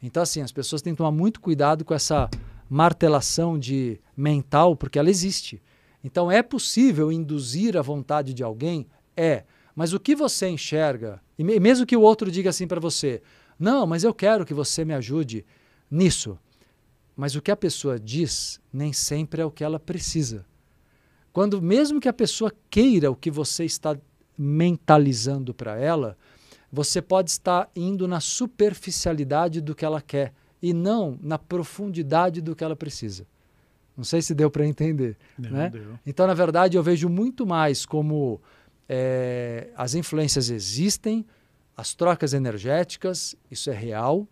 Speaker 3: Então, assim, as pessoas têm que tomar muito cuidado com essa martelação de mental, porque ela existe. Então, é possível induzir a vontade de alguém? É. Mas o que você enxerga, e mesmo que o outro diga assim para você, não, mas eu quero que você me ajude nisso. Mas o que a pessoa diz nem sempre é o que ela precisa. Quando, mesmo que a pessoa queira o que você está mentalizando para ela, você pode estar indo na superficialidade do que ela quer e não na profundidade do que ela precisa. Não sei se deu para entender. né? Deu. Então, na verdade, eu vejo muito mais como é, as influências existem, as trocas energéticas, isso é real,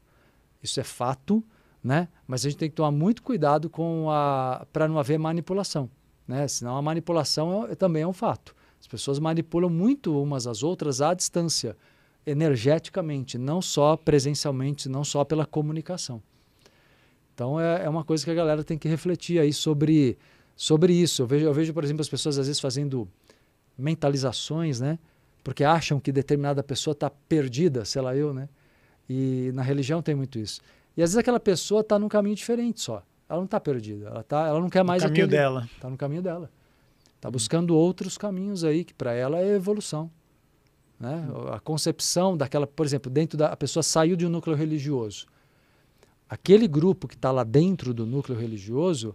Speaker 3: isso é fato, né? Mas a gente tem que tomar muito cuidado com a para não haver manipulação, né? Senão a manipulação é, é, também é um fato. As pessoas manipulam muito umas às outras à distância, energeticamente, não só presencialmente, não só pela comunicação. Então é, é uma coisa que a galera tem que refletir aí sobre sobre isso. Eu vejo, eu vejo, por exemplo, as pessoas às vezes fazendo mentalizações, né? porque acham que determinada pessoa está perdida, sei lá eu, né? E na religião tem muito isso. E às vezes aquela pessoa está num caminho diferente só. Ela não está perdida, ela, tá, ela não quer mais o caminho aquele, dela. Está no caminho dela. Está uhum. buscando outros caminhos aí, que para ela é evolução. Né? Uhum. A concepção daquela, por exemplo, dentro da a pessoa saiu de um núcleo religioso. Aquele grupo que está lá dentro do núcleo religioso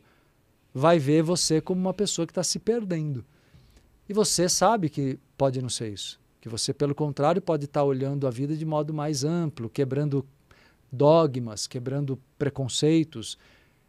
Speaker 3: vai ver você como uma pessoa que está se perdendo. E você sabe que Pode não ser isso. Que você, pelo contrário, pode estar tá olhando a vida de modo mais amplo, quebrando dogmas, quebrando preconceitos.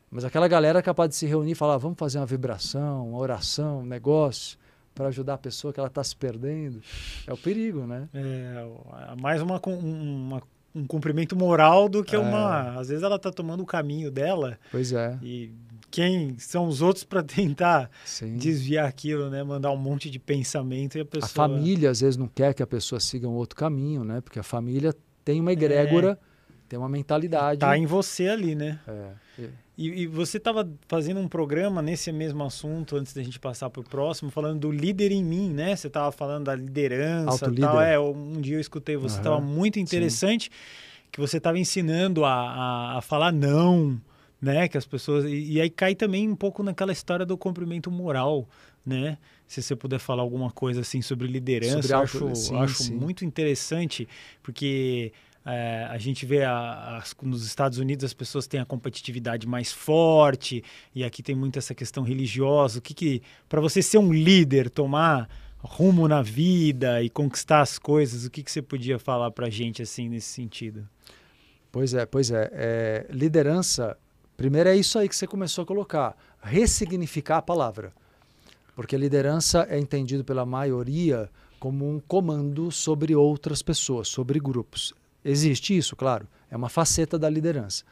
Speaker 3: Mas aquela galera é capaz de se reunir e falar: vamos fazer uma vibração, uma oração, um negócio para ajudar a pessoa que ela está se perdendo. É o perigo, né? É, é mais uma, uma um cumprimento moral do que é. uma. Às vezes
Speaker 1: ela está tomando o caminho dela. Pois é. E quem são os outros para tentar Sim. desviar aquilo, né? Mandar um monte de pensamento e a pessoa. A família
Speaker 3: às vezes não quer que a pessoa siga um outro caminho, né? Porque a família tem uma é. egrégora, é. tem uma mentalidade. Está em
Speaker 1: você ali, né? É. E, e você estava fazendo um programa nesse mesmo assunto antes da gente passar para o próximo, falando do líder em mim, né? Você estava falando da liderança, Auto -líder. tal. É, um dia eu escutei você, estava uhum. muito interessante. Sim que você estava ensinando a, a, a, falar não, né? Que as pessoas e, e, aí cai também um pouco naquela história do cumprimento moral, né? Se você puder falar alguma coisa assim sobre liderança, sobre acho, sim, acho sim. muito interessante porque é, a gente vê a, nos Estados Unidos as pessoas têm a competitividade mais forte e aqui tem muito essa questão religiosa. O que, que para você ser um líder, tomar rumo na vida e conquistar as coisas,
Speaker 3: o que, que você podia falar para gente assim nesse sentido? Pois é, pois é. é liderança Primeiro é isso aí que você começou a colocar, ressignificar a palavra. Porque liderança é entendido pela maioria como um comando sobre outras pessoas, sobre grupos. Existe isso, claro, é uma faceta da liderança.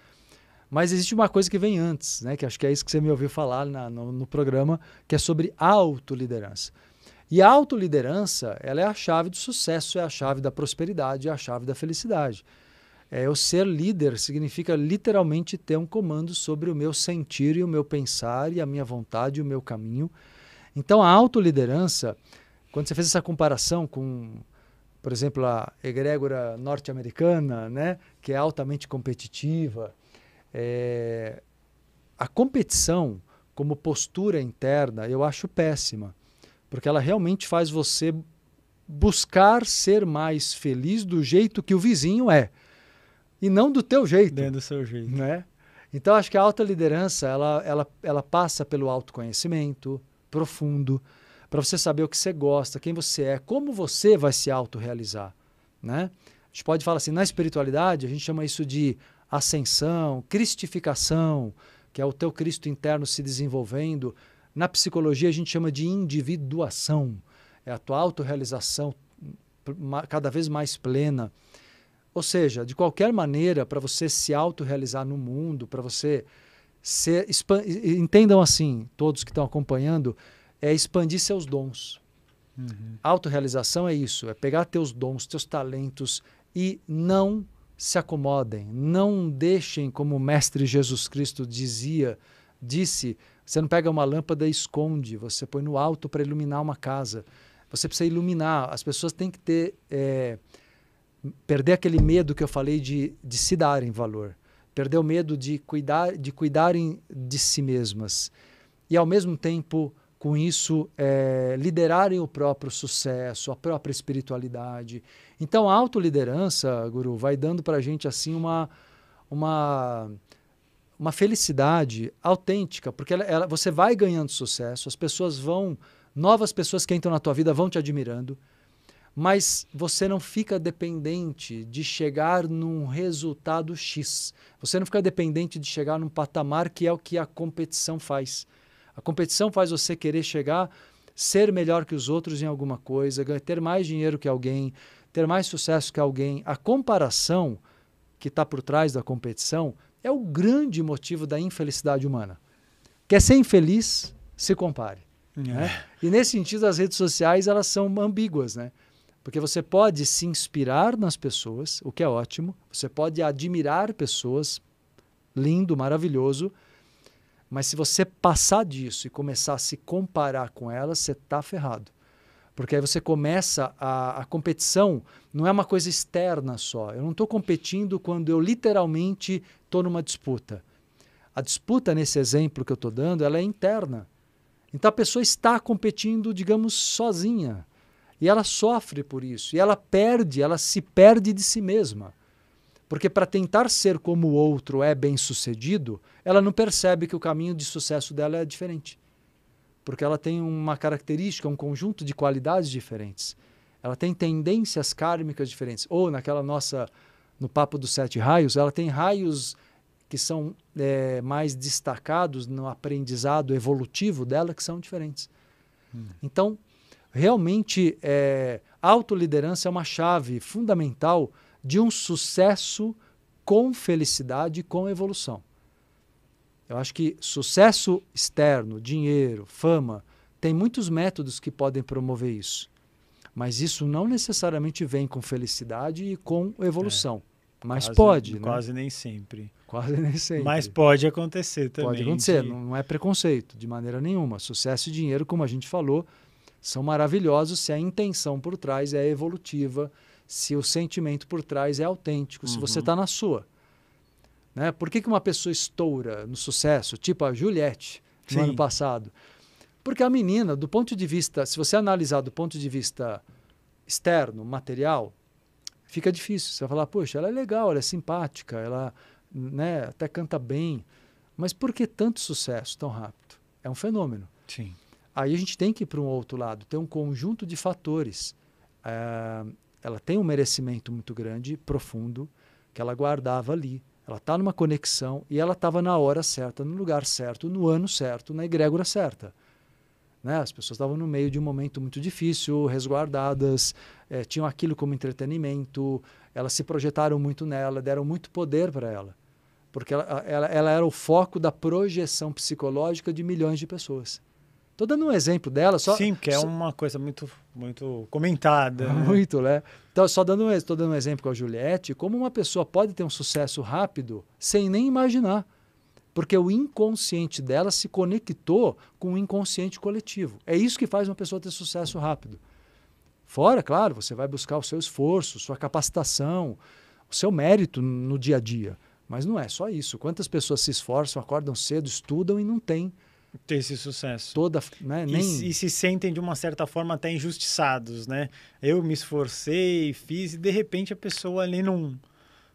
Speaker 3: Mas existe uma coisa que vem antes, né, que acho que é isso que você me ouviu falar na, no, no programa, que é sobre autoliderança. E a autoliderança, ela é a chave do sucesso, é a chave da prosperidade, é a chave da felicidade. É, eu ser líder significa literalmente ter um comando sobre o meu sentir e o meu pensar e a minha vontade e o meu caminho. Então, a autoliderança, quando você fez essa comparação com, por exemplo, a egrégora norte-americana, né, que é altamente competitiva, é, a competição como postura interna eu acho péssima, porque ela realmente faz você buscar ser mais feliz do jeito que o vizinho é e não do teu jeito. Dentro do seu jeito. Né? Então, acho que a alta liderança, ela, ela, ela passa pelo autoconhecimento profundo, para você saber o que você gosta, quem você é, como você vai se autorrealizar, né? A gente pode falar assim, na espiritualidade, a gente chama isso de ascensão, cristificação, que é o teu Cristo interno se desenvolvendo. Na psicologia, a gente chama de individuação, é a tua autorrealização hum, hum, cada vez mais plena. Ou seja, de qualquer maneira, para você se autorrealizar no mundo, para você ser. Entendam assim, todos que estão acompanhando, é expandir seus dons. Uhum. Autorealização é isso, é pegar teus dons, teus talentos e não se acomodem, não deixem como o mestre Jesus Cristo dizia, disse, você não pega uma lâmpada e esconde, você põe no alto para iluminar uma casa. Você precisa iluminar, as pessoas têm que ter é, perder aquele medo que eu falei de, de se darem valor, perder o medo de cuidar de cuidarem de si mesmas e ao mesmo tempo com isso é, liderarem o próprio sucesso, a própria espiritualidade. Então a autoliderança, guru, vai dando para a gente assim uma uma uma felicidade autêntica, porque ela, ela, você vai ganhando sucesso, as pessoas vão, novas pessoas que entram na tua vida vão te admirando, mas você não fica dependente de chegar num resultado X. Você não fica dependente de chegar num patamar que é o que a competição faz. A competição faz você querer chegar, ser melhor que os outros em alguma coisa, ter mais dinheiro que alguém, ter mais sucesso que alguém. A comparação que está por trás da competição é o grande motivo da infelicidade humana. Quer ser infeliz? Se compare. É. Né? E nesse sentido, as redes sociais elas são ambíguas, né? Porque você pode se inspirar nas pessoas, o que é ótimo, você pode admirar pessoas, lindo, maravilhoso, mas se você passar disso e começar a se comparar com elas, você está ferrado. Porque aí você começa a, a competição, não é uma coisa externa só. Eu não estou competindo quando eu literalmente estou numa disputa. A disputa, nesse exemplo que eu estou dando, ela é interna. Então a pessoa está competindo, digamos, sozinha. E ela sofre por isso, e ela perde, ela se perde de si mesma. Porque para tentar ser como o outro é bem-sucedido, ela não percebe que o caminho de sucesso dela é diferente. Porque ela tem uma característica, um conjunto de qualidades diferentes. Ela tem tendências kármicas diferentes. Ou naquela nossa, no papo dos sete raios, ela tem raios que são é, mais destacados no aprendizado evolutivo dela que são diferentes. Hum. Então, Realmente, é, autoliderança é uma chave fundamental de um sucesso com felicidade e com evolução. Eu acho que sucesso externo, dinheiro, fama, tem muitos métodos que podem promover isso. Mas isso não necessariamente vem com felicidade e com evolução. É, mas quase, pode, né? Quase nem sempre. Quase nem sempre. Mas pode acontecer também. Pode acontecer, de... não é preconceito de maneira nenhuma. Sucesso e dinheiro, como a gente falou, são maravilhosos se a intenção por trás é evolutiva, se o sentimento por trás é autêntico, uhum. se você está uhum. na sua. Né? Por que, que uma pessoa estoura no sucesso, tipo a Juliette, Sim. no ano passado? Porque a menina, do ponto de vista, se você analisar do ponto de vista externo, material, fica difícil. Você vai falar, poxa, ela é legal, ela é simpática, ela né, até canta bem. Mas por que tanto sucesso tão rápido? É um fenômeno. Sim. Aí a gente tem que ir para um outro lado, tem um conjunto de fatores. É, ela tem um merecimento muito grande, profundo, que ela guardava ali. Ela está numa conexão e ela estava na hora certa, no lugar certo, no ano certo, na egrégora certa. Né? As pessoas estavam no meio de um momento muito difícil, resguardadas, é, tinham aquilo como entretenimento, elas se projetaram muito nela, deram muito poder para ela. Porque ela, ela, ela era o foco da projeção psicológica de milhões de pessoas. Estou dando um exemplo dela só. Sim, que é uma coisa muito, muito comentada. Né? Muito, né? Então, só dando um, tô dando um exemplo com a Juliette, como uma pessoa pode ter um sucesso rápido sem nem imaginar. Porque o inconsciente dela se conectou com o inconsciente coletivo. É isso que faz uma pessoa ter sucesso rápido. Fora, claro, você vai buscar o seu esforço, sua capacitação, o seu mérito no dia a dia. Mas não é só isso. Quantas pessoas se esforçam, acordam cedo, estudam e não têm ter esse sucesso. Toda, né, nem... e,
Speaker 1: se sentem de uma certa forma até injustiçados, né? Eu me esforcei, fiz e de repente a pessoa ali num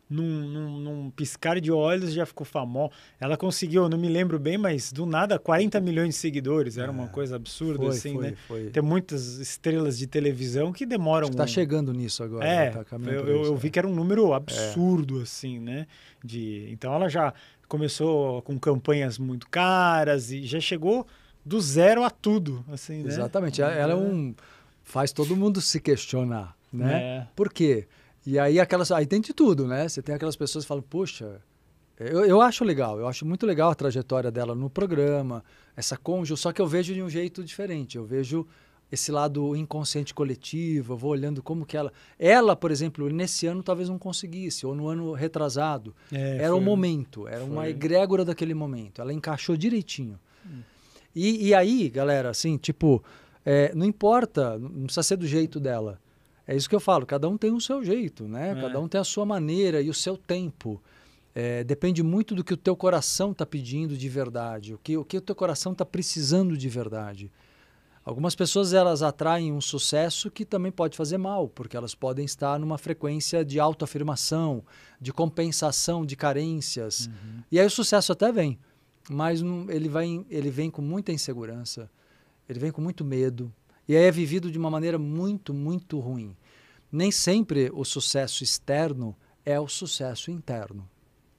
Speaker 1: num, num, num piscar de olhos já ficou famosa. Ela conseguiu, não me lembro bem, mas do nada 40 milhões de seguidores, era é, uma coisa absurda foi, assim, foi, né? Foi. Tem muitas estrelas de televisão que demoram. Está um...
Speaker 3: chegando nisso agora.
Speaker 1: É, né? tá eu, eu, eu, vi é. que era um número absurdo é. assim, né? De então ela já começou com campanhas muito caras e já chegou do zero a tudo, assim,
Speaker 3: né? Exatamente. Ela é um faz todo mundo se questionar, né? É. Por quê? E aí aquelas aí tem de tudo, né? Você tem aquelas pessoas que falam: "Poxa, eu, eu acho legal, eu acho muito legal a trajetória dela no programa, essa cônjuge, só que eu vejo de um jeito diferente. Eu vejo esse lado inconsciente coletivo, eu vou olhando como que ela... Ela, por exemplo, nesse ano talvez não conseguisse, ou no ano retrasado. É, era o um momento, era foi. uma egrégora daquele momento. Ela encaixou direitinho. Hum. E, e aí, galera, assim, tipo, é, não importa, não precisa ser do jeito dela. É isso que eu falo, cada um tem o seu jeito, né? É. Cada um tem a sua maneira e o seu tempo. É, depende muito do que o teu coração está pedindo de verdade, o que o, que o teu coração está precisando de verdade. Algumas pessoas elas atraem um sucesso que também pode fazer mal, porque elas podem estar numa frequência de autoafirmação, de compensação de carências. Uhum. E aí o sucesso até vem, mas não, ele, vai, ele vem com muita insegurança, ele vem com muito medo. E aí é vivido de uma maneira muito, muito ruim. Nem sempre o sucesso externo é o sucesso interno.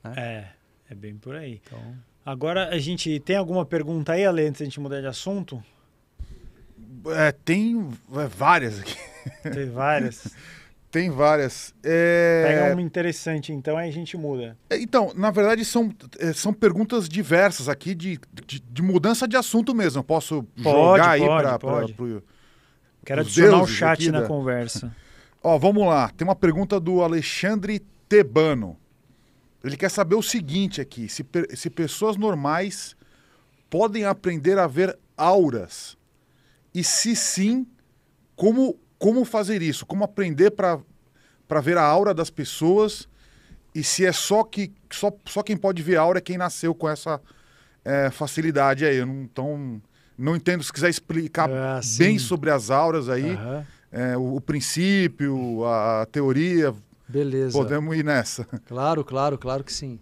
Speaker 3: Né? É, é bem
Speaker 1: por aí. Então... Agora a gente tem alguma pergunta aí, Alê, antes de a gente mudar de assunto?
Speaker 2: É, tem é, várias aqui. Tem várias. <laughs> Tem
Speaker 1: várias. É... Pega uma interessante, então, aí a gente muda.
Speaker 2: É, então, na verdade, são, é, são perguntas diversas aqui de, de, de mudança de assunto mesmo. posso pode, jogar aí para o. Quero adicionar o chat na conversa. <laughs> Ó, vamos lá. Tem uma pergunta do Alexandre Tebano. Ele quer saber o seguinte aqui: se, se pessoas normais podem aprender a ver auras e se sim, como, como fazer isso? Como aprender para ver a aura das pessoas? E se é só que só, só quem pode ver a aura é quem nasceu com essa é, facilidade aí. Eu não, então, não entendo. Se quiser explicar ah, bem sobre as auras aí, uhum. é, o, o, princípio, a, a teoria, Beleza. podemos ir nessa. Claro, claro, claro que sim.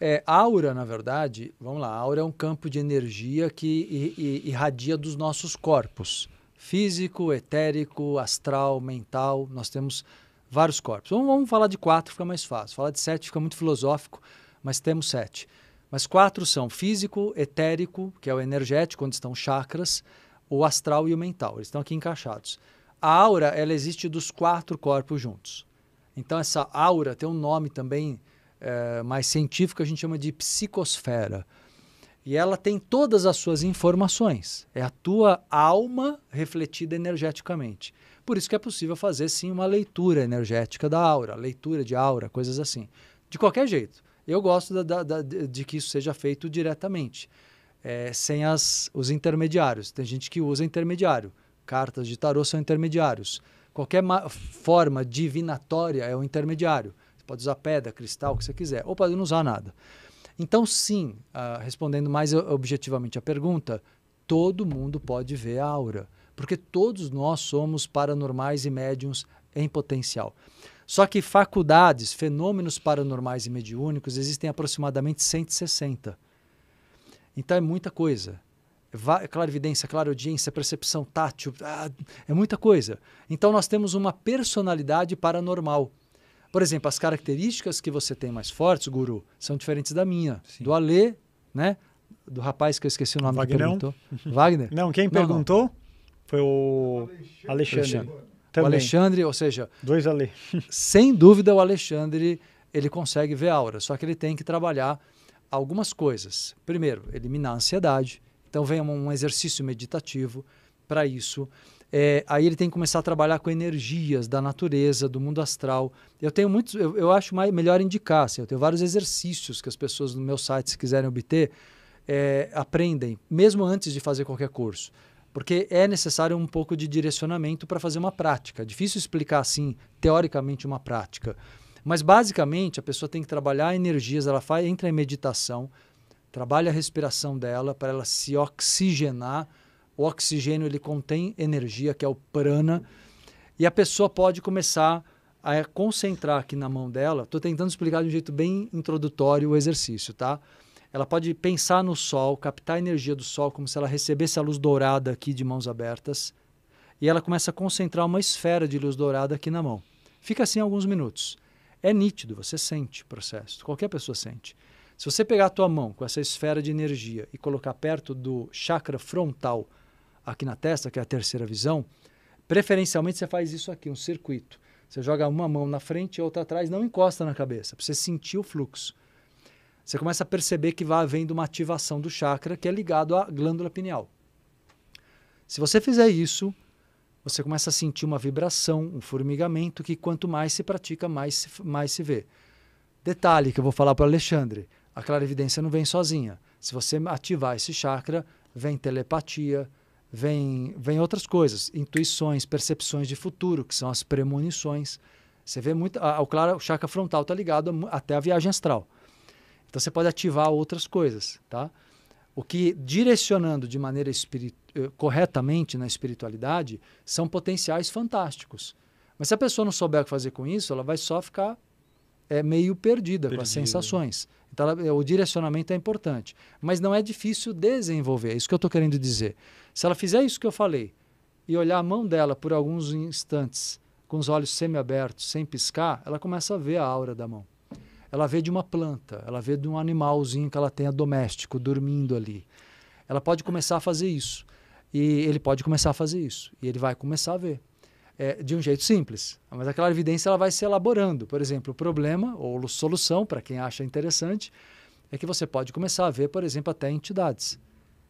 Speaker 3: É, aura, na verdade, vamos lá, aura é um campo de energia que irradia dos nossos corpos. Físico, etérico, astral, mental, nós temos vários corpos. Vamos, vamos falar de quatro, fica mais fácil. Falar de sete fica muito filosófico, mas temos sete. Mas quatro são físico, etérico, que é o energético, onde estão chakras, o astral e o mental. Eles estão aqui encaixados. A aura, ela existe dos quatro corpos juntos. Então, essa aura tem um nome também é, mais científica a gente chama de psicosfera. E ela tem todas as suas informações. É a tua alma refletida energeticamente. Por isso que é possível fazer sim uma leitura energética da aura, leitura de aura, coisas assim. De qualquer jeito. Eu gosto da, da, da, de que isso seja feito diretamente, é, sem as, os intermediários. Tem gente que usa intermediário. Cartas de tarô são intermediários. Qualquer forma divinatória é um intermediário. Você pode usar pedra, cristal, o que você quiser, ou pode não usar nada. Então, sim, uh, respondendo mais objetivamente a pergunta, todo mundo pode ver a aura, porque todos nós somos paranormais e médiums em potencial. Só que faculdades, fenômenos paranormais e mediúnicos existem aproximadamente 160. Então é muita coisa. Clarividência, clareaudiência, percepção tátil, ah, é muita coisa. Então nós temos uma personalidade paranormal. Por exemplo, as características que você tem mais fortes, guru, são diferentes da minha. Sim. Do Alê, né? Do rapaz que eu esqueci o nome Wagner. que perguntou. Wagner? Não, quem perguntou não. foi o Alexandre. Alexandre. O Alexandre, ou seja. Dois Ale. sem dúvida, o Alexandre ele consegue ver aura, só que ele tem que trabalhar algumas coisas. Primeiro, eliminar a ansiedade. Então, vem um exercício meditativo para isso. É, aí ele tem que começar a trabalhar com energias da natureza, do mundo astral. Eu tenho muitos, eu, eu acho mais, melhor indicar, assim, eu tenho vários exercícios que as pessoas no meu site, se quiserem obter, é, aprendem, mesmo antes de fazer qualquer curso. Porque é necessário um pouco de direcionamento para fazer uma prática. É difícil explicar assim, teoricamente, uma prática. Mas basicamente a pessoa tem que trabalhar energias, ela faz, entra em meditação, trabalha a respiração dela para ela se oxigenar o oxigênio ele contém energia, que é o prana, e a pessoa pode começar a concentrar aqui na mão dela. Estou tentando explicar de um jeito bem introdutório o exercício, tá? Ela pode pensar no sol, captar a energia do sol, como se ela recebesse a luz dourada aqui de mãos abertas, e ela começa a concentrar uma esfera de luz dourada aqui na mão. Fica assim alguns minutos. É nítido, você sente o processo, qualquer pessoa sente. Se você pegar a tua mão com essa esfera de energia e colocar perto do chakra frontal, aqui na testa, que é a terceira visão, preferencialmente você faz isso aqui, um circuito. Você joga uma mão na frente e outra atrás, não encosta na cabeça, para você sentir o fluxo. Você começa a perceber que vai havendo uma ativação do chakra que é ligado à glândula pineal. Se você fizer isso, você começa a sentir uma vibração, um formigamento que quanto mais se pratica, mais se, mais se vê. Detalhe que eu vou falar para o Alexandre, a clarividência não vem sozinha. Se você ativar esse chakra, vem telepatia, vem, vem outras coisas, intuições, percepções de futuro, que são as premonições. Você vê muito, ao claro, o chakra frontal está ligado até a viagem astral. Então você pode ativar outras coisas, tá? O que direcionando de maneira eh, corretamente na espiritualidade são potenciais fantásticos. Mas se a pessoa não souber o que fazer com isso, ela vai só ficar é, meio perdida, perdida. com as né? sensações. Então, ela, o direcionamento é importante. Mas não é difícil desenvolver, é isso que eu estou querendo dizer. Se ela fizer isso que eu falei e olhar a mão dela por alguns instantes, com os olhos semiabertos, sem piscar, ela começa a ver a aura da mão. Ela vê de uma planta, ela vê de um animalzinho que ela tenha doméstico dormindo ali. Ela pode começar a fazer isso. E ele pode começar a fazer isso. E ele vai começar a ver. É, de um jeito simples. Mas aquela evidência ela vai se elaborando. Por exemplo, o problema ou solução, para quem acha interessante, é que você pode começar a ver, por exemplo, até entidades.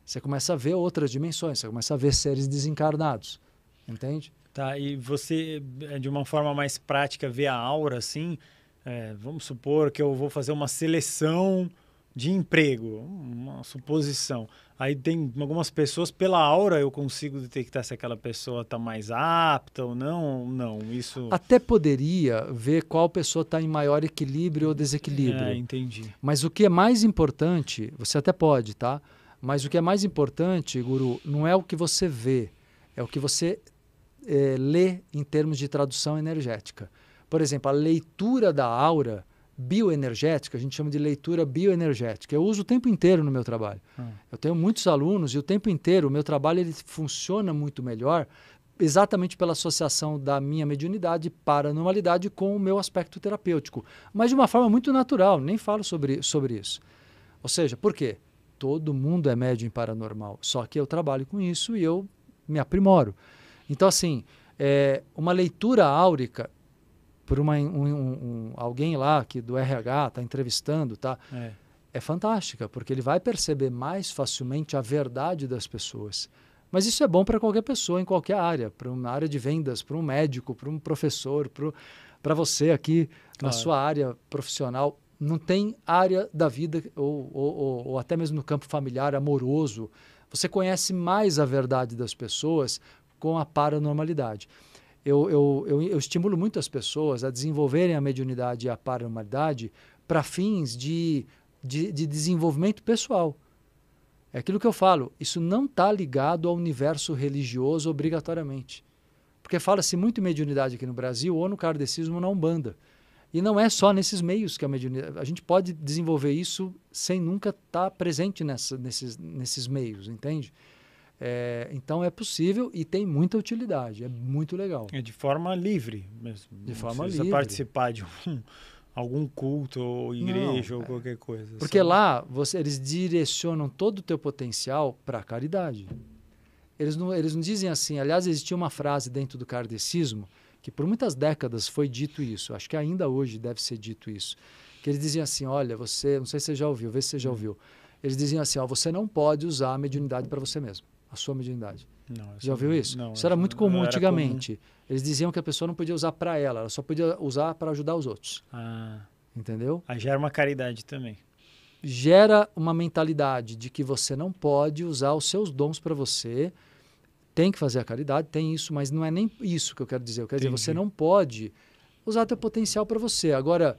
Speaker 3: Você começa a ver outras dimensões, você começa a ver seres desencarnados. Entende?
Speaker 1: Tá, e você, eh, de uma forma mais prática, vê a aura assim. É, vamos supor que eu vou fazer uma seleção de emprego, uma suposição. Aí tem algumas pessoas, pela aura eu consigo detectar se aquela pessoa está mais apta ou não, não, isso... Até
Speaker 3: poderia ver qual pessoa está em maior equilíbrio ou desequilíbrio. É, entendi. Mas o que é mais importante, você até pode, tá? Mas o que é mais importante, Guru, não é o que você vê, é o que você é, lê em termos de tradução energética. Por exemplo, a leitura da aura bioenergética, a gente chama de leitura bioenergética. Eu uso o tempo inteiro no meu trabalho. Hum. Eu tenho muitos alunos e o tempo inteiro o meu trabalho ele funciona muito melhor exatamente pela associação da minha mediunidade para a normalidade com o meu aspecto terapêutico, mas de uma forma muito natural, nem falo sobre, sobre isso. Ou seja, por quê? todo mundo é médium paranormal. Só que eu trabalho com isso e eu me aprimoro. Então, assim, é, uma leitura áurica por uma, um, um, alguém lá que do RH está entrevistando, tá? É. é fantástica, porque ele vai perceber mais facilmente a verdade das pessoas. Mas isso é bom para qualquer pessoa, em qualquer área, para uma área de vendas, para um médico, para um professor, para você aqui claro. na sua área profissional não tem área da vida, ou, ou, ou, até mesmo no campo familiar, amoroso. Você conhece mais a verdade das pessoas com a paranormalidade. Eu, eu, eu, eu estimulo muito as pessoas a desenvolverem a mediunidade e a paranormalidade para fins de, de, de desenvolvimento pessoal. É aquilo que eu falo, isso não está ligado ao universo religioso obrigatoriamente. Porque fala-se muito em mediunidade aqui no Brasil ou no kardecismo na Umbanda. E não é só nesses meios que a mediunidade. A gente pode desenvolver isso sem nunca estar tá presente nessa, nesses, nesses meios, entende? É, então é possível e tem muita utilidade, é muito legal. É de forma livre mesmo. De forma livre.
Speaker 1: participar
Speaker 3: de um, algum culto ou igreja Não, ou é. qualquer
Speaker 1: coisa. Assim. Porque
Speaker 3: sabe? lá você, eles direcionam todo o teu potencial para a caridade. Eles não, eles não dizem assim. Aliás, existia uma frase dentro do kardecismo que por muitas décadas foi dito isso, acho que ainda hoje deve ser dito isso, que eles diziam assim, olha, você, não sei se você já ouviu, vê se você já hum. ouviu, eles diziam assim, ó, você não pode usar a mediunidade para você mesmo, a sua mediunidade.
Speaker 1: Não, já ouviu isso? Não, isso era muito comum era antigamente.
Speaker 3: Comum. Eles diziam que a pessoa não podia usar para ela, ela só podia usar para ajudar os outros. Ah, Entendeu? Aí gera uma caridade também. Gera uma mentalidade de que você não pode usar os seus dons para você, tem que fazer a caridade, tem isso, mas não é nem isso que eu quero dizer. Eu quero Entendi. dizer, você não pode usar teu potencial para você. Agora,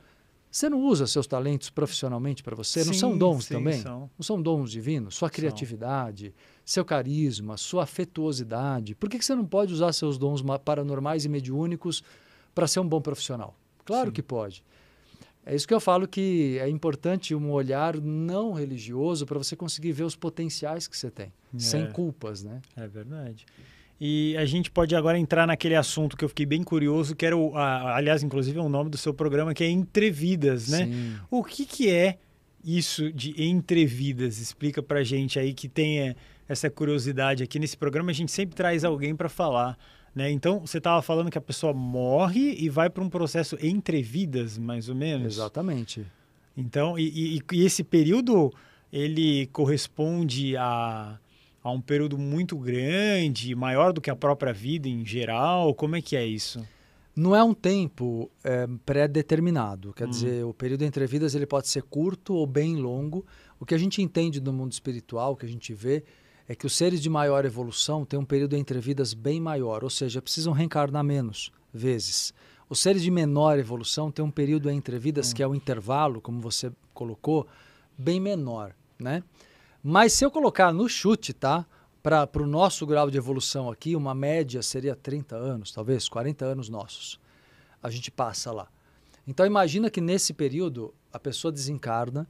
Speaker 3: você não usa seus talentos profissionalmente para você? Sim, não são dons sim, também? São. Não são dons divinos? Sua criatividade, são. seu carisma, sua afetuosidade. Por que, que você não pode usar seus dons paranormais e mediúnicos para ser um bom profissional? Claro sim. que pode. É isso que eu falo que é importante um olhar não religioso para você conseguir ver os potenciais que você tem, é. sem culpas, né? É verdade.
Speaker 1: E a gente pode agora entrar naquele assunto que eu fiquei bem curioso, que era, o, a, aliás, inclusive é o nome do seu programa, que é Entrevidas, né? Sim. O que, que é isso de Entrevidas? Explica a gente aí que tenha é, essa curiosidade aqui. Nesse programa a gente sempre traz alguém para falar né? Então, você estava falando que a pessoa morre e vai para um processo entre vidas, mais ou menos? Exatamente. Então, e, e, e esse período, ele corresponde a, a um período muito grande,
Speaker 3: maior do que a própria vida em
Speaker 1: geral?
Speaker 3: Como é que é isso? Não é um tempo é, pré-determinado. Quer hum. dizer, o período entre vidas ele pode ser curto ou bem longo. O que a gente entende do mundo espiritual, o que a gente vê, é que os seres de maior evolução têm um período entre vidas bem maior, ou seja, precisam reencarnar menos vezes. Os seres de menor evolução têm um período entre vidas, hum. que é o intervalo, como você colocou, bem menor, né? Mas se eu colocar no chute, tá? Para o nosso grau de evolução aqui, uma média seria 30 anos, talvez 40 anos nossos. A gente passa lá. Então imagina que nesse período a pessoa desencarna,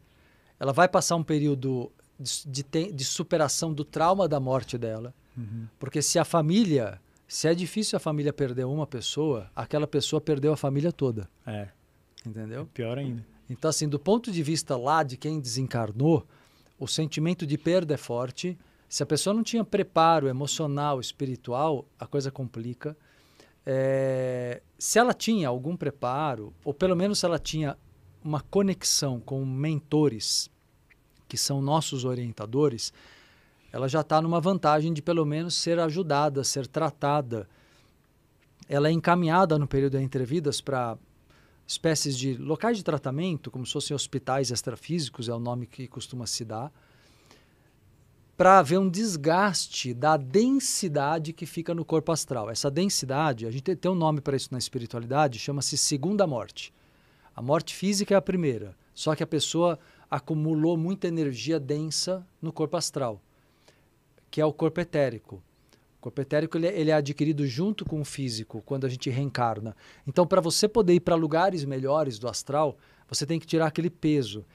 Speaker 3: ela vai passar um período de, de, de superação do trauma da morte dela. Uhum. Porque se a família, se é difícil a família perder uma pessoa, aquela pessoa perdeu a família toda. É. Entendeu? É pior ainda. Então, assim, do ponto de vista lá de quem desencarnou, o sentimento de perda é forte. Se a pessoa não tinha preparo emocional, espiritual, a coisa complica. É, se ela tinha algum preparo, ou pelo menos se ela tinha uma conexão com mentores que são nossos orientadores, ela já está numa vantagem de pelo menos ser ajudada, ser tratada. Ela é encaminhada no período das entrevistas para espécies de locais de tratamento, como se fossem hospitais extrafísicos, é o nome que costuma se dar, para haver um desgaste da densidade que fica no corpo astral. Essa densidade, a gente tem um nome para isso na espiritualidade, chama-se segunda morte. A morte física é a primeira, só que a pessoa acumulou muita energia densa no corpo astral, que é o corpo etérico. O corpo etérico ele, é, ele é adquirido junto com o físico quando a gente reencarna. Então, para você poder ir para lugares melhores do astral, você tem que tirar aquele peso.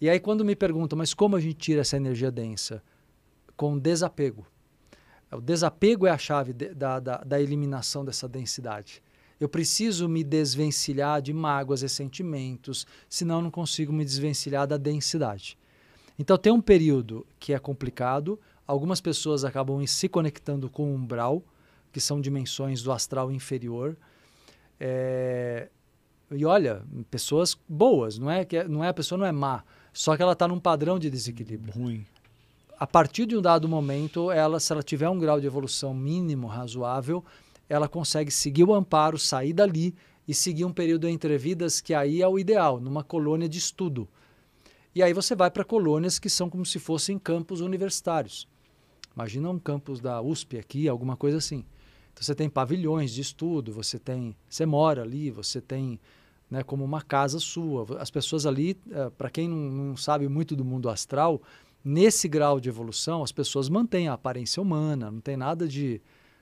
Speaker 3: E aí, quando me perguntam, mas como a gente tira essa energia densa? Com desapego. O desapego é a chave de, da, da, da eliminação dessa densidade. Eu preciso me desvencilhar de mágoas, ressentimentos, senão eu não consigo me desvencilhar da densidade. Então tem um período que é complicado, algumas pessoas acabam se conectando com o umbral, que são dimensões do astral inferior. É... E olha, pessoas boas, não é que é, não é a pessoa não é má, só que ela está num padrão de desequilíbrio. Ruim. A partir de um dado momento, ela, se ela tiver um grau de evolução mínimo razoável, ela consegue seguir o amparo, sair dali e seguir um período entre vidas que aí é o ideal, numa colônia de estudo. E aí você vai para colônias que são como se fossem campos universitários. Imagina um campus da USP aqui, alguma coisa assim. Então você tem pavilhões de estudo, você tem, você mora ali, você tem né, como uma casa sua. As pessoas ali, eh, para quem não, não sabe muito do mundo astral, nesse grau de evolução, as pessoas mantêm a aparência humana, não tem nada de.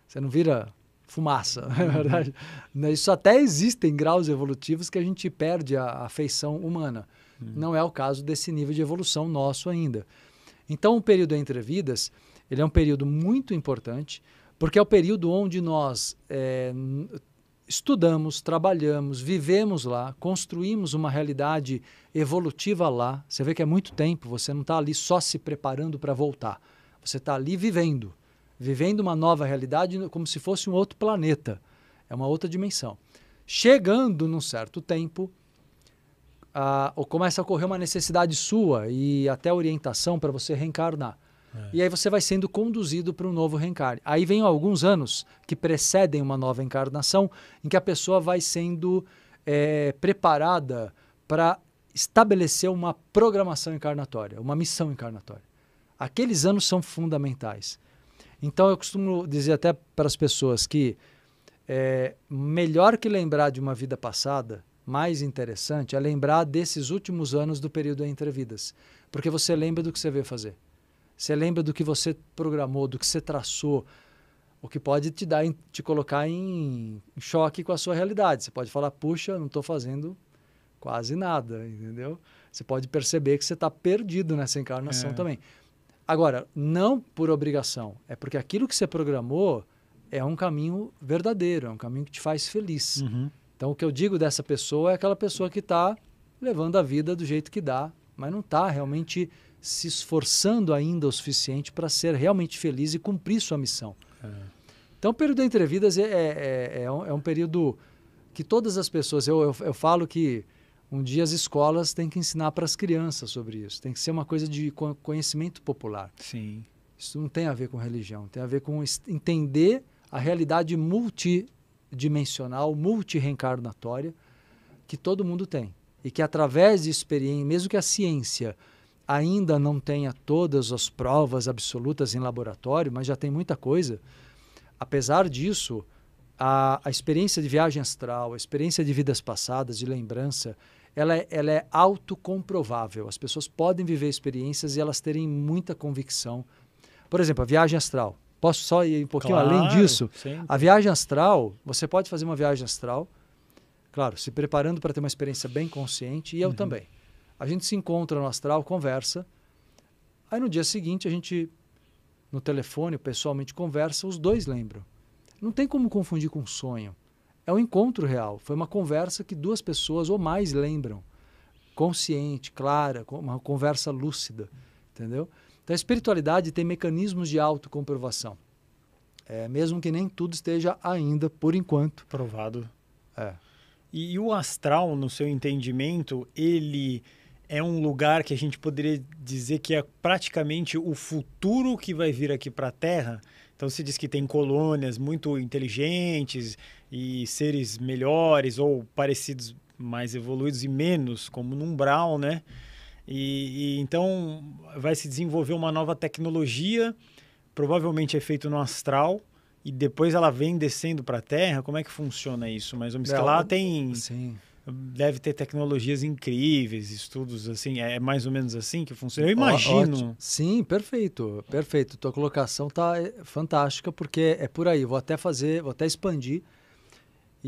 Speaker 3: Você não vira fumaça, na <laughs> é uhum. verdade. Né, isso até existem graus evolutivos que a gente perde a afeição humana. Uhum. Não é o caso desse nível de evolução nosso ainda. Então, o período entre vidas, ele é um período muito importante, porque é o período onde nós é, estudamos, trabalhamos, vivemos lá, construímos uma realidade evolutiva lá. Você vê que é muito tempo, você não está ali só se preparando para voltar. Você está ali vivendo vivendo uma nova realidade como se fosse um outro planeta. É uma outra dimensão. Chegando num certo tempo, a, ou começa a ocorrer uma necessidade sua e até orientação para você reencarnar. É. E aí você vai sendo conduzido para um novo reencarne. Aí vem alguns anos que precedem uma nova encarnação, em que a pessoa vai sendo é, preparada para estabelecer uma programação encarnatória, uma missão encarnatória. Aqueles anos são fundamentais. Então eu costumo dizer até para as pessoas que é, melhor que lembrar de uma vida passada, mais interessante é lembrar desses últimos anos do período entre vidas, porque você lembra do que você veio fazer. Você lembra do que você programou, do que você traçou, o que pode te dar, te colocar em choque com a sua realidade. Você pode falar, puxa, não estou fazendo quase nada, entendeu? Você pode perceber que você está perdido nessa encarnação é. também. Agora, não por obrigação, é porque aquilo que você programou é um caminho verdadeiro, é um caminho que te faz feliz. Uhum. Então, o que eu digo dessa pessoa é aquela pessoa que está levando a vida do jeito que dá, mas não está realmente se esforçando ainda o suficiente para ser realmente feliz e cumprir sua missão. É. Então, o período entre vidas é, é, é, é um, é um, período que todas as pessoas. Eu, eu, eu falo que um dia as escolas têm que ensinar para as crianças sobre isso. Tem que ser uma coisa de conhecimento popular. Sim. Isso não tem a ver com religião, tem a ver com entender a realidade multidimensional, multireencarnatória que todo mundo tem. E que através de experiência, mesmo que a ciência ainda não tenha todas as provas absolutas em laboratório, mas já tem muita coisa, apesar disso, a, a experiência de viagem astral, a experiência de vidas passadas, de lembrança, ela é, ela é autocomprovável. As pessoas podem viver experiências e elas terem muita convicção. Por exemplo, a viagem astral. Posso só ir um pouquinho claro, além disso? Sempre. A viagem astral, você pode fazer uma viagem astral, claro, se preparando para ter uma experiência bem consciente, e eu uhum. também. A gente se encontra no astral, conversa. Aí no dia seguinte a gente, no telefone, pessoalmente conversa, os dois lembram. Não tem como confundir com sonho é um encontro real. Foi uma conversa que duas pessoas ou mais lembram. Consciente, clara, uma conversa lúcida. Entendeu? Então, a espiritualidade tem mecanismos de autocomprovação. É, mesmo que nem tudo esteja ainda, por enquanto. Provado. É. E, e o astral,
Speaker 1: no seu entendimento, ele é um lugar que a gente poderia dizer que é praticamente o futuro que vai vir aqui para a Terra. Então se diz que tem colônias muito inteligentes, e seres melhores ou parecidos mais evoluídos e menos, como num umbral, né? E, e, então vai se desenvolver uma nova tecnologia, provavelmente é feito no astral e depois ela vem descendo para a Terra. Como é que funciona isso? Mas vamos lá tem sim. deve ter tecnologias incríveis, estudos assim, é, é mais ou menos assim que funciona. Eu imagino.
Speaker 3: ó, sim, perfeito, perfeito. Tua colocação tá eh, fantástica porque é por aí. Vou até fazer, vou até expandir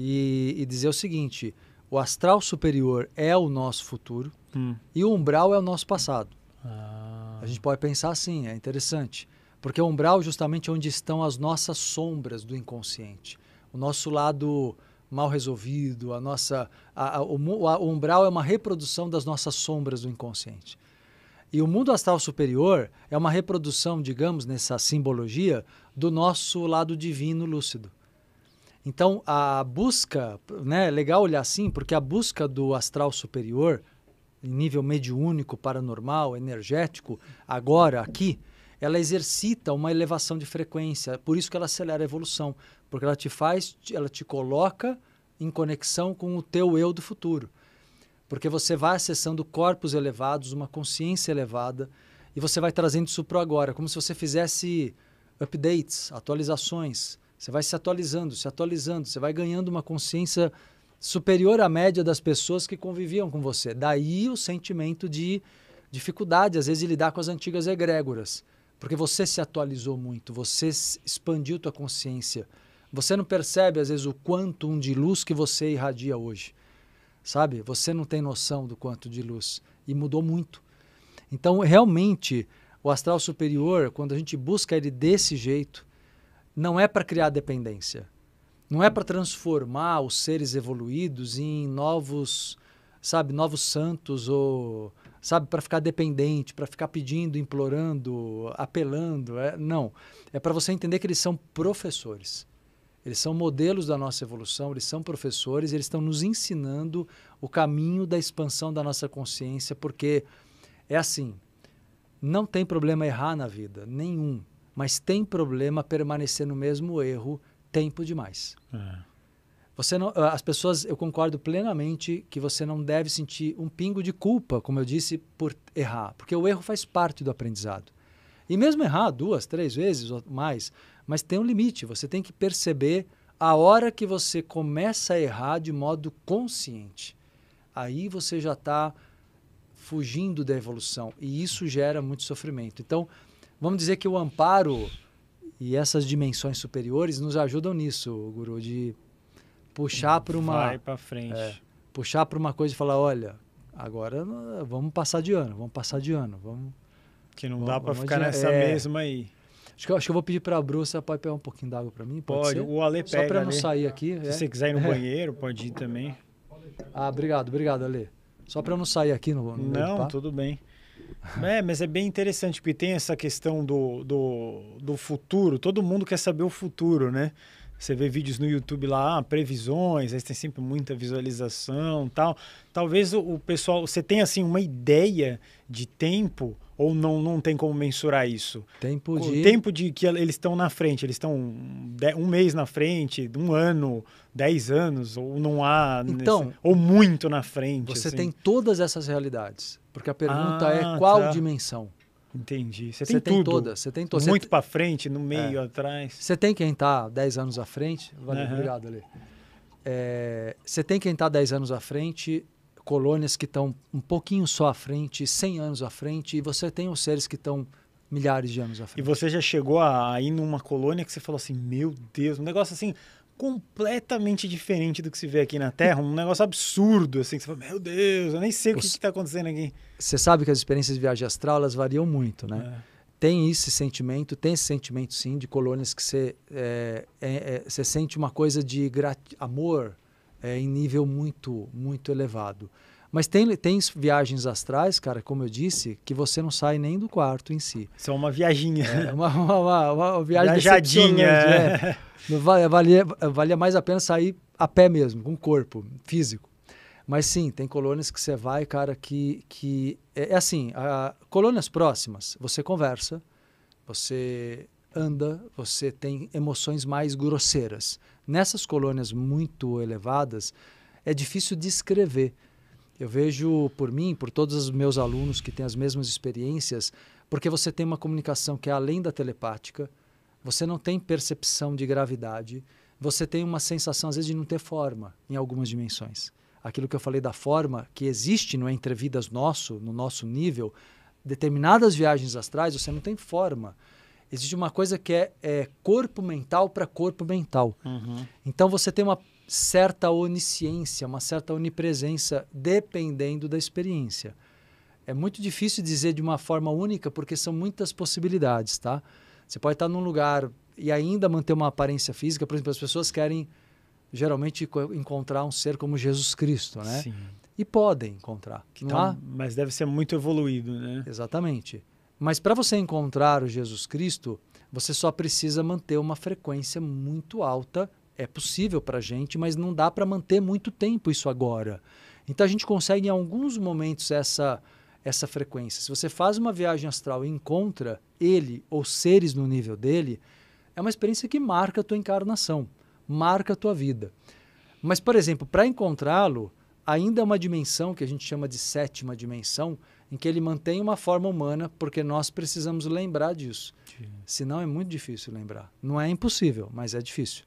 Speaker 3: e, e dizer o seguinte: o astral superior é o nosso futuro hum. e o umbral é o nosso passado. Ah. A gente pode pensar assim, é interessante. Porque o umbral justamente é onde estão as nossas sombras do inconsciente. O nosso lado mal resolvido, a nossa a, a, o, a, o umbral é uma reprodução das nossas sombras do inconsciente. E o mundo astral superior é uma reprodução, digamos, nessa simbologia do nosso lado divino lúcido. Então, a busca, né, é legal olhar assim, porque a busca do astral superior, em nível mediúnico, paranormal, energético, agora, aqui, ela exercita uma elevação de frequência. Por isso que ela acelera a evolução, porque ela te faz, ela te coloca em conexão com o teu eu do futuro. Porque você vai acessando corpos elevados, uma consciência elevada, e você vai trazendo isso para agora, como se você fizesse updates, atualizações você vai se atualizando, se atualizando, você vai ganhando uma consciência superior à média das pessoas que conviviam com você. Daí o sentimento de dificuldade, às vezes, de lidar com as antigas egrégoras. Porque você se atualizou muito, você expandiu tua consciência. Você não percebe, às vezes, o quantum de luz que você irradia hoje. Sabe? Você não tem noção do quanto de luz. E mudou muito. Então, realmente, o astral superior, quando a gente busca ele desse jeito, não é para criar dependência. Não é para transformar os seres evoluídos em novos, sabe, novos santos ou sabe para ficar dependente, para ficar pedindo, implorando, apelando, é, não. É para você entender que eles são professores. Eles são modelos da nossa evolução, eles são professores, eles estão nos ensinando o caminho da expansão da nossa consciência, porque é assim, não tem problema errar na vida, nenhum mas tem problema permanecer no mesmo erro tempo demais. É. Você não, ah, as pessoas, eu concordo plenamente que você não deve sentir um pingo de culpa, como eu disse, por errar, porque o erro faz parte do aprendizado. E mesmo errar duas, três vezes ou mais, mas tem um limite. Você tem que perceber a hora que você começa a errar de modo consciente. Aí você já está fugindo da evolução e isso gera muito sofrimento. Então, Vamos dizer que o amparo e essas dimensões superiores nos ajudam nisso, Guru, de puxar para uma. Vai para frente. É, puxar para uma coisa e falar: olha, agora vamos passar de ano, vamos passar de ano, vamos. Que não vamos, dá para ficar nessa é. mesma aí. Acho que, acho que eu vou pedir para a Bruxa pode pegar um pouquinho d'água para mim. Pode, pode o Ale pega. Só para não sair aqui. Se é. você quiser ir no é.
Speaker 1: banheiro, pode ir também. Ah, obrigado, obrigado, Ale. Só para não sair aqui no. no não, tudo bem. É, mas é bem interessante, porque tem essa questão do, do, do futuro. Todo mundo quer saber o futuro, né? Você vê vídeos no YouTube lá, ah, previsões, aí tem sempre muita visualização tal. Talvez o, o, pessoal, você tem assim uma ideia de tempo ou não, não tem como mensurar isso? Tempo de... O tempo de que eles estão na frente, eles estão um mês na frente, um ano, dez anos, ou não há... Então... Nesse, ou muito na
Speaker 3: frente. Você assim. tem todas essas realidades. Porque a pergunta é ah, é qual tá. dimensão? Entendi. Você tem, tem todas. Você tem todas. Muito para frente, no meio, é. atrás. Você tem quem está 10 anos à frente. Valeu, uhum. obrigado, Ale. É... Você tem quem está 10 anos à frente, colônias que estão um pouquinho só à frente, 100 anos à frente, e você tem os seres que estão milhares de anos à frente. E você já chegou a ir numa colônia que você falou assim, meu Deus,
Speaker 1: um negócio assim, completamente diferente do que se vê aqui na Terra, um negócio absurdo, assim, que você fala, meu Deus, eu nem sei o que está acontecendo aqui.
Speaker 3: Você sabe que as experiências de viagem astral, elas variam muito, né? É. Tem esse sentimento, tem esse sentimento, sim, de colônias que você, é, é, é você sente uma coisa de amor é, em nível muito, muito elevado. Mas tem, tem viagens astrais, cara, como eu disse, que você não sai nem do quarto em si. São uma viaginha. É, uma, uma, uma, uma viagem Viajadinha. É. é valia, valia mais a pena sair a pé mesmo, com o corpo físico. Mas sim, tem colônias que você vai, cara, que. que é, é assim: a, colônias próximas, você conversa, você anda, você tem emoções mais grosseiras. Nessas colônias muito elevadas, é difícil descrever. Eu vejo por mim, por todos os meus alunos que têm as mesmas experiências, porque você tem uma comunicação que é além da telepática, você não tem percepção de gravidade, você tem uma sensação, às vezes, de não ter forma em algumas dimensões. Aquilo que eu falei da forma que existe no entrevidas nosso, no nosso nível, determinadas viagens astrais, você não tem forma. Existe uma coisa que é, é corpo mental para corpo mental. Uhum. Então você tem uma certa onisciência, uma certa onipresença, dependendo da experiência. É muito difícil dizer de uma forma única, porque são muitas possibilidades, tá? Você pode estar num lugar e ainda manter uma aparência física. Por exemplo, as pessoas querem geralmente encontrar um ser como Jesus Cristo, né? Sim. E podem encontrar. Que Não, tá? Mas deve ser muito evoluído, né? Exatamente. Mas para você encontrar o Jesus Cristo, você só precisa manter uma frequência muito alta. É possível para a gente, mas não dá para manter muito tempo isso agora. Então a gente consegue em alguns momentos essa essa frequência. Se você faz uma viagem astral e encontra ele ou seres no nível dele, é uma experiência que marca a tua encarnação, marca a tua vida. Mas, por exemplo, para encontrá-lo, ainda é uma dimensão que a gente chama de sétima dimensão, em que ele mantém uma forma humana, porque nós precisamos lembrar disso. Sim. Senão é muito difícil lembrar. Não é impossível, mas é difícil.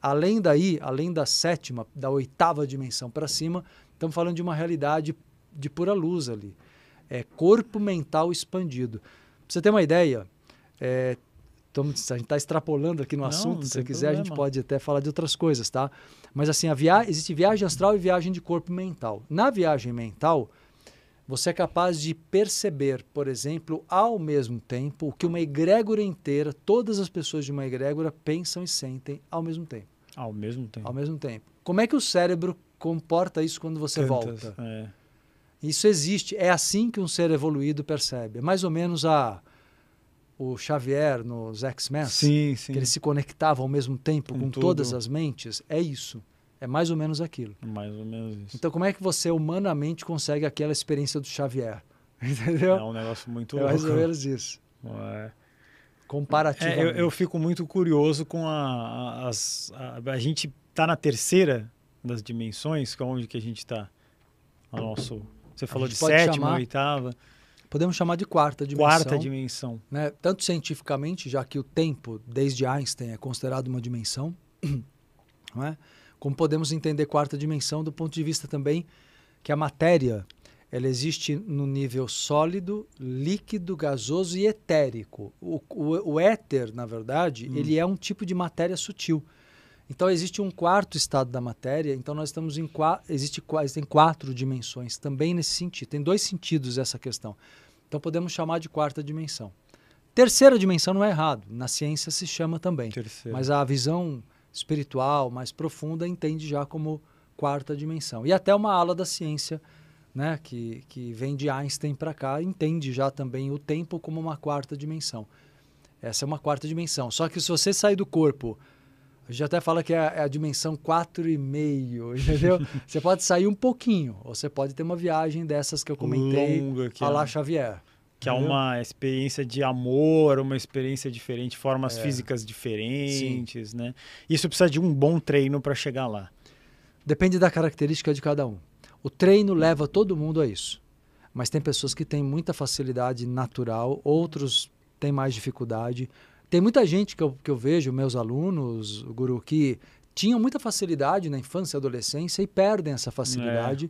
Speaker 3: Além daí, além da sétima, da oitava dimensão para cima, estamos falando de uma realidade de pura luz ali é corpo mental expandido. Pra você ter uma ideia, é, tamo, a gente está extrapolando aqui no não, assunto, não se quiser problema. a gente pode até falar de outras coisas, tá? Mas assim, via... existe viagem astral e viagem de corpo mental. Na viagem mental, você é capaz de perceber, por exemplo, ao mesmo tempo, o que uma egrégora inteira, todas as pessoas de uma egrégora pensam e sentem ao mesmo tempo. Ao mesmo tempo. Ao mesmo tempo. Como é que o cérebro comporta isso quando você Tantas, volta? É. Isso existe, é assim que um ser evoluído percebe. É mais ou menos a o Xavier nos X-Men, que ele se conectava ao mesmo tempo com, com todas as mentes, é isso. É mais ou menos aquilo. É mais ou menos isso. Então, como é que você humanamente consegue aquela experiência do Xavier? <laughs> Entendeu? É um negócio muito louco. É mais ou menos
Speaker 1: isso. É. Comparativamente. É, eu, eu,
Speaker 3: fico muito curioso com a, a,
Speaker 1: as, a, a gente está na terceira das dimensões, que é onde que a gente está.
Speaker 3: O nosso você falou de sétima, chamar, oitava. Podemos chamar de quarta dimensão. Quarta dimensão. Né? Tanto cientificamente, já que o tempo, desde Einstein, é considerado uma dimensão, <clears throat> não é? como podemos entender quarta dimensão do ponto de vista também que a matéria ela existe no nível sólido, líquido, gasoso e etérico. O, o, o éter, na verdade, hum. ele é um tipo de matéria sutil. Então existe um quarto estado da matéria, então nós estamos em quatro, existe, existem quatro dimensões também nesse sentido. Tem dois sentidos essa questão. Então podemos chamar de quarta dimensão. Terceira dimensão não é errado, na ciência se chama também. Terceira. Mas a visão espiritual mais profunda entende já como quarta dimensão. E até uma ala da ciência, né, que, que vem de Einstein para cá, entende já também o tempo como uma quarta dimensão. Essa é uma quarta dimensão. Só que se você sair do corpo a gente até fala que é a, é dimensão 4,5, <laughs> entendeu? você pode sair um pouquinho, ou você pode ter uma viagem dessas que eu comentei, Longa, que a é La é. Xavier.
Speaker 1: Que é entendeu? é uma experiência de amor, uma experiência diferente, formas é. físicas diferentes, Sim. né? Isso
Speaker 3: precisa de um bom treino para chegar lá. Depende da característica de cada um. O treino hum. leva todo mundo a isso. Mas tem pessoas que têm muita facilidade natural, outros têm mais dificuldade, tem muita gente que eu, que eu vejo, meus alunos, o Guru, que tinham muita facilidade na infância e adolescência e perdem essa facilidade é.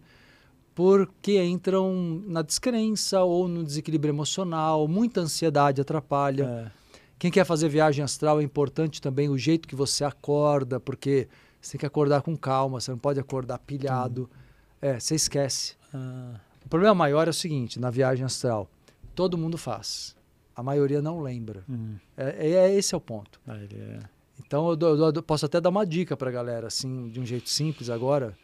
Speaker 3: porque entram na descrença ou no desequilíbrio emocional, muita ansiedade atrapalha. É. Quem quer fazer viagem astral é importante também o jeito que você acorda, porque você tem que acordar com calma, você não pode acordar pilhado. Hum. É, você esquece. Ah. O problema maior é o seguinte, na viagem astral, todo mundo faz a maioria não lembra. Uhum. É, é, é esse é o ponto. Ah, é... Então eu, dou, eu, posso até dar uma dica para a galera, assim, de um jeito simples agora,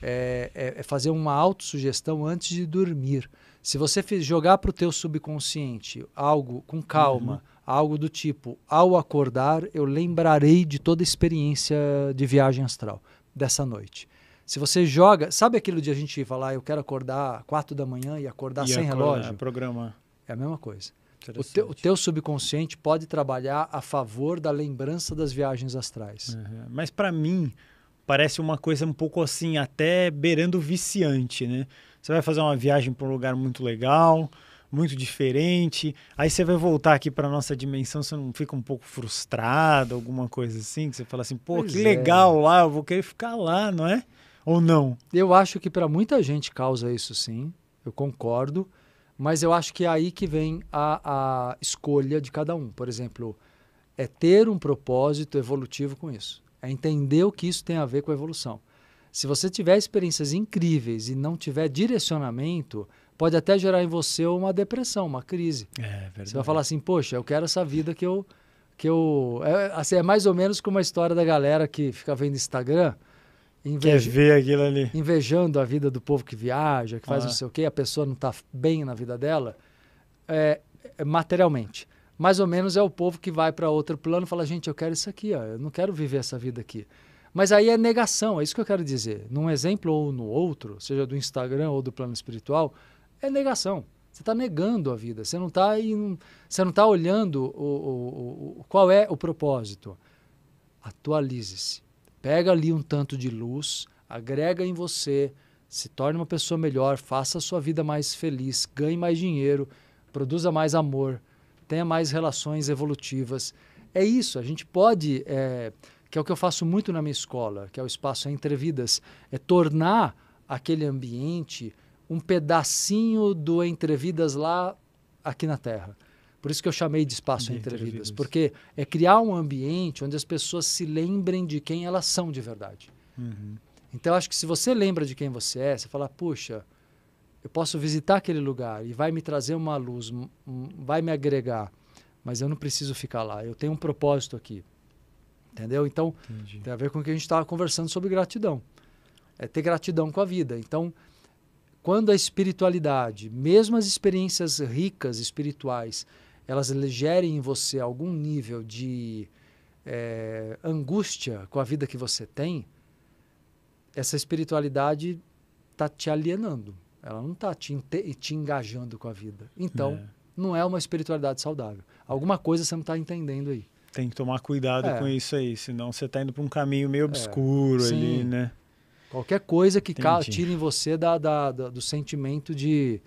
Speaker 3: é, é, é fazer uma autossugestão antes de dormir. Se você jogar para o teu subconsciente algo com calma, uhum. algo do tipo, ao acordar eu lembrarei de toda a experiência de viagem astral dessa noite. Se você joga, sabe aquilo de a gente falar, ah, eu quero acordar quatro da manhã e acordar e sem acordar, relógio? Programar. É a mesma coisa. O teu, o teu, subconsciente pode trabalhar a favor da lembrança das viagens astrais. Uhum.
Speaker 1: Mas para mim, parece uma coisa um pouco assim, até beirando viciante, né? Você vai fazer uma viagem para um lugar muito legal, muito diferente, aí você vai voltar aqui para nossa dimensão, você não fica um pouco frustrado, alguma coisa assim, que você fala assim, pô, pois que é. legal
Speaker 3: lá, eu vou querer ficar lá, não é? Ou não? Eu acho que para muita gente causa isso sim, eu concordo. Mas eu acho que é aí que vem a, a escolha de cada um. Por exemplo, é ter um propósito evolutivo com isso. É entender o que isso tem a ver com a evolução. Se você tiver experiências incríveis e não tiver direcionamento, pode até gerar em você uma depressão, uma crise. É, você vai falar assim, poxa, eu quero essa vida que eu. Que eu é, assim, é mais ou menos como a história da galera que fica vendo Instagram Inveja, Quer ver aquilo ali. Invejando a vida do povo que viaja, que faz ah. não sei o quê, a pessoa não está bem na vida dela, é, é, materialmente. Mais ou menos é o povo que vai para outro plano e fala: gente, eu quero isso aqui, ó, eu não quero viver essa vida aqui. Mas aí é negação, é isso que eu quero dizer. Num exemplo ou no outro, seja do Instagram ou do plano espiritual, é negação. Você está negando a vida, você não está tá olhando o, o, o, qual é o propósito. Atualize-se Pega ali um tanto de luz, agrega em você, se torne uma pessoa melhor, faça a sua vida mais feliz, ganhe mais dinheiro, produza mais amor, tenha mais relações evolutivas. É isso, a gente pode, é, que é o que eu faço muito na minha escola, que é o espaço Entrevidas, é tornar aquele ambiente um pedacinho do Entrevidas lá aqui na Terra. Por isso que eu chamei de espaço de entre, vidas, vidas, porque é criar um ambiente onde as pessoas se lembrem de quem elas são de verdade. Uhum. Então, acho que se você lembra de quem você é, você fala, puxa, eu posso visitar aquele lugar e vai me trazer uma luz, vai me agregar, mas eu não preciso ficar lá, eu tenho um propósito aqui. Entendeu? Então, Entendi. tem a ver com o que a gente estava conversando sobre gratidão. É ter gratidão com a vida. Então, quando a espiritualidade, mesmo as experiências ricas espirituais, elas gerem em você algum nível de é, angústia com a vida que você tem, essa espiritualidade está te alienando. Ela não está te, te engajando com a vida. Então, é. não é uma espiritualidade saudável. Alguma coisa você não está entendendo aí. Tem que tomar cuidado é. com isso aí, senão você está indo para um caminho meio é. obscuro ali, né? Qualquer coisa que tire em você da, da, da, do sentimento de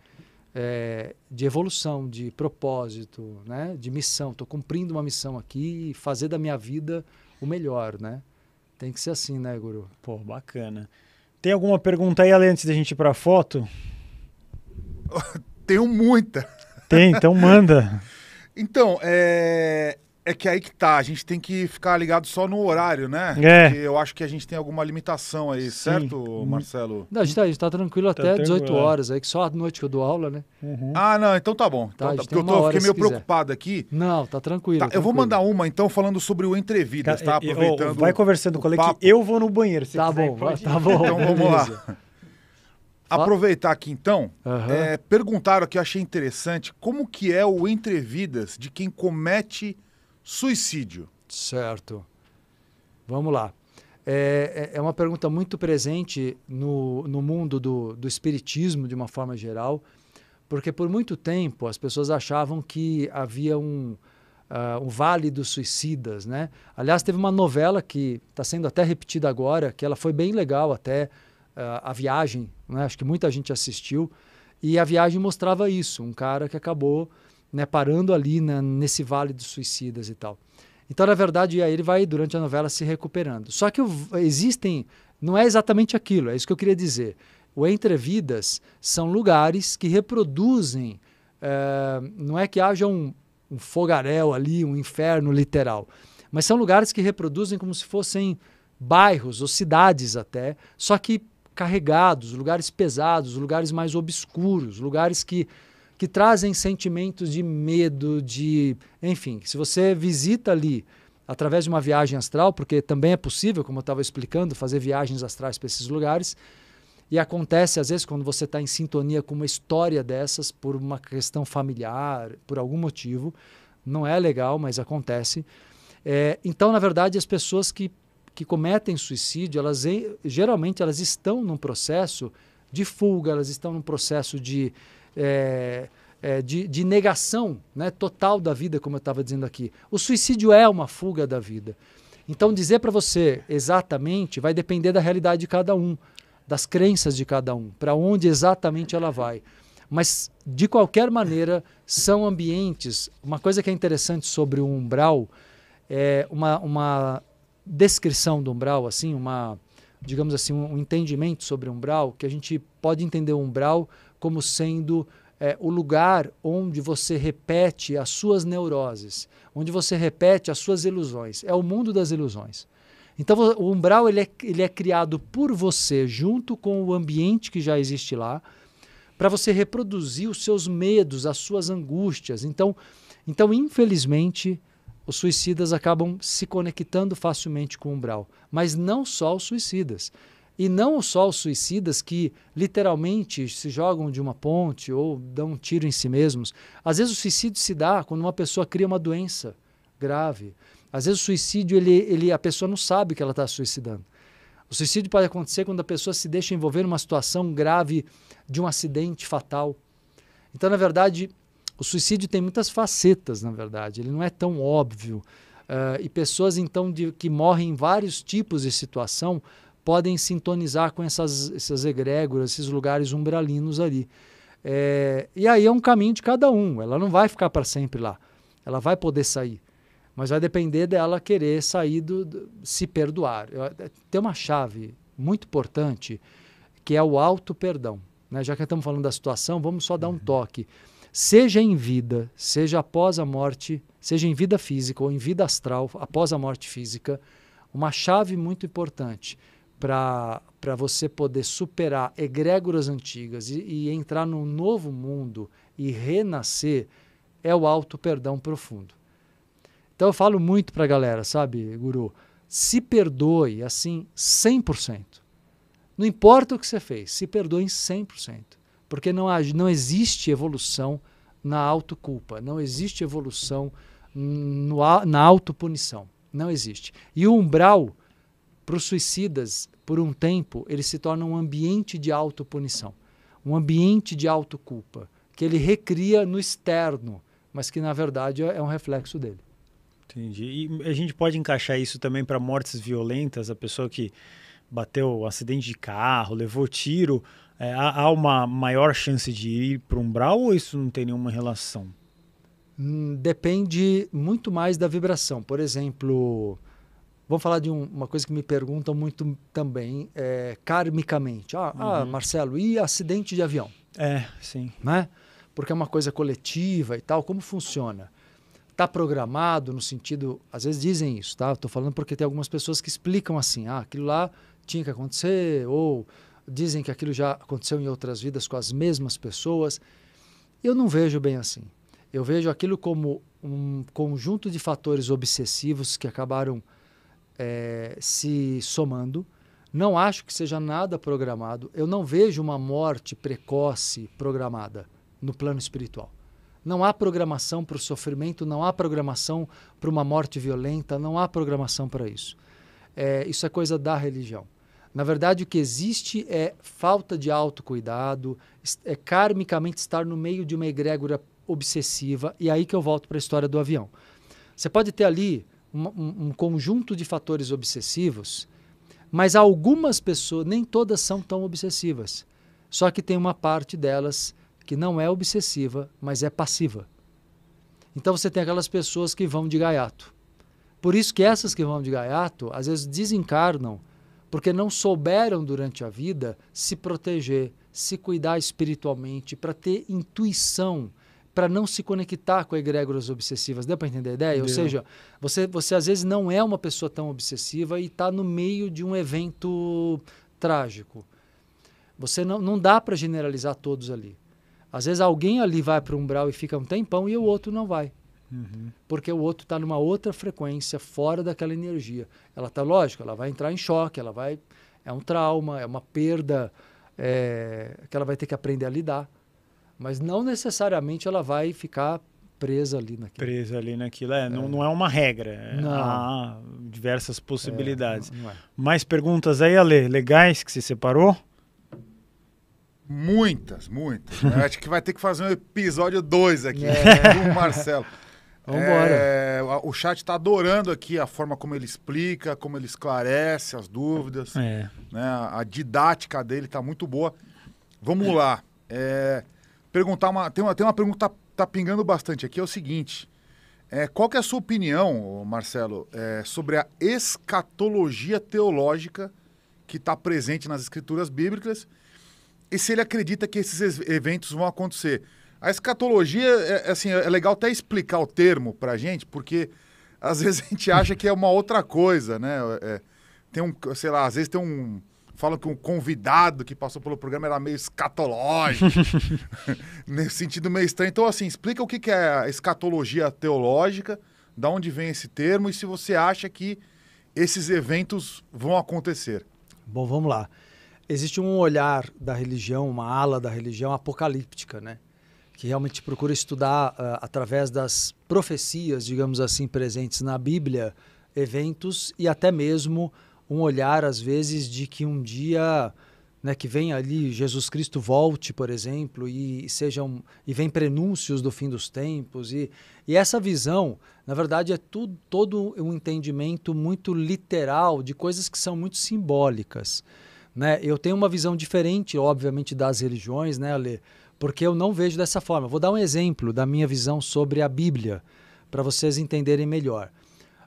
Speaker 3: é, de evolução, de propósito, né? de missão. Estou cumprindo uma missão aqui e fazer da minha vida o melhor, né? Tem que ser assim, né, Guru? Pô, bacana. Tem alguma pergunta aí, antes da
Speaker 1: gente ir para a foto?
Speaker 2: <laughs> Tenho muita. Tem, então manda. <laughs> então, é, é que aí que tá, a gente tem que ficar ligado só no horário, né? É. Porque eu acho que a gente tem alguma limitação aí, Sim. certo, hum. Marcelo? Não, a gente
Speaker 3: tá, a gente tá tranquilo tá até tranquilo, 18 é. horas,
Speaker 2: aí que só à noite que eu dou aula, né? Uhum. Ah, não, então tá bom. Tá, então, tá, porque eu, tô, fiquei meio preocupado aqui. Não, tá tranquilo, tá, tranquilo, Eu vou mandar uma, então, falando sobre o Entrevidas, é, tá? É, Aproveitando. vai conversando com o colega eu vou
Speaker 1: no banheiro, se tá quiser, Bom, pode... Tá bom, Então vamos beleza. lá.
Speaker 2: Aproveitar aqui então, uhum. é, perguntaram aqui, eu achei interessante, como que é o entrevidas de quem comete suicídio. Certo. Vamos lá.
Speaker 3: É, é, é uma pergunta muito presente no, no mundo do, do espiritismo, de uma forma geral, porque por muito tempo as pessoas achavam que havia um, uh, um vale dos suicidas. Né? Aliás, teve uma novela que está sendo até repetida agora, que ela foi bem legal até, uh, A Viagem, né? acho que muita gente assistiu, e a viagem mostrava isso, um cara que acabou né, parando ali na, nesse vale dos suicidas e tal. Então, na verdade, aí ele vai, durante a novela, se recuperando. Só que existem. Não é exatamente aquilo, é isso que eu queria dizer. O entrevidas são lugares que reproduzem. É, não é que haja um, um fogaréu ali, um inferno literal, mas são lugares que reproduzem como se fossem bairros ou cidades até, só que carregados, lugares pesados, lugares mais obscuros, lugares que que trazem sentimentos de medo, de. Enfim, se você visita ali através de uma viagem astral, porque também é possível, como eu estava explicando, fazer viagens astrais para esses lugares. E acontece, às vezes, quando você está em sintonia com uma história dessas, por uma questão familiar, por algum motivo. Não é legal, mas acontece. É, então, na verdade, as pessoas que, que cometem suicídio, elas geralmente elas estão num processo de fuga, elas estão num processo de é, é, de, de, negação né, total da vida, como eu estava dizendo aqui. O suicídio é uma fuga da vida. Então, dizer para você exatamente vai depender da realidade de cada um, das crenças de cada um, para onde exatamente ela vai. Mas, de qualquer maneira, são ambientes. Uma coisa que é interessante sobre o umbral é uma, uma descrição do umbral, assim, uma digamos assim, um entendimento sobre o umbral, que a gente pode entender o umbral como sendo é, o lugar onde você repete as suas neuroses, onde você repete as suas ilusões. É o mundo das ilusões. Então, o umbral ele é, ele é criado por você, junto com o ambiente que já existe lá, para você reproduzir os seus medos, as suas angústias. Então, então infelizmente, os suicidas acabam se conectando facilmente com o umbral. Mas não só os suicidas e não só os suicidas que literalmente se jogam de uma ponte ou dão um tiro em si mesmos. Às vezes o suicídio se dá quando uma pessoa cria uma doença grave. Às vezes o suicídio, ele, ele, a pessoa não sabe que ela está suicidando. O suicídio pode acontecer quando a pessoa se deixa envolver numa situação grave de um acidente fatal. Então, na verdade, o suicídio tem muitas facetas, na verdade. Ele não é tão óbvio. Uh, e pessoas, então, de, que morrem em vários tipos de situação podem sintonizar com essas, essas egrégoras, esses lugares umbralinos ali. É, e aí é um caminho de cada um, ela não vai ficar para sempre lá, ela vai poder sair, mas vai depender dela querer sair, do, do se perdoar. É, tem uma chave muito importante que é o auto-perdão. Né? Já que estamos falando da situação, vamos só dar um uhum. toque. Seja em vida, seja após a morte, seja em vida física ou em vida astral, após a morte física, uma chave muito importante para você poder superar egrégoras antigas e, e, entrar num novo mundo e renascer é o alto perdão profundo. Então eu falo muito para a galera, sabe, guru? Se perdoe assim 100%. Não importa o que você fez, se perdoe em 100%. Porque não, há, não existe evolução na autoculpa, não existe evolução no, na autopunição. Não existe. E o umbral para os suicidas, por um tempo, ele se torna um ambiente de autopunição, um ambiente de autoculpa, que ele recria no externo, mas que na verdade é um reflexo dele. Entendi. E a gente pode encaixar isso também para mortes violentas,
Speaker 1: a pessoa que bateu um acidente de carro, levou tiro, é, há uma maior chance de ir para o umbral ou isso não tem nenhuma relação?
Speaker 3: Hum, depende muito mais da vibração. Por exemplo, Vamos falar de um, uma coisa que me perguntam muito também, é, karmicamente. Ah, ah uhum. ah, Marcelo, e acidente de avião? É, sim. Né? Porque é uma coisa coletiva e tal. Como funciona? Está programado no sentido. Às vezes dizem isso, tá? Estou falando porque tem algumas pessoas que explicam assim: ah, aquilo lá tinha que acontecer, ou dizem que aquilo já aconteceu em outras vidas com as mesmas pessoas. Eu não vejo bem assim. Eu vejo aquilo como um conjunto de fatores obsessivos que acabaram é, se somando. Não acho que seja nada programado. Eu não vejo uma morte precoce programada no plano espiritual. Não há programação para o sofrimento, não há programação para uma morte violenta, não há programação para isso. É, isso é coisa da religião. Na verdade, o que existe é falta de autocuidado, é karmicamente estar no meio de uma egrégora obsessiva, e é aí que eu volto para a história do avião. Você pode ter ali um, um conjunto de fatores obsessivos, mas algumas pessoas, nem todas são tão obsessivas. Só que tem uma parte delas que não é obsessiva, mas é passiva. Então você tem aquelas pessoas que vão de gaiato. Por isso que essas que vão de gaiato, às vezes desencarnam, porque não souberam durante a vida se proteger, se cuidar espiritualmente, para ter intuição para não se conectar com egrégoras obsessivas. Deu para entender a ideia? Deu. Ou seja, você, você às vezes não é uma pessoa tão obsessiva e está no meio de um evento trágico. Você não, não dá para generalizar todos ali. Às vezes alguém ali vai para o umbral e fica um tempão e o outro não vai. Uhum. Porque o outro está numa outra frequência, fora daquela energia. Ela está, lógico, ela vai entrar em choque, ela vai. É um trauma, é uma perda é, que ela vai ter que aprender a lidar. Mas não necessariamente ela vai ficar presa ali naquilo. Presa
Speaker 1: ali naquilo. É, é. Não, não é uma regra. É, não. Há diversas possibilidades. É, não, não é. Mais perguntas aí, Ale? Legais que se separou? Muitas,
Speaker 2: muitas. <laughs> acho que vai ter que fazer um episódio 2 aqui é. <laughs> Marcelo. Vambora. É, o chat está adorando aqui a forma como ele explica, como ele esclarece as dúvidas. É. Né? A didática dele está muito boa. Vamos lá. É, perguntar uma. Tem uma, tem uma pergunta que tá, tá pingando bastante aqui, é o seguinte. É, qual que é a sua opinião, Marcelo, é, sobre a escatologia teológica que está presente nas escrituras bíblicas e se ele acredita que esses eventos vão acontecer? A escatologia, é, é, assim, é legal até explicar o termo para a gente, porque às <laughs> vezes a gente acha que é uma outra coisa, né? É, tem um, sei lá, às vezes tem um, falam que um convidado que passou pelo programa era meio escatológico, <laughs> <laughs> nesse sentido meio estranho. Então, assim, explica o que, é a escatologia teológica, da onde vem esse termo e se você acha que esses eventos vão acontecer. Bom, vamos lá. Existe um olhar da religião, uma ala da
Speaker 3: religião apocalíptica, né? Que realmente procura estudar, uh, através das profecias, digamos assim, presentes na Bíblia, eventos e até mesmo um olhar, às vezes, de que um dia. Né, que vem ali Jesus Cristo volte, por exemplo, e sejam e vem prenúncios do fim dos tempos e, e essa visão, na verdade, é tudo, todo um entendimento muito literal de coisas que são muito simbólicas, né? Eu tenho uma visão diferente, obviamente, das religiões, né, Ale? Porque eu não vejo dessa forma. Vou dar um exemplo da minha visão sobre a Bíblia para vocês entenderem melhor.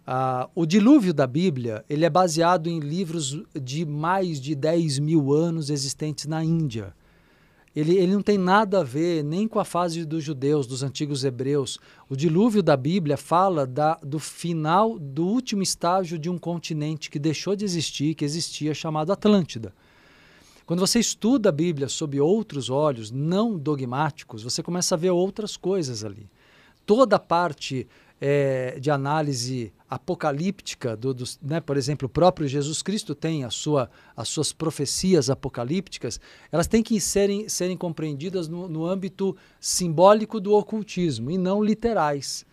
Speaker 3: Ah, o dilúvio da Bíblia ele é baseado em livros de mais de 10 mil anos existentes na Índia. Ele, ele não tem nada a ver nem com a fase dos judeus, dos antigos hebreus. O dilúvio da Bíblia fala da, do final, do último estágio de um continente que deixou de existir, que existia, chamado Atlântida. Quando você estuda a Bíblia sob outros olhos, não dogmáticos, você começa a ver outras coisas ali. Toda a parte é, de análise apocalíptica, do, do, né? por exemplo, o próprio Jesus Cristo tem a sua, as suas profecias apocalípticas, elas têm que serem, serem compreendidas no, no âmbito simbólico do ocultismo e não literais.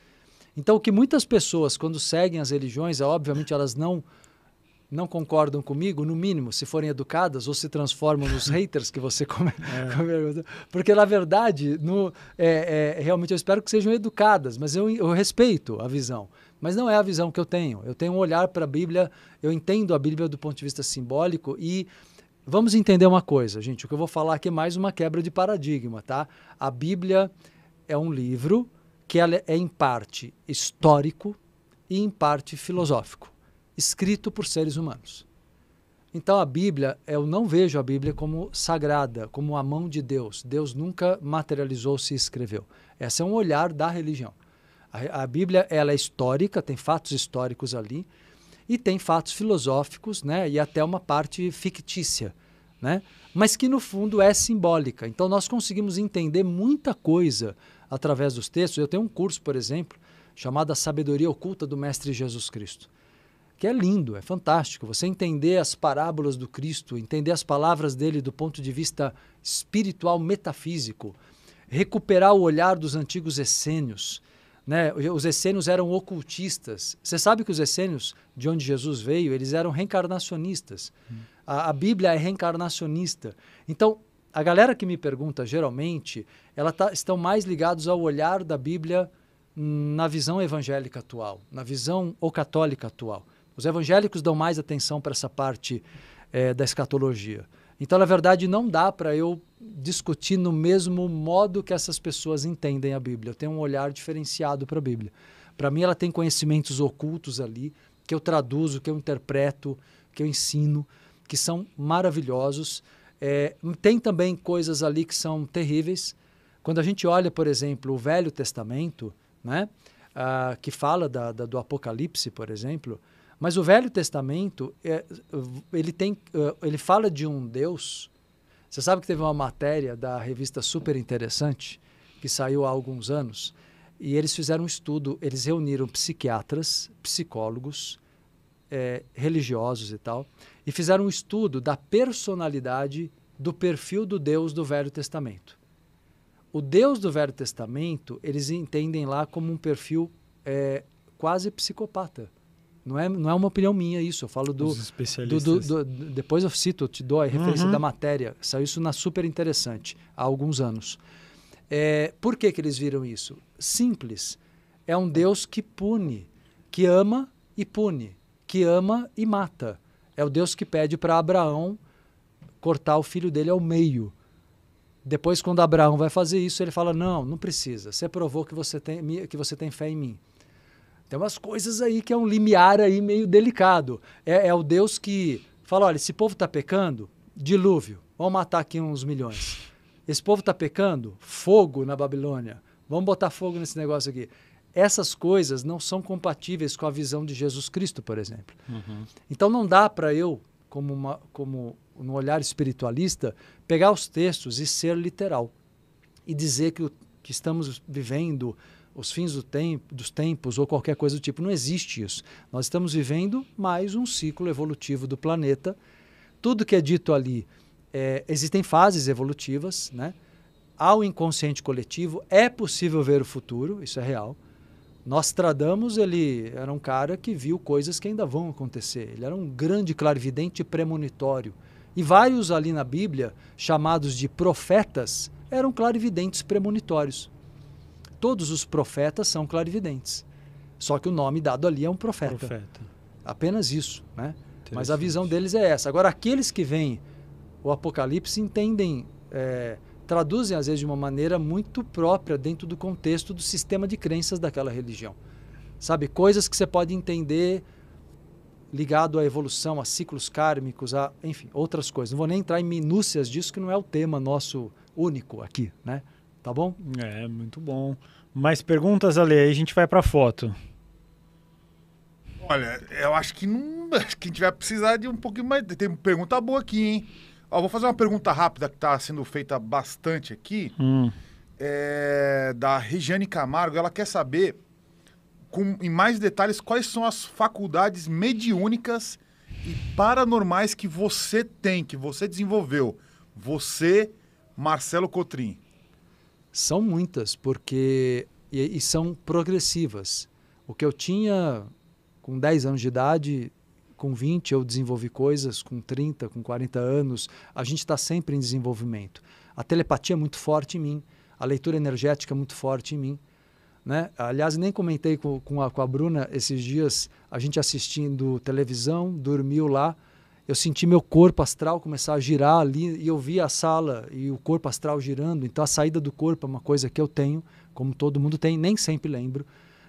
Speaker 3: Então, o que muitas pessoas, quando seguem as religiões, é, obviamente elas não não concordam comigo, no mínimo, se forem educadas ou se transformam nos <laughs> haters que você é. <laughs> comentou. é. porque na verdade, no, é, é, realmente eu espero que sejam educadas, mas eu, eu respeito a visão. Mas não é a visão que eu tenho. Eu tenho um olhar para a Bíblia, eu entendo a Bíblia do ponto de vista simbólico e vamos entender uma coisa, gente. O que eu vou falar aqui é mais uma quebra de paradigma, tá? A Bíblia é um livro que ela é em parte histórico e em parte filosófico, escrito por seres humanos. Então a Bíblia, eu não vejo a Bíblia como sagrada, como a mão de Deus. Deus nunca materializou se escreveu. Esse é um olhar da religião. A, a Bíblia ela é histórica, tem fatos históricos ali e tem fatos filosóficos, né? E até uma parte fictícia, né? Mas que no fundo é simbólica. Então nós conseguimos entender muita coisa através dos textos. Eu tenho um curso, por exemplo, chamado A Sabedoria Oculta do Mestre Jesus Cristo, que é lindo, é fantástico. Você entender as parábolas do Cristo, entender as palavras dele do ponto de vista espiritual, metafísico, recuperar o olhar dos antigos essênios, né? Os essênios eram ocultistas. Você sabe que os essênios, de onde Jesus veio, eles eram reencarnacionistas. Hum. A, a, Bíblia é reencarnacionista. Então, a galera que me pergunta, geralmente, ela tá, estão mais ligados ao olhar da Bíblia na visão evangélica atual, na visão ou católica atual. Os evangélicos dão mais atenção para essa parte é, da escatologia. Então, na verdade, não dá para eu discutir no mesmo modo que essas pessoas entendem a Bíblia. Eu tenho um olhar diferenciado para a Bíblia. Para mim, ela tem conhecimentos ocultos ali que eu traduzo, que eu interpreto, que eu ensino, que são maravilhosos. É, tem também coisas ali que são terríveis. Quando a gente olha, por exemplo, o Velho Testamento, né, ah, que fala da, da, do Apocalipse, por exemplo, mas o Velho Testamento, é, ele, tem, é, ele fala de um Deus. Você sabe que teve uma matéria da revista super interessante, que saiu há alguns anos, e eles fizeram um estudo, eles reuniram psiquiatras, psicólogos, é, religiosos e tal, e fizeram um estudo da personalidade do perfil do Deus do Velho Testamento. O Deus do Velho Testamento, eles entendem lá como um perfil é, quase psicopata. Não é, não é uma opinião minha isso, eu falo do. Os especialistas. Do, do, do, depois eu cito, eu te dou a referência uhum. da matéria. Saiu isso na Super Interessante, há alguns anos. É, por que, que eles viram isso? Simples. É um Deus que pune, que ama e pune, que ama e mata. É o Deus que pede para Abraão cortar o filho dele ao meio. Depois, quando Abraão vai fazer isso, ele fala: Não, não precisa. Você provou que você tem, que você tem fé em mim. Tem umas coisas aí que é um limiar aí meio delicado. É, é o Deus que fala, olha, esse povo está pecando, dilúvio, vamos matar aqui uns milhões. Esse povo está pecando, fogo na Babilônia, vamos botar fogo nesse negócio aqui. Essas coisas não são compatíveis com a visão de Jesus Cristo, por exemplo. Uhum. Então não dá para eu, como, uma, como um olhar espiritualista, pegar os textos e ser literal e dizer que, o, que estamos vivendo os fins do tempo, dos tempos ou qualquer coisa do tipo. Não existe isso. Nós estamos vivendo mais um ciclo evolutivo do planeta. Tudo que é dito ali, é, existem fases evolutivas, né? Ao inconsciente coletivo é possível ver o futuro, isso é real. Nostradamus, ele era um cara que viu coisas que ainda vão acontecer. Ele era um grande clarividente premonitório. E vários ali na Bíblia, chamados de profetas, eram clarividentes premonitórios todos os profetas são clarividentes. Só que o nome dado ali é um profeta. profeta. Apenas isso, né? Mas a visão deles é essa. Agora, aqueles que veem o Apocalipse entendem, é, traduzem às vezes de uma maneira muito própria dentro do contexto do sistema de crenças daquela religião. Sabe, coisas que você pode entender ligado à evolução, a ciclos kármicos, a, enfim, outras coisas. Não vou nem entrar em minúcias disso, que não é o tema nosso único aqui, né? Tá bom? É, muito bom. Mais perguntas, Ale? Aí a gente vai para foto.
Speaker 2: Olha, eu acho que não. <laughs> Acho que a gente vai precisar de um pouquinho mais. Tem pergunta boa aqui, hein? Ó, vou fazer uma pergunta rápida que está sendo feita bastante aqui. Hum. É, da Regiane Camargo. Ela quer saber, com, em mais detalhes, quais são as faculdades mediúnicas e paranormais que você tem, que você desenvolveu. Você, Marcelo Cotrim. São muitas, porque. E, e são progressivas.
Speaker 3: O que eu tinha com 10 anos de idade, com 20 eu desenvolvi coisas, com 30, com 40 anos, a gente está sempre em desenvolvimento. A telepatia é muito forte em mim, a leitura energética é muito forte em mim. Né? Aliás, nem comentei com, com, a, com a Bruna esses dias, a gente assistindo televisão, dormiu lá, eu senti meu corpo astral começar a girar ali e eu vi a sala e o corpo astral girando. Então a saída do corpo é uma coisa que eu tenho, como todo mundo tem, nem sempre lembro,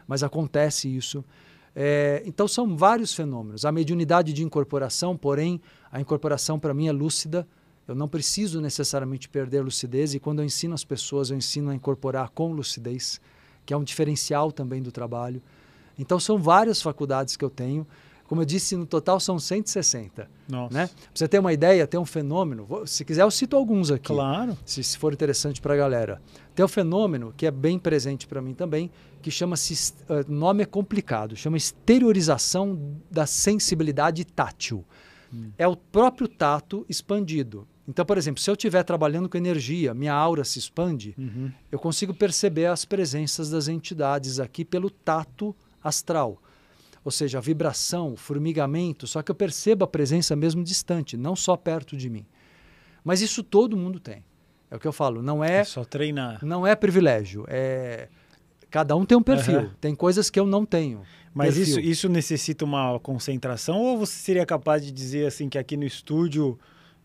Speaker 3: mas acontece isso. É, então são vários fenômenos. A mediunidade de incorporação, porém, a incorporação para mim é lúcida. Eu não preciso necessariamente perder a lucidez e quando eu ensino as pessoas, eu ensino a incorporar com lucidez, que é um diferencial também do trabalho. Então são várias faculdades que eu tenho como eu disse, no total são 160. Nossa. Né? Pra você ter uma ideia, tem um fenômeno. Se quiser, eu cito alguns aqui. Claro. Se, se for interessante para a galera. Tem um fenômeno que é bem presente para mim também, que chama-se. Uh, nome é complicado, chama exteriorização da sensibilidade tátil. Hum. É o próprio tato expandido. Então, por exemplo, se eu estiver trabalhando com energia, minha aura se expande, uhum. eu consigo perceber as presenças das entidades aqui pelo tato astral ou seja, a vibração, o formigamento, só que eu percebo a presença mesmo distante, não só perto de mim. Mas isso todo mundo tem. É o que eu falo, não é, é só treinar. Não é privilégio, é cada um tem um perfil. Uhum. Tem coisas que eu não
Speaker 1: tenho. Mas isso, isso necessita uma concentração ou você seria capaz de dizer assim que aqui no estúdio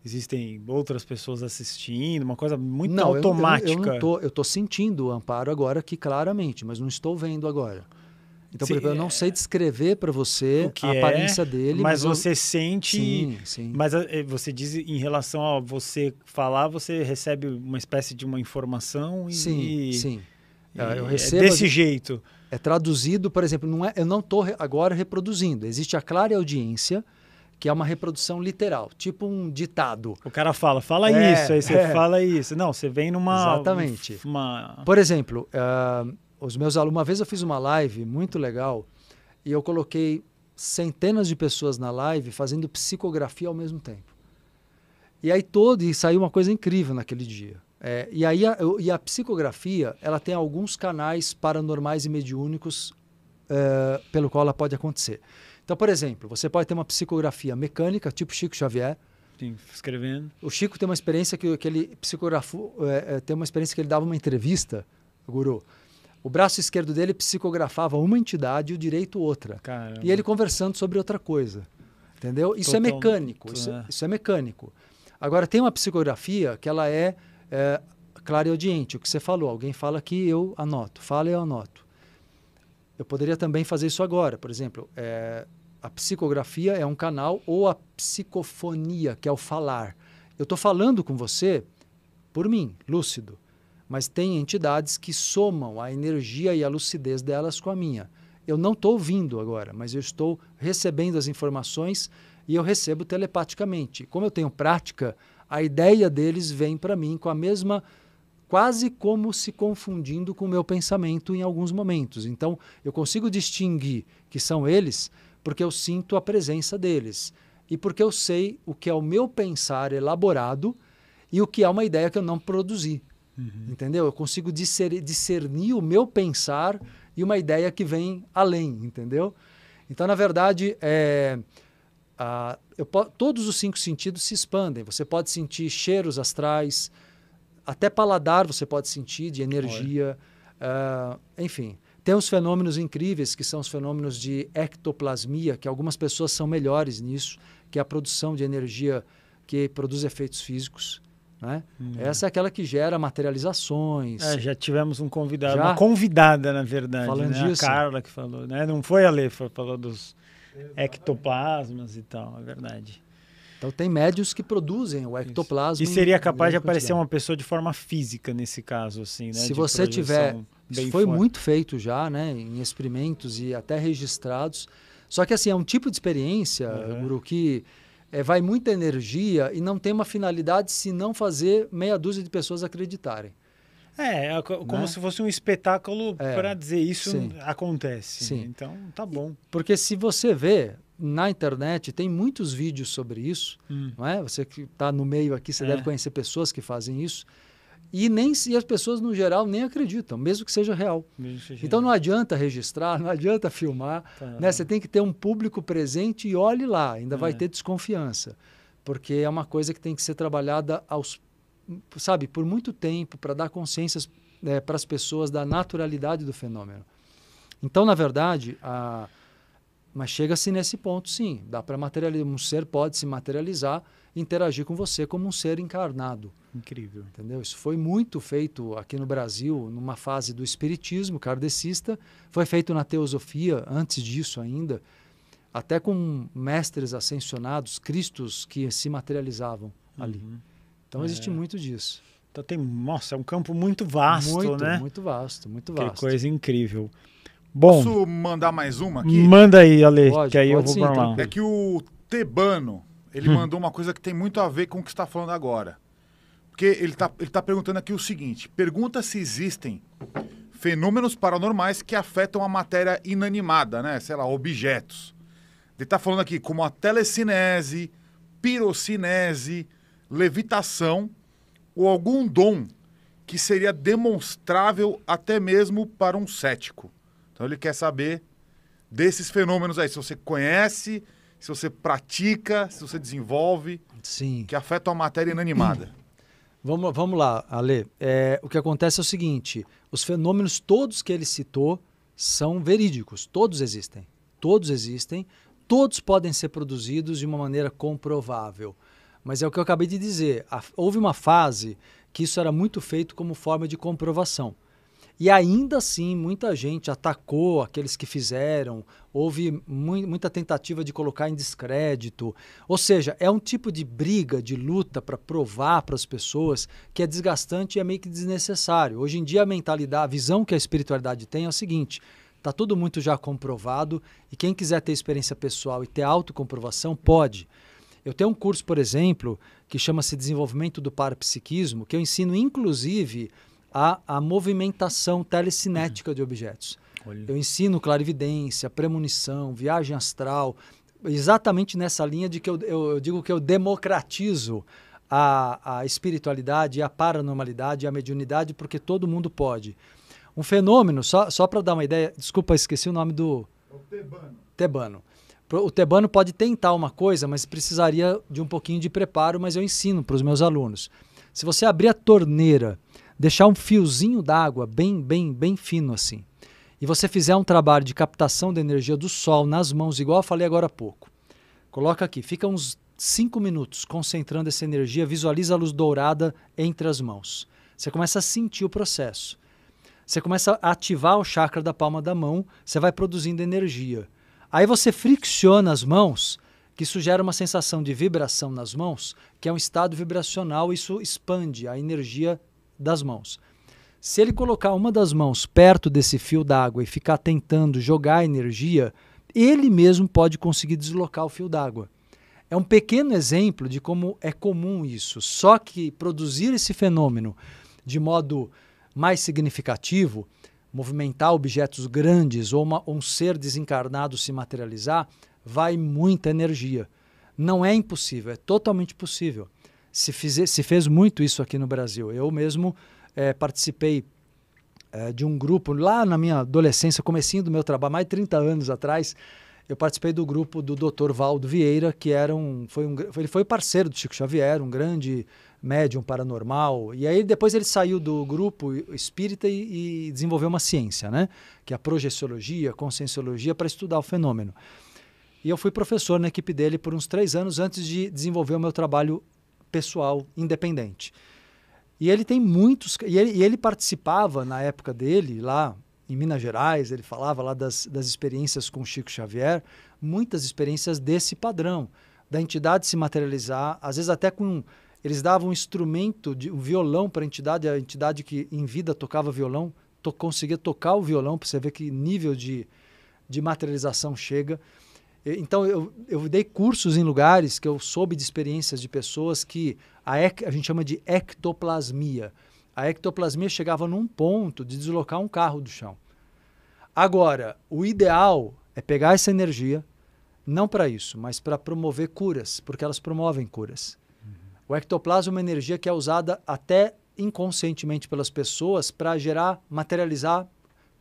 Speaker 1: existem outras pessoas assistindo, uma coisa muito não, automática? Eu, eu, eu, não tô,
Speaker 3: eu estou sentindo o amparo agora aqui claramente, mas não estou vendo agora. Então, por exemplo, eu não é. sei descrever para você a é, aparência é, dele. Mas, mas você eu... sente. Sim, sim.
Speaker 1: Mas eh, eh, você diz em relação a você falar, você recebe uma espécie de uma
Speaker 3: informação e. Sim, sim. E é, eu recebo. desse jeito. É traduzido, por exemplo, não é, eu não estou agora reproduzindo. Existe a clara audiência, que é uma reprodução literal, tipo um ditado. O cara fala, fala é, isso, aí você é. fala isso. Não, você vem numa. Exatamente.
Speaker 1: Uma... Por
Speaker 3: exemplo. Uh os meus alunos, uma vez eu fiz uma live muito legal e eu coloquei centenas de pessoas na live fazendo psicografia ao mesmo tempo. E aí todo e saiu uma coisa incrível naquele dia. É, e aí a, e a psicografia ela tem alguns canais paranormais e mediúnicos é, pelo qual ela pode acontecer. Então, por exemplo, você pode ter uma psicografia mecânica, tipo Chico Xavier, Sim, escrevendo. O Chico tem uma experiência que, que ele psicografou, é, é, tem uma experiência que ele dava uma entrevista, guru, o braço esquerdo dele psicografava uma entidade e o direito outra. Caramba. E ele conversando sobre outra coisa. Entendeu? Isso Total... é mecânico. Isso, é. isso é mecânico. Agora, tem uma psicografia que ela é, é audiente, o que você falou. Alguém fala aqui, eu anoto. Fala, eu anoto. Eu poderia também fazer isso agora. Por exemplo, é, a psicografia é um canal ou a psicofonia, que é o falar. Eu estou falando com você por mim, lúcido mas tem entidades que somam a energia e a lucidez delas com a minha. Eu não estou ouvindo agora, mas eu estou recebendo as informações e eu recebo telepaticamente. Como eu tenho prática, a ideia deles vem para mim com a mesma quase como se confundindo com o meu pensamento em alguns momentos. Então, eu consigo distinguir que são eles porque eu sinto a presença deles e porque eu sei o que é o meu pensar elaborado e o que é uma ideia que eu não produzi. Uhum. Entendeu? Eu consigo discernir, o meu pensar e uma ideia que vem além, entendeu? Então, na verdade, é, a, todos os cinco sentidos se expandem. Você pode sentir cheiros astrais, até paladar você pode sentir de energia, uh, enfim. Tem os fenômenos incríveis, que são os fenômenos de ectoplasmia, que algumas pessoas são melhores nisso, que é a produção de energia que produz efeitos físicos. Né? Hum. Essa é aquela que gera materializações. É, já tivemos um convidado, já? uma convidada, na verdade, Falando né? Disso. A
Speaker 1: Carla que falou, né? Não foi a Lê, foi, falou dos Exatamente. ectoplasmas e tal, é verdade.
Speaker 3: Então tem médios que produzem o ectoplasma. Isso. E seria capaz de aparecer quantidade. uma
Speaker 1: pessoa de forma física nesse caso, assim, né? Se de você tiver, foi forte. muito
Speaker 3: feito já, né? Em experimentos e até registrados. Só que assim é um tipo de experiência, uhum. Guru, que é, vai muita energia e não tem uma finalidade se não fazer meia dúzia de pessoas acreditarem.
Speaker 1: É, é como né? se fosse um espetáculo é, para dizer isso sim.
Speaker 3: acontece. Sim. Então, tá bom. Porque se você vê na internet, tem muitos vídeos sobre isso, hum. não é? Você que está no meio aqui, você é. deve conhecer pessoas que fazem isso. E, nem, e as pessoas, no geral, nem acreditam, mesmo que seja real. então, não adianta registrar, não adianta filmar. Tá. Né? Você tem que ter um público presente e olhe lá, ainda é. vai ter desconfiança. Porque é uma coisa que tem que ser trabalhada aos, sabe, por muito tempo, para dar consciência é, né, para as pessoas da naturalidade do fenômeno. Então, na verdade, a, mas chega-se nesse ponto, sim. Dá para materializar. Um ser pode se materializar interagir com você como um ser encarnado. Incrível. Entendeu? Isso foi muito feito aqui no Brasil, numa fase do espiritismo kardecista, foi feito na teosofia antes disso ainda, até com mestres ascensionados, cristos que se materializavam ali. Uhum. Então é. existe muito disso. Então tem, nossa, é um campo
Speaker 2: muito vasto, muito, né? Muito vasto, muito vasto. Que
Speaker 1: coisa incrível. Bom, Posso
Speaker 2: mandar mais uma aqui? Manda aí, Ale, pode, que aí eu vou sim, É que o Tebano ele hum. mandou uma coisa que tem muito a ver com o que está falando agora. Porque ele está ele tá perguntando aqui o seguinte: pergunta se existem fenômenos paranormais que afetam a matéria inanimada, né? Sei lá, objetos. Ele está falando aqui como a telecinese, pirocinese, levitação ou algum dom que seria demonstrável até mesmo para um cético. Então ele quer saber desses fenômenos aí, se você conhece, se você pratica, se você desenvolve, Sim. que afeta a matéria inanimada. <clears throat> Vamos, vamos lá,
Speaker 3: Ale. É, o que acontece é o seguinte: os fenômenos todos que ele citou são verídicos, todos existem. Todos existem, todos podem ser produzidos de uma maneira comprovável. Mas é o que eu acabei de dizer: a, houve uma fase que isso era muito feito como forma de comprovação. E ainda assim, muita gente atacou aqueles que fizeram, houve muita tentativa de colocar em descrédito. Ou seja, é um tipo de briga, de luta para provar para as pessoas que é desgastante e é meio que desnecessário. Hoje em dia, a mentalidade, a visão que a espiritualidade tem é o seguinte. Está tudo muito já comprovado e quem quiser ter experiência pessoal e ter autocomprovação pode. Eu tenho um curso, por exemplo, que chama-se Desenvolvimento do Parapsiquismo, que eu ensino inclusive a, a movimentação telecinética uhum. de objetos. Olha. Eu ensino clarividência, premonição, viagem astral, exatamente nessa linha de que eu, eu, eu digo que eu democratizo a, a espiritualidade, a paranormalidade, a mediunidade, porque todo mundo pode. Um fenômeno, só, só para dar uma ideia, desculpa, esqueci o nome do. É tebano. Tebano. O tebano pode tentar uma coisa, mas precisaria de um pouquinho de preparo, mas eu ensino para os meus alunos. Se você abrir a torneira deixar um fiozinho d'água bem, bem, bem fino assim, e você fizer um trabalho de captação da energia do sol nas mãos, igual eu falei agora há pouco, coloca aqui, fica uns 5 minutos concentrando essa energia, visualiza a luz dourada entre as mãos. Você começa a sentir o processo. Você começa a ativar o chakra da palma da mão, você vai produzindo energia. Aí você fricciona as mãos, que isso gera uma sensação de vibração nas mãos, que é um estado vibracional, isso expande, a energia das mãos. Se ele colocar uma das mãos perto desse fio d'água e ficar tentando jogar energia, ele mesmo pode conseguir deslocar o fio d'água. É um pequeno exemplo de como é comum isso. Só que produzir esse fenômeno de modo mais significativo, movimentar objetos grandes ou uma, um ser desencarnado se materializar, vai muita energia. Não é impossível, é totalmente possível se, se fez muito isso aqui no Brasil. Eu mesmo é, participei é, de um grupo lá na minha adolescência, comecinho do meu trabalho, mais de 30 anos atrás, eu participei do grupo do Dr. Valdo Vieira, que era um, foi um, ele foi parceiro do Chico Xavier, um grande médium paranormal. E aí depois ele saiu do grupo espírita e, e desenvolveu uma ciência, né? Que é a projeciologia, a conscienciologia, para estudar o fenômeno. E eu fui professor na equipe dele por uns três anos antes de desenvolver o meu trabalho pessoal independente. E ele tem muitos. E ele, e ele, participava na época dele, lá em Minas Gerais, ele falava lá das, das experiências com Chico Xavier, muitas experiências desse padrão, da entidade se materializar, às vezes até com. Eles davam um instrumento, de, um violão para a entidade, a entidade que em vida tocava violão, to, conseguia tocar o violão, para você ver que nível de, de materialização chega. Então, eu, eu dei cursos em lugares que eu soube de experiências de pessoas que a, a gente chama de ectoplasmia. A ectoplasmia chegava num ponto de deslocar um carro do chão. Agora, o ideal é pegar essa energia, não para isso, mas para promover curas, porque elas promovem curas. Uhum. O ectoplasma é uma energia que é usada até inconscientemente pelas pessoas para gerar, materializar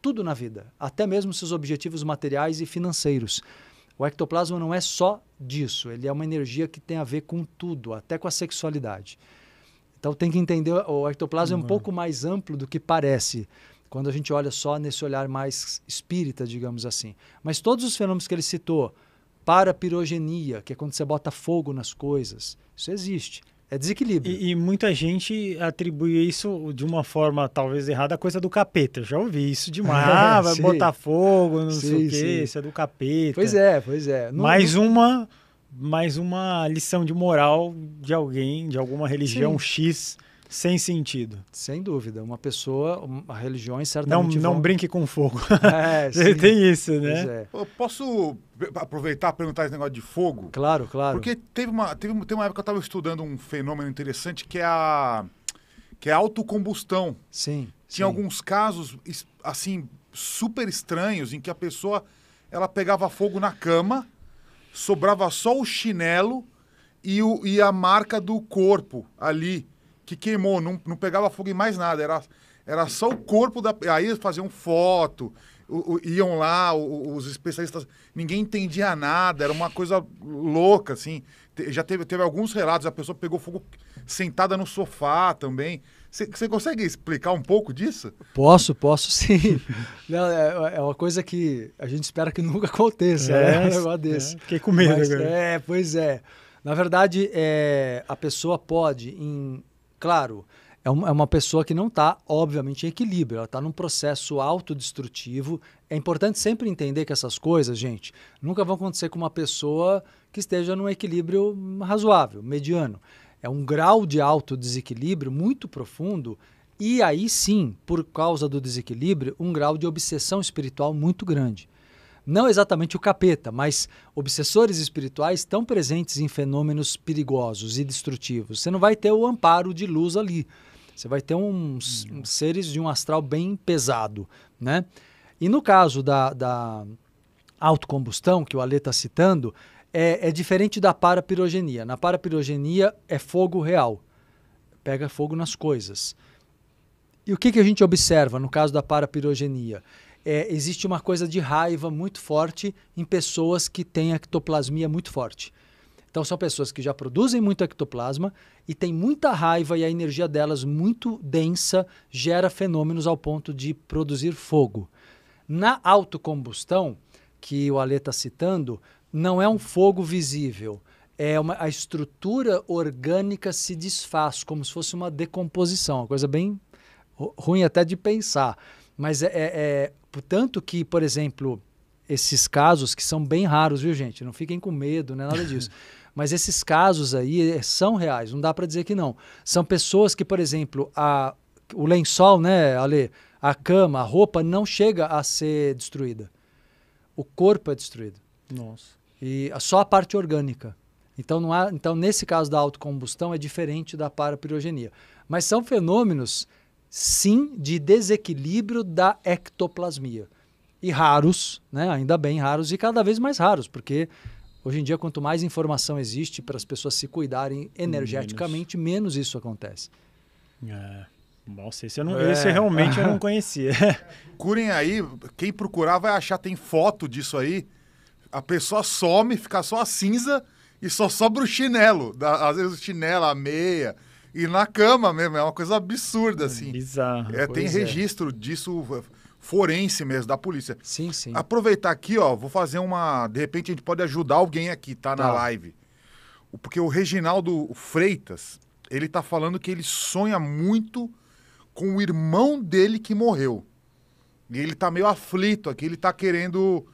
Speaker 3: tudo na vida, até mesmo seus objetivos materiais e financeiros. O ectoplasma não é só disso, ele é uma energia que tem a ver com tudo, até com a sexualidade. Então tem que entender, o ectoplasma uhum. é um hum. pouco mais amplo do que parece quando a gente olha só nesse olhar mais espírita, digamos assim. Mas todos os fenômenos que ele citou, para pirogenia, que é quando você bota fogo nas coisas, isso existe. É desequilíbrio. E, e, muita gente atribui isso de uma forma
Speaker 1: talvez errada à coisa do capeta. Eu já ouvi isso demais. <laughs> É, ah, vai sim. botar fogo, não sim, sei o quê, isso é do capeta. Pois é, pois é. Não, mais não... uma mais uma lição de moral de alguém, de alguma religião X sem sentido. Sem dúvida. Uma
Speaker 3: pessoa, uma religião é certamente. Não, não brinque com fogo. É, <laughs> Tem isso, né? É.
Speaker 2: posso aproveitar e perguntar esse negócio de fogo? Claro, claro. Porque teve uma, teve, uma época que eu estava estudando um fenômeno interessante que é a, que é autocombustão. Sim. Tinha sim. alguns casos, assim, super estranhos em que a pessoa ela pegava fogo na cama, sobrava só o chinelo e, o, e a marca do corpo ali que queimou, não, não pegava fogo em mais nada, era, era só o corpo da. Aí eles faziam foto, o, o, iam lá, o, os especialistas, ninguém entendia nada, era uma coisa louca, assim. já teve, teve alguns relatos, a pessoa pegou fogo sentada no sofá também. Você consegue explicar um pouco disso?
Speaker 3: Posso, posso sim.
Speaker 2: <laughs> Não, é, é, uma coisa que a gente espera que nunca
Speaker 3: aconteça, né? é, né? Um negócio desse. É, fiquei com medo Mas, agora. É, pois é. Na verdade, é, a pessoa pode, em Claro, é, é, uma pessoa que não está, obviamente, em equilíbrio, ela está num processo autodestrutivo. É importante sempre entender que essas coisas, gente, nunca vão acontecer com uma pessoa que esteja num equilíbrio razoável, mediano. É um grau de autodesequilíbrio muito profundo e aí sim, por causa do desequilíbrio, um grau de obsessão espiritual muito grande não exatamente o capeta, mas obsessores espirituais estão presentes em fenômenos perigosos e destrutivos. Você não vai ter o amparo de luz ali. Você vai ter uns hum. seres de um astral bem pesado, né? E no caso da, da autocombustão, que o Ale está citando, é, é, diferente da parapirogenia. Na parapirogenia é fogo real, pega fogo nas coisas. E o que, que a gente observa no caso da parapirogenia? é, existe uma coisa de raiva muito forte em pessoas que têm ectoplasmia muito forte. Então são pessoas que já produzem muito ectoplasma e têm muita raiva e a energia delas muito densa gera fenômenos ao ponto de produzir fogo. Na autocombustão, que o Ale está citando, não é um fogo visível. É uma, a estrutura orgânica se desfaz, como se fosse uma decomposição, uma coisa bem ruim até de pensar. Mas é, é, portanto é, que, por exemplo, esses casos que são bem raros, viu, gente? Não fiquem com medo, não é nada disso. <laughs> Mas esses casos aí é, são reais, não dá para dizer que não. São pessoas que, por exemplo, a, o lençol, né, Ale, a cama, a roupa não chega a ser destruída. O corpo é destruído. Nossa. E só a parte orgânica. Então, não há, então nesse caso da autocombustão é diferente da parapirogenia. Mas são fenômenos sim de desequilíbrio da ectoplasmia. E raros, né? ainda bem raros, e cada vez mais raros, porque hoje em dia, quanto mais informação existe para as pessoas se cuidarem energeticamente, menos, menos isso acontece. É. Nossa, esse, eu não, é. esse realmente eu não
Speaker 2: conhecia. <laughs> Curem aí, quem procurar vai achar, tem foto disso aí. A pessoa some, fica só a cinza e só sobra o chinelo. Da, às vezes o chinelo, a meia. E na cama mesmo, é uma coisa absurda, é assim. Bizarro. É, tem é. registro é. disso forense mesmo, da polícia. Sim, sim. Aproveitar aqui, ó, vou fazer uma. De repente a gente pode ajudar alguém aqui, tá, tá. na live. Porque o Reginaldo Freitas, ele tá falando que ele sonha muito com o irmão dele que morreu. E ele tá meio aflito aqui, ele tá querendo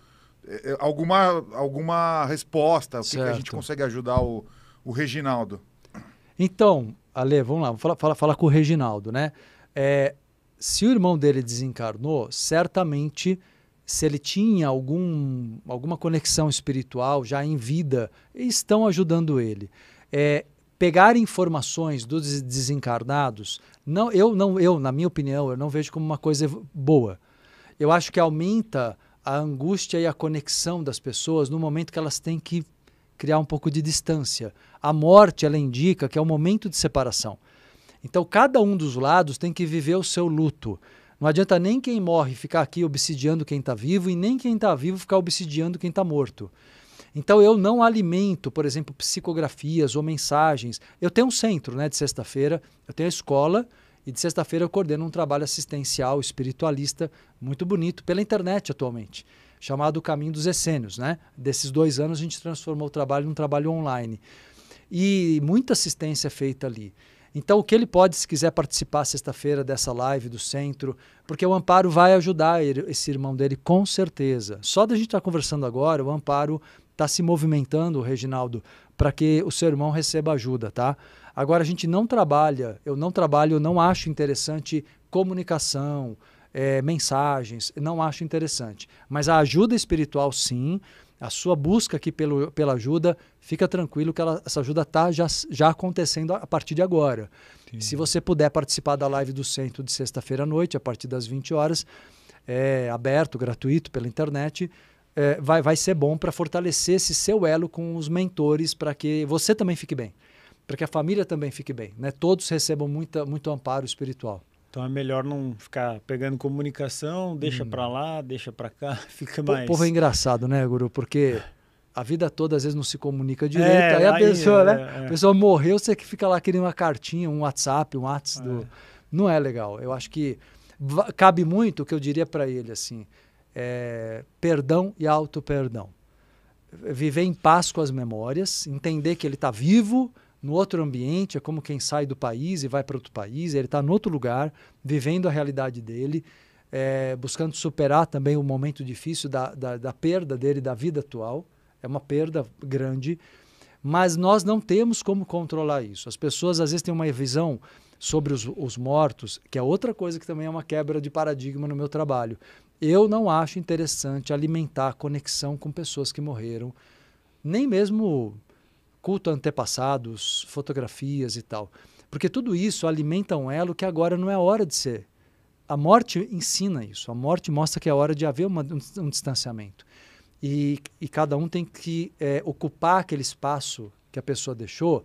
Speaker 2: é, alguma, alguma resposta. O que, que, a gente consegue ajudar o, o Reginaldo?
Speaker 3: Então, Ale, vamos lá, vamos falar, falar, falar com o Reginaldo, né? É, se o irmão dele desencarnou, certamente se ele tinha algum, alguma conexão espiritual já em vida, estão ajudando ele. É, pegar informações dos desencarnados, não, eu não, eu na minha opinião, eu não vejo como uma coisa boa. Eu acho que aumenta a angústia e a conexão das pessoas no momento que elas têm que criar um pouco de distância. A morte, ela indica que é o momento de separação. Então, cada um dos lados tem que viver o seu luto. Não adianta nem quem morre ficar aqui obsidiando quem está vivo e nem quem está vivo ficar obsidiando quem está morto. Então eu não alimento, por exemplo, psicografias ou mensagens. Eu tenho um centro, né, de sexta-feira, eu tenho a escola e de sexta-feira eu coordeno um trabalho assistencial espiritualista muito bonito pela internet atualmente, chamado Caminho dos Essênios, né? Desses dois anos a gente transformou o trabalho num trabalho online e muita assistência feita ali. Então, o que ele pode, se quiser participar sexta-feira dessa live do centro, porque o Amparo vai ajudar ele, esse irmão dele, com certeza. Só da gente estar tá conversando agora, o Amparo está se movimentando, Reginaldo, para que o seu irmão receba ajuda, tá? Agora, a gente não trabalha, eu não trabalho, eu não acho interessante comunicação, é, mensagens, não acho interessante. Mas a ajuda espiritual, sim a sua busca aqui pelo, pela ajuda, fica tranquilo que ela, essa ajuda está já, já acontecendo a partir de agora. Sim. Se você puder participar da live do centro de sexta-feira à noite, a partir das 20 horas, é, aberto, gratuito pela internet, é, vai, vai ser bom para fortalecer esse seu elo com os mentores para que você também fique bem, para que a família também fique bem, né? todos recebam muita, muito amparo espiritual. Então é melhor não ficar pegando comunicação, deixa hum. para lá, deixa para cá, <laughs> fica mais. O povo é engraçado, né, Guru? Porque a vida toda às vezes não se comunica é, direito. É, aí a pessoa, né? É, é. A pessoa morreu, você que fica lá querendo uma cartinha, um WhatsApp, um WhatsApp. Do... É. Não é legal. Eu acho que cabe muito o que eu diria para ele, assim, perdão e auto-perdão. Viver em paz com as memórias, entender que ele está vivo, no outro ambiente, é como quem sai do país e vai para outro país, ele está em outro lugar, vivendo a realidade dele, é, buscando superar também o momento difícil da, da, da perda dele, da vida atual. É uma perda grande, mas nós não temos como controlar isso. As pessoas às vezes têm uma visão sobre os, os mortos, que é outra coisa que também é uma quebra de paradigma no meu trabalho. Eu não acho interessante alimentar a conexão com pessoas que morreram, nem mesmo culto a antepassados, fotografias e tal. Porque tudo isso alimenta um elo que agora não é hora de ser. A morte ensina isso. A morte mostra que é hora de haver uma, um, um, distanciamento. E, e, cada um tem que é, ocupar aquele espaço que a pessoa deixou.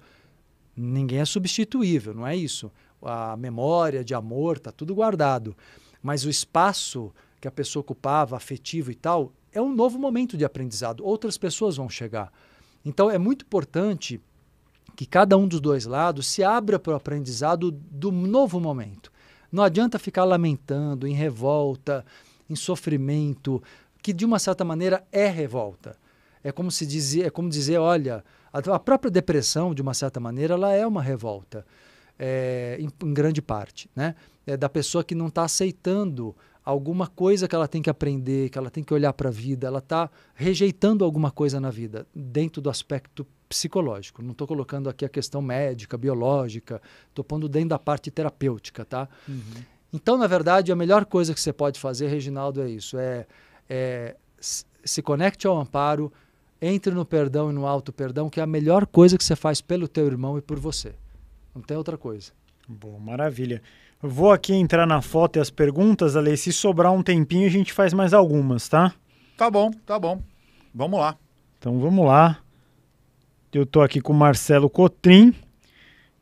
Speaker 3: Ninguém é substituível, não é isso. A memória de amor está tudo guardado. Mas o espaço que a pessoa ocupava, afetivo e tal, é um novo momento de aprendizado. Outras pessoas vão chegar. Então é muito importante que cada um dos dois lados se abra para o aprendizado do novo momento. Não adianta ficar lamentando, em revolta, em sofrimento, que de uma certa maneira é revolta. É como se dizer, é como dizer, olha, a, própria depressão, de uma certa maneira, ela é uma revolta, é, em, em, grande parte, né? É da pessoa que não está aceitando alguma coisa que ela tem que aprender, que ela tem que olhar para a vida, ela está rejeitando alguma coisa na vida, dentro do aspecto psicológico. Não estou colocando aqui a questão médica, biológica, estou pondo dentro da parte terapêutica, tá? Uhum. Então, na verdade, a melhor coisa que você pode fazer, Reginaldo, é isso: é, é se conecte ao amparo, entre no perdão e no alto perdão, que é a melhor coisa que você faz pelo teu irmão e por você. Não tem outra coisa. Bom, maravilha. Vou aqui entrar na foto e as
Speaker 1: perguntas, Ale. Se sobrar um tempinho, a gente faz mais algumas, tá? Tá bom, tá bom. Vamos lá. Então vamos lá. Eu tô aqui com o Marcelo Cotrim.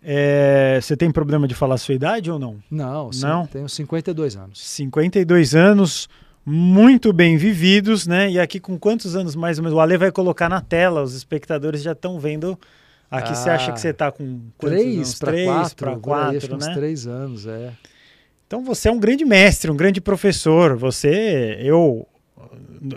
Speaker 1: É, você tem problema de falar a sua idade ou não?
Speaker 3: Não, sim, não. tenho 52 anos.
Speaker 1: 52 anos, muito bem vividos, né? E aqui com quantos anos mais ou menos? O Ale vai colocar na tela, os espectadores já estão vendo Aqui ah, você acha que ah. você está com três para quatro, quatro né? três
Speaker 3: anos, é.
Speaker 1: Então você é um grande mestre, um grande professor. Você, eu,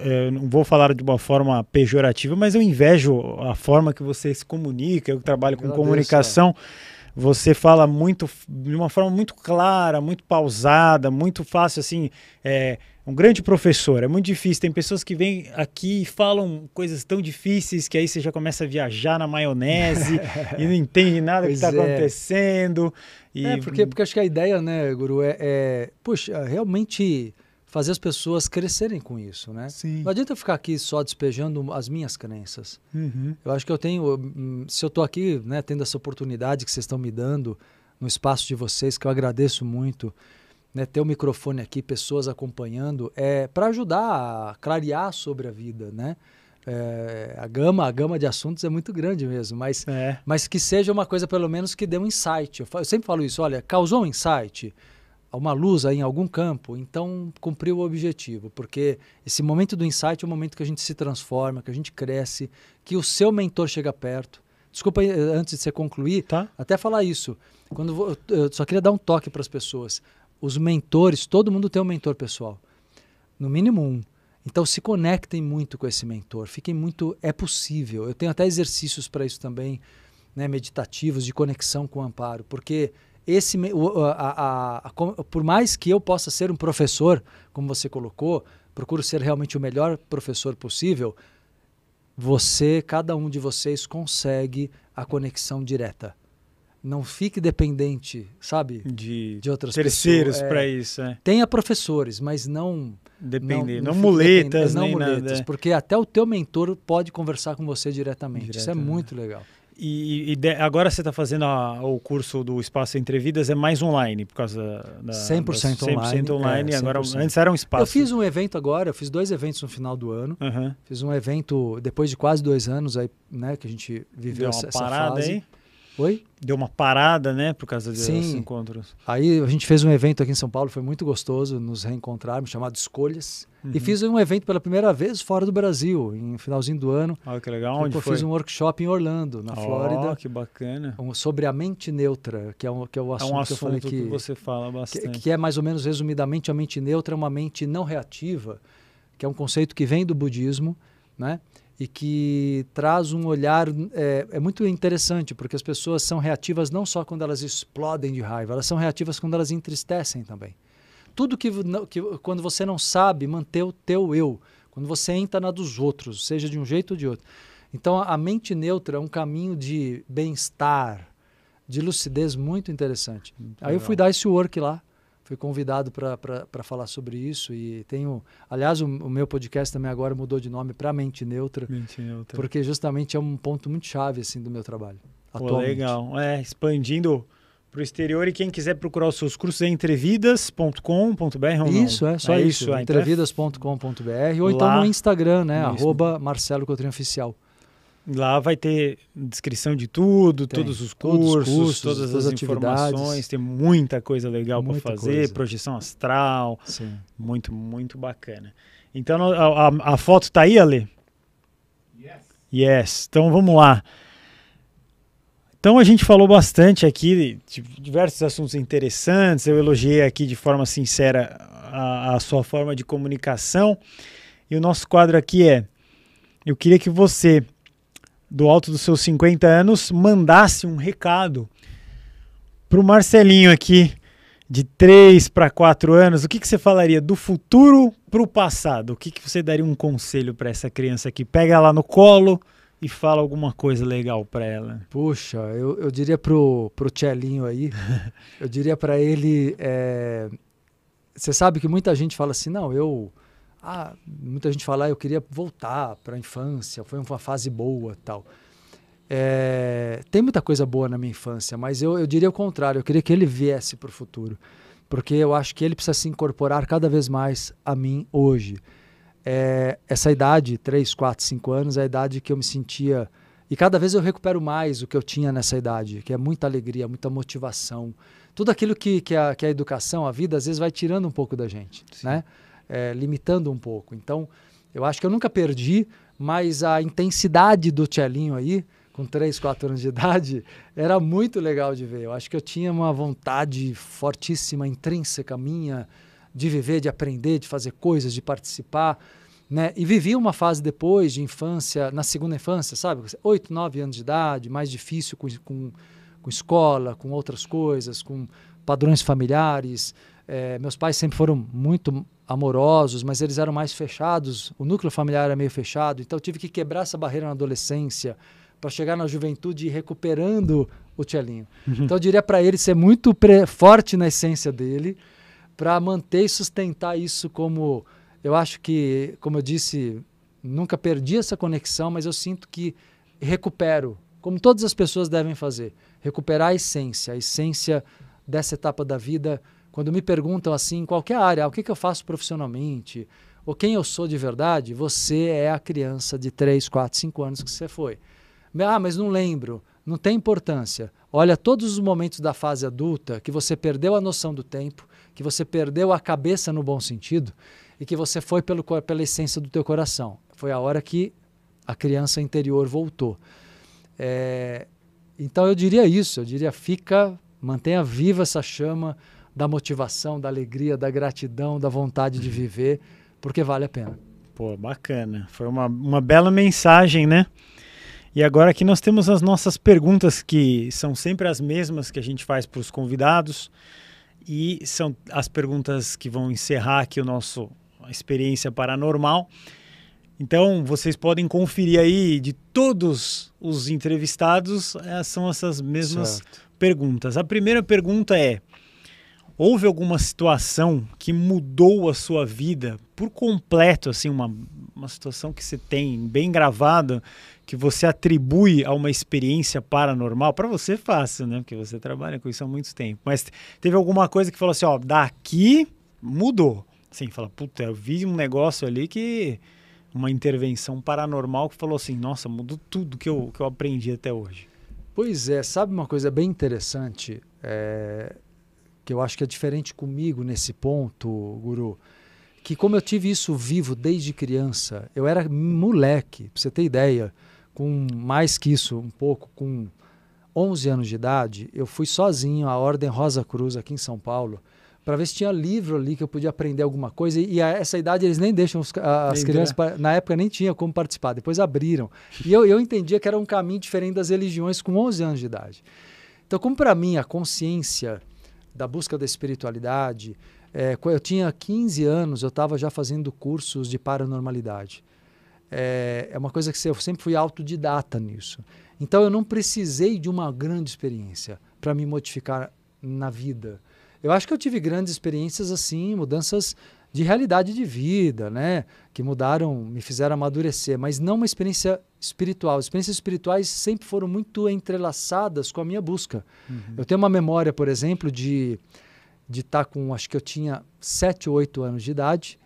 Speaker 1: eu não vou falar de uma forma pejorativa, mas eu invejo a forma que você se comunica. Eu trabalho com Agradeço, comunicação. É. Você fala muito de uma forma muito clara, muito pausada, muito fácil assim. É, um grande professor. É muito difícil. Tem pessoas que vêm aqui e falam coisas tão difíceis que aí você já começa a viajar na maionese <laughs> e não entende nada pois que está é.
Speaker 3: acontecendo. E... É, porque, porque acho que a ideia, né, Guru, é, é poxa, realmente fazer as pessoas crescerem com isso, né? Sim. Não adianta eu ficar aqui só despejando as minhas crenças. Uhum. Eu acho que eu tenho, hum, se eu estou aqui, né, tendo essa oportunidade que vocês estão me dando no espaço de vocês, que eu agradeço muito, né, ter o microfone aqui, pessoas acompanhando, é para ajudar a clarear sobre a vida, né? É, a gama a gama de assuntos é muito grande mesmo, mas, é. mas que seja uma coisa pelo menos que dê um insight. Eu, eu sempre falo isso, olha, causou um insight, uma luz aí em algum campo, então cumpriu o objetivo, porque esse momento do insight é o momento que a gente se transforma, que a gente cresce, que o seu mentor chega perto. Desculpa, eh, antes de você concluir, tá. até falar isso. Quando eu, eu só queria dar um toque para as pessoas os mentores, todo mundo tem um mentor pessoal. No mínimo um. Então se conectem muito com esse mentor, fiquem muito. É possível. Eu tenho até exercícios para isso também, né, meditativos de conexão com o amparo, porque esse a, a, a, por mais que eu possa ser um professor, como você colocou, procuro ser realmente o melhor professor possível. Você, cada um de vocês consegue a conexão direta não fique dependente, sabe? De, de outras terceiros pessoas. Terceiros para é, isso. É. Tenha professores, mas não. Depender. Não, não, não muletas, não muletas. Nada, é. porque até o teu mentor pode conversar com você diretamente. Isso é muito legal.
Speaker 1: E, e de, agora você está fazendo a, o curso do Espaço Entrevidas, é mais online, por causa da. 100%, das, 100% online. online é, 100%. Agora, antes era um espaço. Eu
Speaker 3: fiz um evento agora, eu fiz dois eventos no final do ano. Uhum. Fiz um evento depois de quase dois anos aí, né, que a gente viveu Deu uma essa, parada, essa fase. Aí Oi? Deu uma
Speaker 1: parada, né, por causa desses Sim. encontros.
Speaker 3: Aí a gente fez um evento aqui em São Paulo, foi muito gostoso nos reencontrarmos, chamado Escolhas. Uhum. E fiz um evento pela primeira vez fora do Brasil, em finalzinho do ano. Ah, que legal. Onde eu foi? fiz um workshop em Orlando, na oh, Flórida. que bacana. Um, sobre a mente neutra, que é, um, que é o assunto, é um assunto que eu falei que, que você fala bastante. Que, que é mais ou menos resumidamente a mente neutra é uma mente não reativa, que é um conceito que vem do budismo, né? e que traz um olhar é, é, muito interessante porque as pessoas são reativas não só quando elas explodem de raiva, elas são reativas quando elas entristecem também. Tudo que, que quando você não sabe manter o teu eu, quando você entra na dos outros, seja de um jeito ou de outro. Então a mente neutra é um caminho de bem-estar, de lucidez muito interessante. Legal. Aí eu fui dar esse work lá fui convidado para falar sobre isso e tenho, aliás, o, o, meu podcast também agora mudou de nome para Mente Neutra, Mente Neutra, porque justamente é um ponto muito chave assim do meu trabalho. Pô, legal,
Speaker 1: é expandindo para o exterior e quem quiser procurar os seus cursos é entrevidas.com.br Isso, não? é só é isso, isso. Então é
Speaker 3: entrevidas.com.br ou então no Instagram, né,
Speaker 1: arroba Marcelo Cotrim Oficial. Lá vai ter descrição de tudo, tem, todos os cursos, todos os cursos, todas, todas as, as informações, tem muita coisa legal para fazer, coisa. projeção astral, Sim. muito, muito bacana. Então a, a, a foto está aí, Ale? Yes. yes. Então vamos lá. Então a gente falou bastante aqui de diversos assuntos interessantes. Eu elogiei aqui de forma sincera a, a sua forma de comunicação. E o nosso quadro aqui é: eu queria que você do alto dos seus 50 anos, mandasse um recado para o Marcelinho aqui, de 3 para 4 anos, o que, que você falaria do futuro para o passado? O que, que você daria um conselho para essa criança aqui? Pega
Speaker 3: ela no colo e fala alguma coisa legal para ela. Puxa, eu, eu diria pro, pro Tchelinho aí, <laughs> eu diria para ele, é, você sabe que muita gente fala assim, não, eu ah, muita gente fala, ah, eu queria voltar para a infância, foi uma fase boa tal. É, tem muita coisa boa na minha infância, mas eu, eu diria o contrário, eu queria que ele viesse para o futuro, porque eu acho que ele precisa se incorporar cada vez mais a mim hoje. É, essa idade, 3, 4, 5 anos, é a idade que eu me sentia. E cada vez eu recupero mais o que eu tinha nessa idade, que é muita alegria, muita motivação. Tudo aquilo que, que, a, que a educação, a vida, às vezes vai tirando um pouco da gente. Sim. né? é, limitando um pouco. Então, eu acho que eu nunca perdi, mas a intensidade do Tchelinho aí, com 3, 4 anos de idade, <laughs> era muito legal de ver. Eu acho que eu tinha uma vontade fortíssima, intrínseca minha, de viver, de aprender, de fazer coisas, de participar. Né? E vivi uma fase depois de infância, na segunda infância, sabe? 8, 9 anos de idade, mais difícil com, com, com escola, com outras coisas, com padrões familiares, é, meus pais sempre foram muito amorosos, mas eles eram mais fechados. O núcleo familiar era meio fechado, então eu tive que quebrar essa barreira na adolescência para chegar na juventude e recuperando o Tchelinho. Uhum. Então eu diria para ele ser muito forte na essência dele para manter e sustentar isso como eu acho que, como eu disse, nunca perdi essa conexão, mas eu sinto que recupero, como todas as pessoas devem fazer, recuperar a essência, a essência dessa etapa da vida quando me perguntam assim, em qualquer área, ah, o que, que eu faço profissionalmente, ou quem eu sou de verdade, você é a criança de 3, 4, 5 anos que você foi. Ah, mas não lembro. Não tem importância. Olha todos os momentos da fase adulta que você perdeu a noção do tempo, que você perdeu a cabeça no bom sentido e que você foi pelo, pela essência do teu coração. Foi a hora que a criança interior voltou. É, então eu diria isso, eu diria fica, mantenha viva essa chama, da motivação, da alegria, da gratidão, da vontade de uhum. viver, porque vale a pena. Pô, bacana. Foi uma, uma bela
Speaker 1: mensagem, né? E agora aqui nós temos as nossas perguntas, que são sempre as mesmas que a gente faz para os convidados. E são as perguntas que vão encerrar aqui o nosso experiência paranormal. Então, vocês podem conferir aí de todos os entrevistados, eh, são essas mesmas certo. perguntas. A primeira pergunta é: Houve alguma situação que mudou a sua vida por completo, assim, uma, uma situação que você tem bem gravada, que você atribui a uma experiência paranormal? Para você é fácil, né? Porque você trabalha com isso há muito tempo. Mas teve alguma coisa que falou assim, ó, daqui mudou. Assim, fala, puta, eu vi um negócio ali que uma intervenção paranormal
Speaker 3: que falou assim: nossa, mudou tudo que eu, que eu aprendi até hoje. Pois é, sabe uma coisa bem interessante? É, que eu acho que é diferente comigo nesse ponto, Guru, que como eu tive isso vivo desde criança, eu era moleque, pra você ter ideia, com mais que isso, um pouco, com 11 anos de idade, eu fui sozinho à Ordem Rosa Cruz aqui em São Paulo, para ver se tinha livro ali que eu podia aprender alguma coisa. E, a essa idade eles nem deixam os, a, as crianças. Pra, na época nem tinha como participar, depois abriram. E eu, eu entendia que era um caminho diferente das religiões com 11 anos de idade. Então, como para mim a consciência da busca da espiritualidade. É, eu tinha 15 anos, eu estava já fazendo cursos de paranormalidade. É, é uma coisa que eu sempre fui autodidata nisso. Então eu não precisei de uma grande experiência para me modificar na vida. Eu acho que eu tive grandes experiências assim, mudanças de realidade de vida, né? Que mudaram, me fizeram amadurecer, mas não uma experiência espiritual. As experiências espirituais sempre foram muito entrelaçadas com a minha busca. Uhum. Eu tenho uma memória, por exemplo, de de estar tá com, acho que eu tinha 7 ou 8 anos de idade.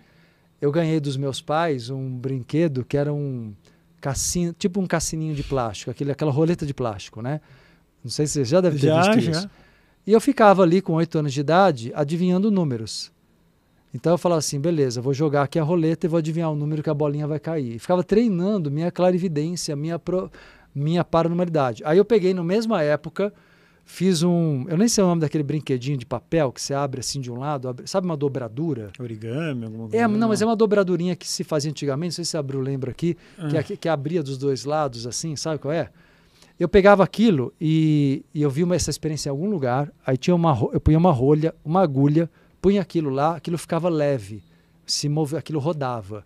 Speaker 3: Eu ganhei dos meus pais um brinquedo que era um cassino, tipo um cassininho de plástico, aquele, aquela roleta de plástico, né? Não sei se você já deve ter já, visto já. isso. E eu ficava ali com 8 anos de idade adivinhando números. Então eu falava assim, beleza, vou jogar aqui a roleta e vou adivinhar o número que a bolinha vai cair. E ficava treinando minha clarividência, minha, pro, minha paranormalidade. Aí eu peguei, na mesma época, fiz um... Eu nem sei o nome daquele brinquedinho de papel que você abre assim de um lado, abre, sabe uma dobradura? Origami, alguma é, coisa? É, não, mas é uma dobradurinha que se fazia antigamente, não sei se você abriu, lembra aqui, ah. que, que abria dos dois lados assim, sabe qual é? eu pegava aquilo e, e eu vi uma, essa experiência em algum lugar, aí tinha uma, eu punha uma rolha, uma agulha, punha aquilo lá, aquilo ficava leve, se move, aquilo rodava.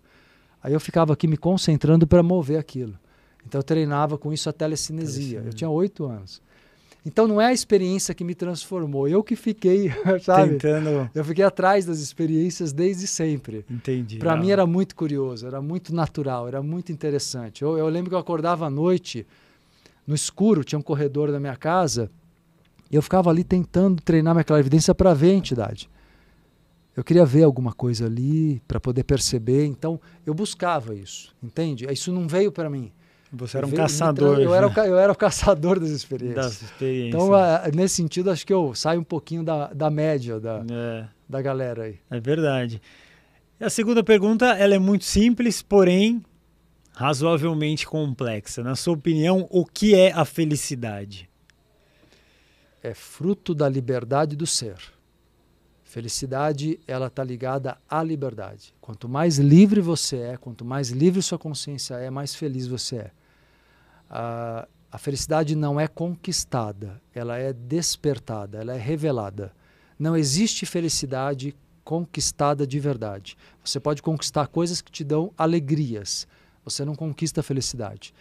Speaker 3: Aí eu ficava aqui me concentrando para mover aquilo. Então eu treinava com isso a telecinesia. Eu tinha oito anos. Então não é a experiência que me transformou, eu que fiquei, <laughs> sabe? Tentando. Eu fiquei atrás das experiências desde sempre. Entendi. Para mim era muito curioso, era muito natural, era muito interessante. Eu, eu, lembro que eu acordava à noite, no escuro, tinha um corredor da minha casa, e eu ficava ali tentando treinar minha clarividência para ver a entidade eu queria ver alguma coisa ali para poder perceber. Então, eu buscava isso, entende? É, isso não veio para mim. Você era um veio, caçador. Eu, era o, né? eu era o caçador das experiências. Das experiências. Então, a, nesse sentido, acho que eu saio um pouquinho da, da média da, é. da galera aí. É verdade.
Speaker 1: E a segunda pergunta, ela é muito simples, porém razoavelmente complexa. Na sua opinião, o que é a felicidade?
Speaker 3: É fruto da liberdade do ser. Felicidade, ela está ligada à liberdade. Quanto mais livre você é, quanto mais livre sua consciência é, mais feliz você é. A, a felicidade não é conquistada, ela é despertada, ela é revelada. Não existe felicidade conquistada de verdade. Você pode conquistar coisas que te dão alegrias, você não conquista a felicidade.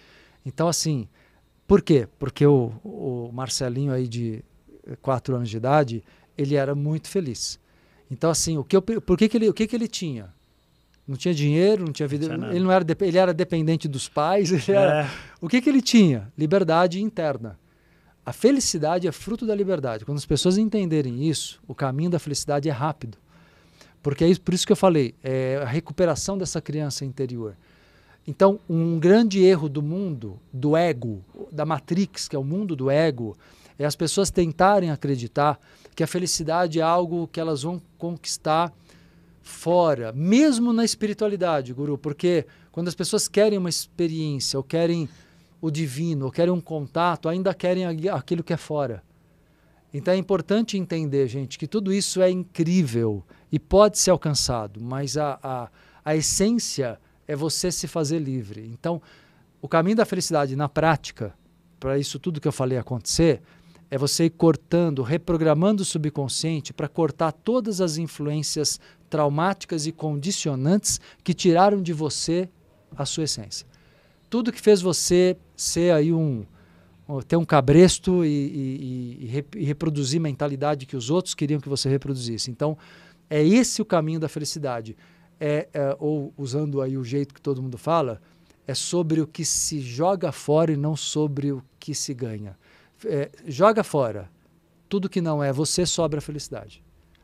Speaker 3: Então, assim, por quê? Porque o, o Marcelinho aí de quatro anos de idade, ele era muito feliz. Então, assim, o que eu, por que, que ele, o que, que ele tinha? Não tinha dinheiro, não tinha vida. Não tinha ele não era, ele era dependente dos pais. <laughs> Era, é. o que, que ele tinha? Liberdade interna. A felicidade é fruto da liberdade. Quando as pessoas entenderem isso, o caminho da felicidade é rápido. Porque é isso, por isso que eu falei, é a recuperação dessa criança interior. Então, um grande erro do mundo, do ego, da Matrix, que é o mundo do ego, é as pessoas tentarem acreditar que a felicidade é algo que elas vão conquistar fora, mesmo na espiritualidade, guru, porque quando as pessoas querem uma experiência, ou querem o divino, ou querem um contato, ainda querem aquilo que é fora. Então é importante entender, gente, que tudo isso é incrível e pode ser alcançado, mas a, a, a essência é você se fazer livre. Então, o caminho da felicidade na prática, para isso tudo que eu falei acontecer, é você ir cortando, reprogramando o subconsciente para cortar todas as influências traumáticas e condicionantes que tiraram de você a sua essência. Tudo que fez você ser aí um ter um cabresto e, e, e, e reproduzir mentalidade que os outros queriam que você reproduzisse. Então, é esse o caminho da felicidade. É, é, ou usando aí o jeito que todo mundo fala, é sobre o que se joga fora e não sobre o que se ganha é, joga fora. Tudo que não é você sobra felicidade.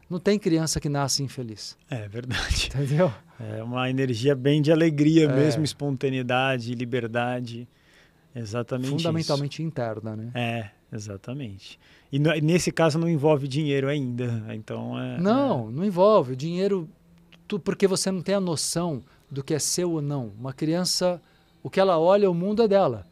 Speaker 3: Não tem criança que nasce infeliz. É verdade.
Speaker 1: Entendeu? <laughs> É uma energia bem de alegria é. mesmo, espontaneidade, liberdade. Exatamente. Fundamentalmente isso. interna, né? É, exatamente. E, no, nesse caso não envolve dinheiro ainda. Então é, Não, é...
Speaker 3: não envolve. dinheiro, tu, porque você não tem a noção do que é seu ou não. Uma criança, o que ela olha, o mundo é dela.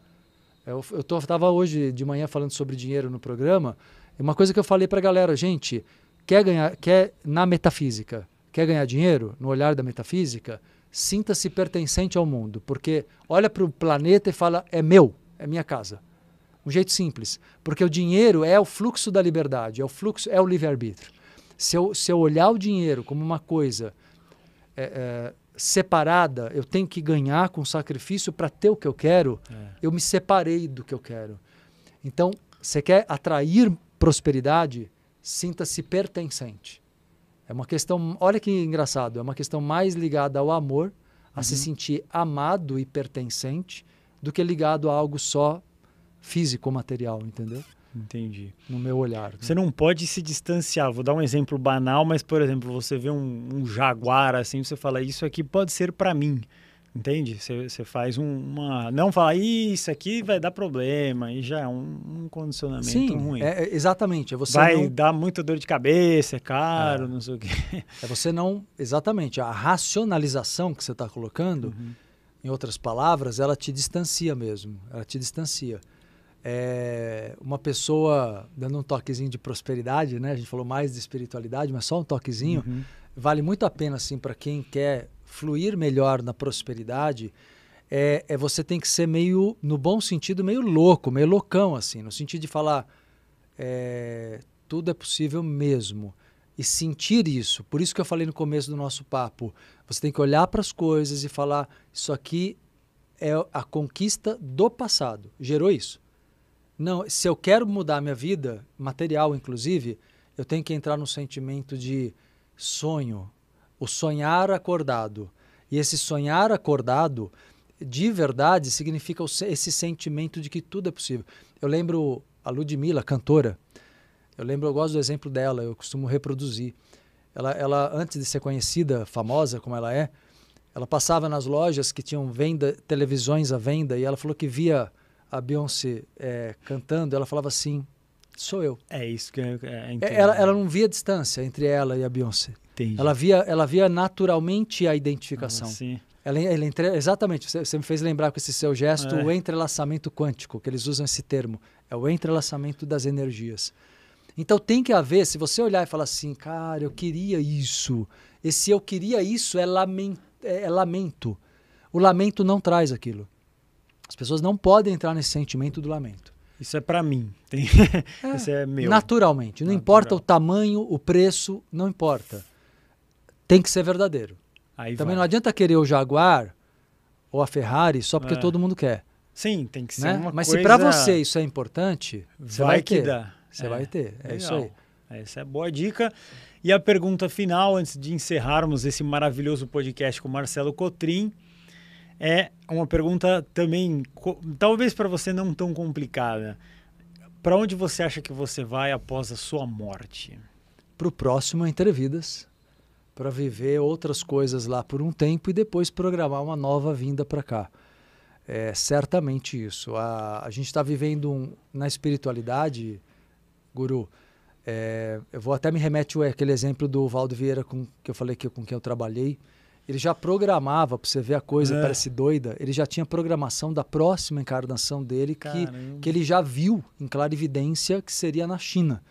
Speaker 3: É, eu estava hoje de manhã falando sobre dinheiro no programa, e uma coisa que eu falei para a galera, gente, quer ganhar, quer na metafísica, quer ganhar dinheiro no olhar da metafísica, sinta-se pertencente ao mundo, porque olha para o planeta e fala, é meu, é minha casa. Um jeito simples, porque o dinheiro é o fluxo da liberdade, é o fluxo, é o livre-arbítrio. Se eu, se eu olhar o dinheiro como uma coisa é, é, separada, eu tenho que ganhar com sacrifício para ter o que eu quero, é. eu me separei do que eu quero. Então, você quer atrair prosperidade? Sinta-se pertencente. É uma questão, olha que engraçado, é uma questão mais ligada ao amor, a uhum. se sentir amado e pertencente, do que ligado a algo só físico, material, entendeu?
Speaker 1: Entendi. No meu olhar. Né? Você não pode se distanciar. Vou dar um exemplo banal, mas, por exemplo, você vê um, um jaguar assim, você fala, isso aqui pode ser para mim. Entende? Você faz um, uma. Não fala, isso aqui vai dar problema, e já é um, um condicionamento Sim, ruim. É, é exatamente.
Speaker 3: É você vai não... dar muita dor de cabeça, é caro, é. não sei o quê. É você não. Exatamente. A racionalização que você está colocando, uhum. em outras palavras, ela te distancia mesmo. Ela te distancia é, uma pessoa, dando um toquezinho de prosperidade, né? A gente falou mais de espiritualidade, mas só um toquezinho. Uhum. Vale muito a pena, assim, para quem quer fluir melhor na prosperidade, é, é, você tem que ser meio, no bom sentido, meio louco, meio loucão, assim, no sentido de falar é, tudo é possível mesmo. E sentir isso. Por isso que eu falei no começo do nosso papo. Você tem que olhar para as coisas e falar: isso aqui é a conquista do passado. Gerou isso. Não, se eu quero mudar a minha vida, material inclusive, eu tenho que entrar no sentimento de sonho, o sonhar acordado. E esse sonhar acordado, de verdade, significa esse sentimento de que tudo é possível. Eu lembro a Ludmilla, cantora, eu lembro, eu gosto do exemplo dela, eu costumo reproduzir. Ela, ela, antes de ser conhecida, famosa como ela é, ela passava nas lojas que tinham venda, televisões à venda, e ela falou que via a Beyoncé é, cantando, ela falava assim: sou eu. É isso que eu, é, é ela, ela não via distância entre ela e a Beyoncé. Entendi. Ela via, ela via naturalmente a identificação. Ah, sim. Ela, ela entre, exatamente, você, você, me fez lembrar com esse seu gesto é. o entrelaçamento quântico, que eles usam esse termo. É o entrelaçamento das energias. Então tem que haver, se você olhar e falar assim, cara, eu queria isso. Esse eu queria isso é, lament, é, é lamento. O lamento não traz aquilo. As pessoas não podem entrar nesse sentimento do lamento. Isso é para mim. Tem... É, <laughs> Isso é meu. Naturalmente. Não Natural. importa o tamanho, o preço, não importa. Tem que ser verdadeiro. Aí Também vai. não adianta querer o Jaguar ou a Ferrari só porque é. todo mundo quer. Sim, tem que ser né? uma Mas coisa... se para você isso é importante, você vai, vai ter. Dá. Você é. vai ter. É Legal. isso aí.
Speaker 1: Essa é boa dica. E a pergunta final, antes de encerrarmos esse maravilhoso podcast com Marcelo Cotrim é uma pergunta também, talvez para você não tão complicada. Para onde você acha que você vai após
Speaker 3: a sua morte? Para o próximo Entrevidas, para viver outras coisas lá por um tempo e depois programar uma nova vinda para cá. É certamente isso. A, a gente está vivendo um, na espiritualidade, Guru. É, eu vou até me remete àquele exemplo do Valdo Vieira com que eu falei que com quem eu trabalhei ele já programava, para você ver a coisa, é. parece doida, ele já tinha programação da próxima encarnação dele que, que ele já viu em clarividência que seria na China.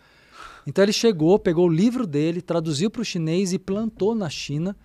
Speaker 3: Então ele chegou, pegou o livro dele, traduziu para o chinês e plantou na China,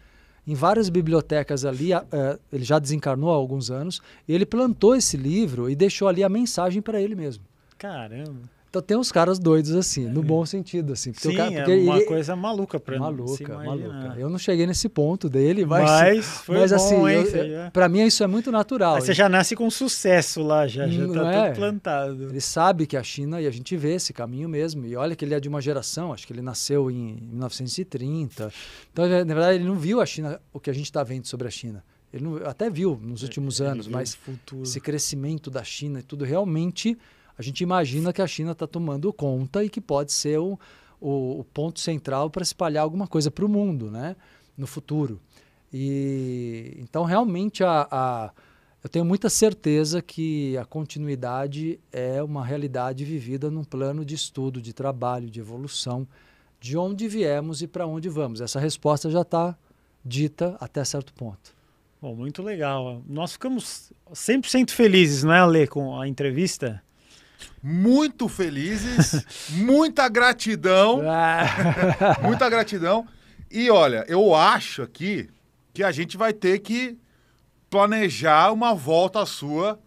Speaker 3: em várias bibliotecas ali. A, a, é, ele já desencarnou há alguns anos. E ele plantou esse livro e deixou ali a mensagem para ele mesmo. Caramba! Então tem uns caras doidos assim, no uhum. bom sentido, assim. Porque Sim, o cara, é porque é uma ele, coisa
Speaker 1: maluca pra Maluca, assim, maluca.
Speaker 3: Eu não cheguei nesse ponto dele, mas... Mas, foi mas bom, assim, hein, eu, pra mim isso é muito natural. Mas você já nasce com sucesso lá, já, já não hum, tá é? tudo plantado. Ele sabe que a China, e a gente vê esse caminho mesmo, e olha que ele é de uma geração, acho que ele nasceu em 1930. Então, na verdade, ele não viu a China, o que a gente está vendo sobre a China. Ele não, até viu nos é, últimos é, anos, mas futuro. esse crescimento da China e tudo realmente a gente imagina que a China está tomando conta e que pode ser o, o, o ponto central para espalhar alguma coisa para o mundo, né? No futuro. E então realmente a, a, eu tenho muita certeza que a continuidade é uma realidade vivida num plano de estudo, de trabalho, de evolução, de onde viemos e para onde vamos. Essa resposta já está dita até certo ponto. Bom, muito legal. Nós ficamos 100% felizes,
Speaker 2: não é, Ale, com a entrevista muito felizes, <laughs> muita gratidão. Ah. <laughs> muita gratidão. E olha, eu acho aqui que a gente vai ter que planejar uma volta sua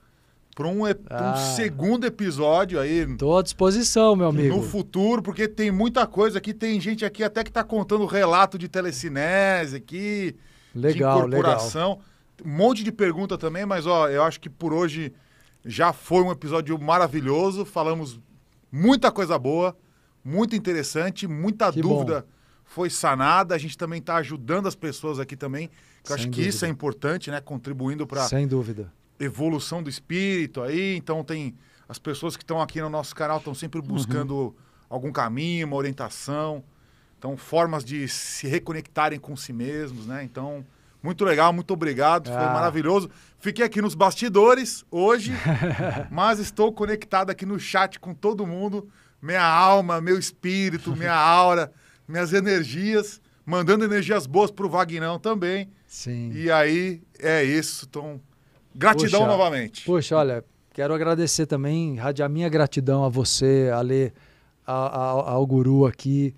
Speaker 2: para um, ah. um, segundo episódio aí. Tô à disposição, meu amigo. No futuro, porque tem muita coisa aqui. Tem gente aqui até que está contando relato de telecinese aqui. Legal, de incorporação. Legal. Um monte de pergunta também, mas ó, eu acho que por hoje já foi um episódio maravilhoso, falamos muita coisa boa, muito interessante, muita que dúvida bom. foi sanada. A gente também está ajudando as pessoas aqui também. Que eu acho dúvida. que isso é importante, né? Contribuindo para sem dúvida evolução do espírito aí. Então tem as pessoas que estão aqui no nosso canal estão sempre uhum. buscando uhum. algum caminho, uma orientação. Então, formas de se reconectarem com si mesmos, né? Então, muito legal, muito obrigado, ah. foi maravilhoso. Fiquei aqui nos bastidores hoje, <laughs> mas estou conectado aqui no chat com todo mundo. Minha alma, meu espírito, minha <laughs> aura, minhas energias, mandando energias boas pro Vagnão também. Sim. E aí é isso, então gratidão poxa, novamente.
Speaker 3: Poxa, olha, quero agradecer também, radiar minha gratidão a você, a Lê, a, a, ao guru aqui,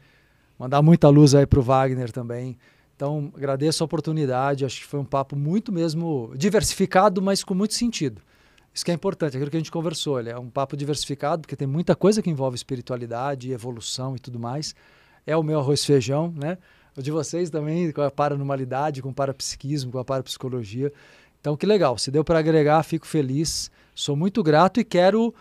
Speaker 3: mandar muita luz aí pro Wagner também. Então, agradeço a oportunidade. Acho que foi um papo muito mesmo diversificado, mas com muito sentido. Isso que é importante, aquilo que a gente conversou. Ele é um papo diversificado, porque tem muita coisa que envolve espiritualidade, evolução e tudo mais. É o meu arroz feijão, né? O de vocês também, com a paranormalidade, com o parapsiquismo, com a parapsicologia. Então, que legal. Se deu para agregar, fico feliz. Sou muito grato e quero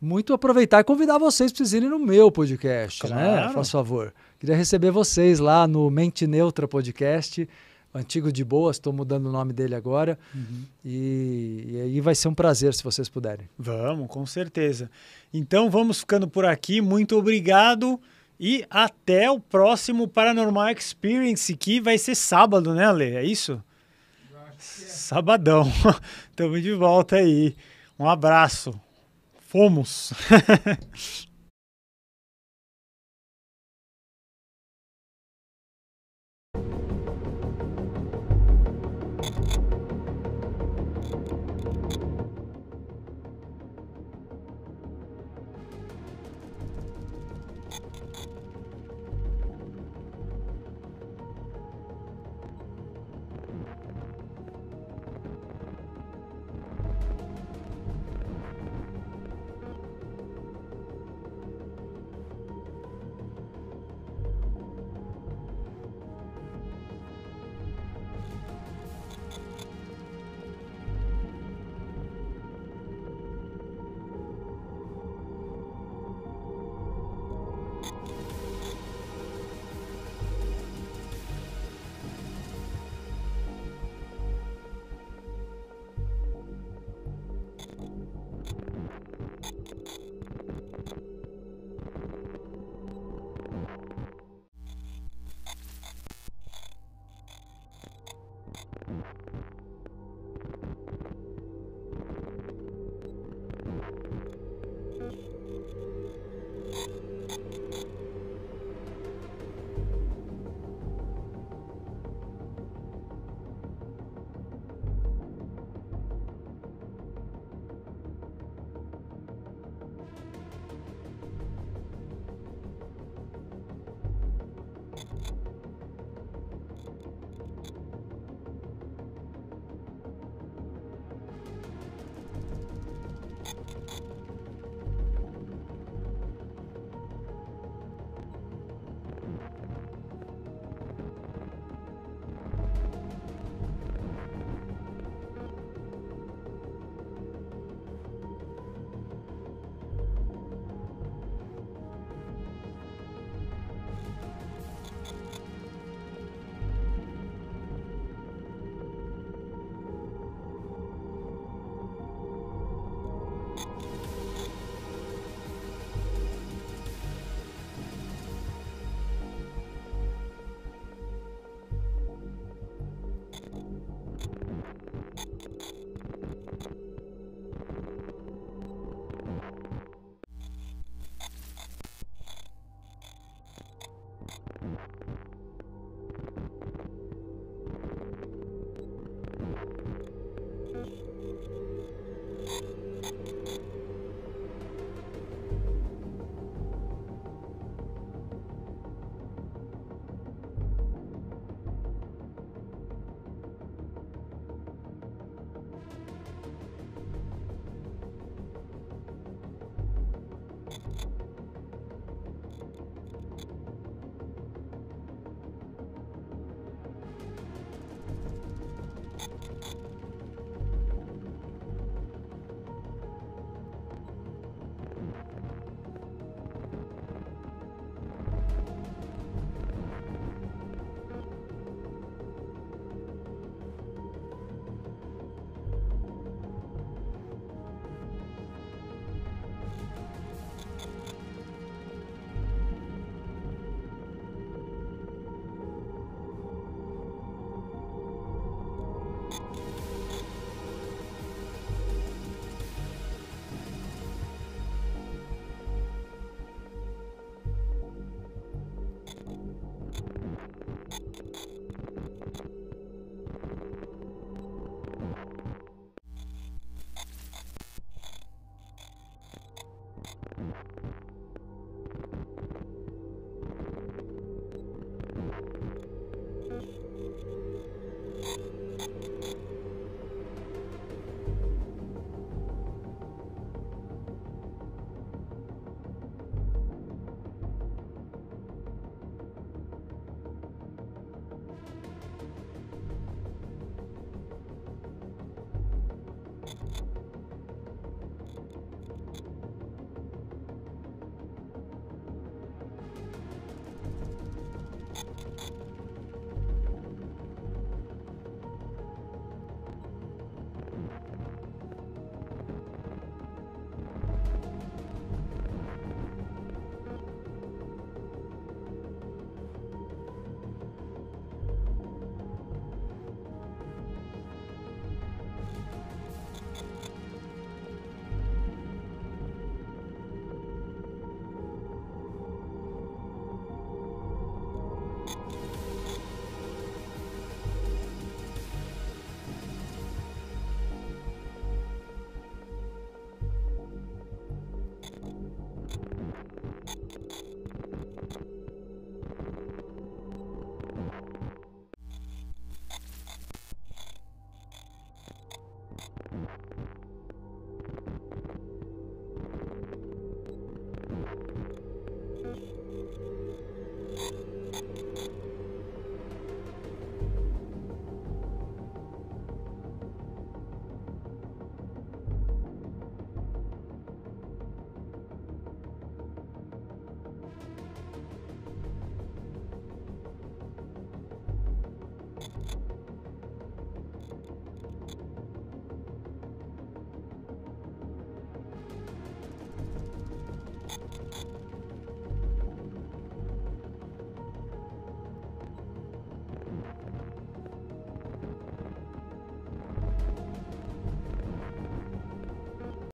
Speaker 3: muito aproveitar e convidar vocês para vocês irem no meu podcast, né? claro. né? Faz favor. Queria receber vocês lá no Mente Neutra Podcast, antigo de boas, estou mudando o nome dele agora. Uhum. E, e aí vai ser um prazer se vocês puderem. Vamos, com certeza. Então vamos ficando por aqui. Muito obrigado.
Speaker 1: E até o próximo Paranormal Experience, que vai ser sábado, né, Ale? É isso? Sabadão. Estamos <laughs> de volta aí.
Speaker 3: Um abraço. Fomos. <laughs>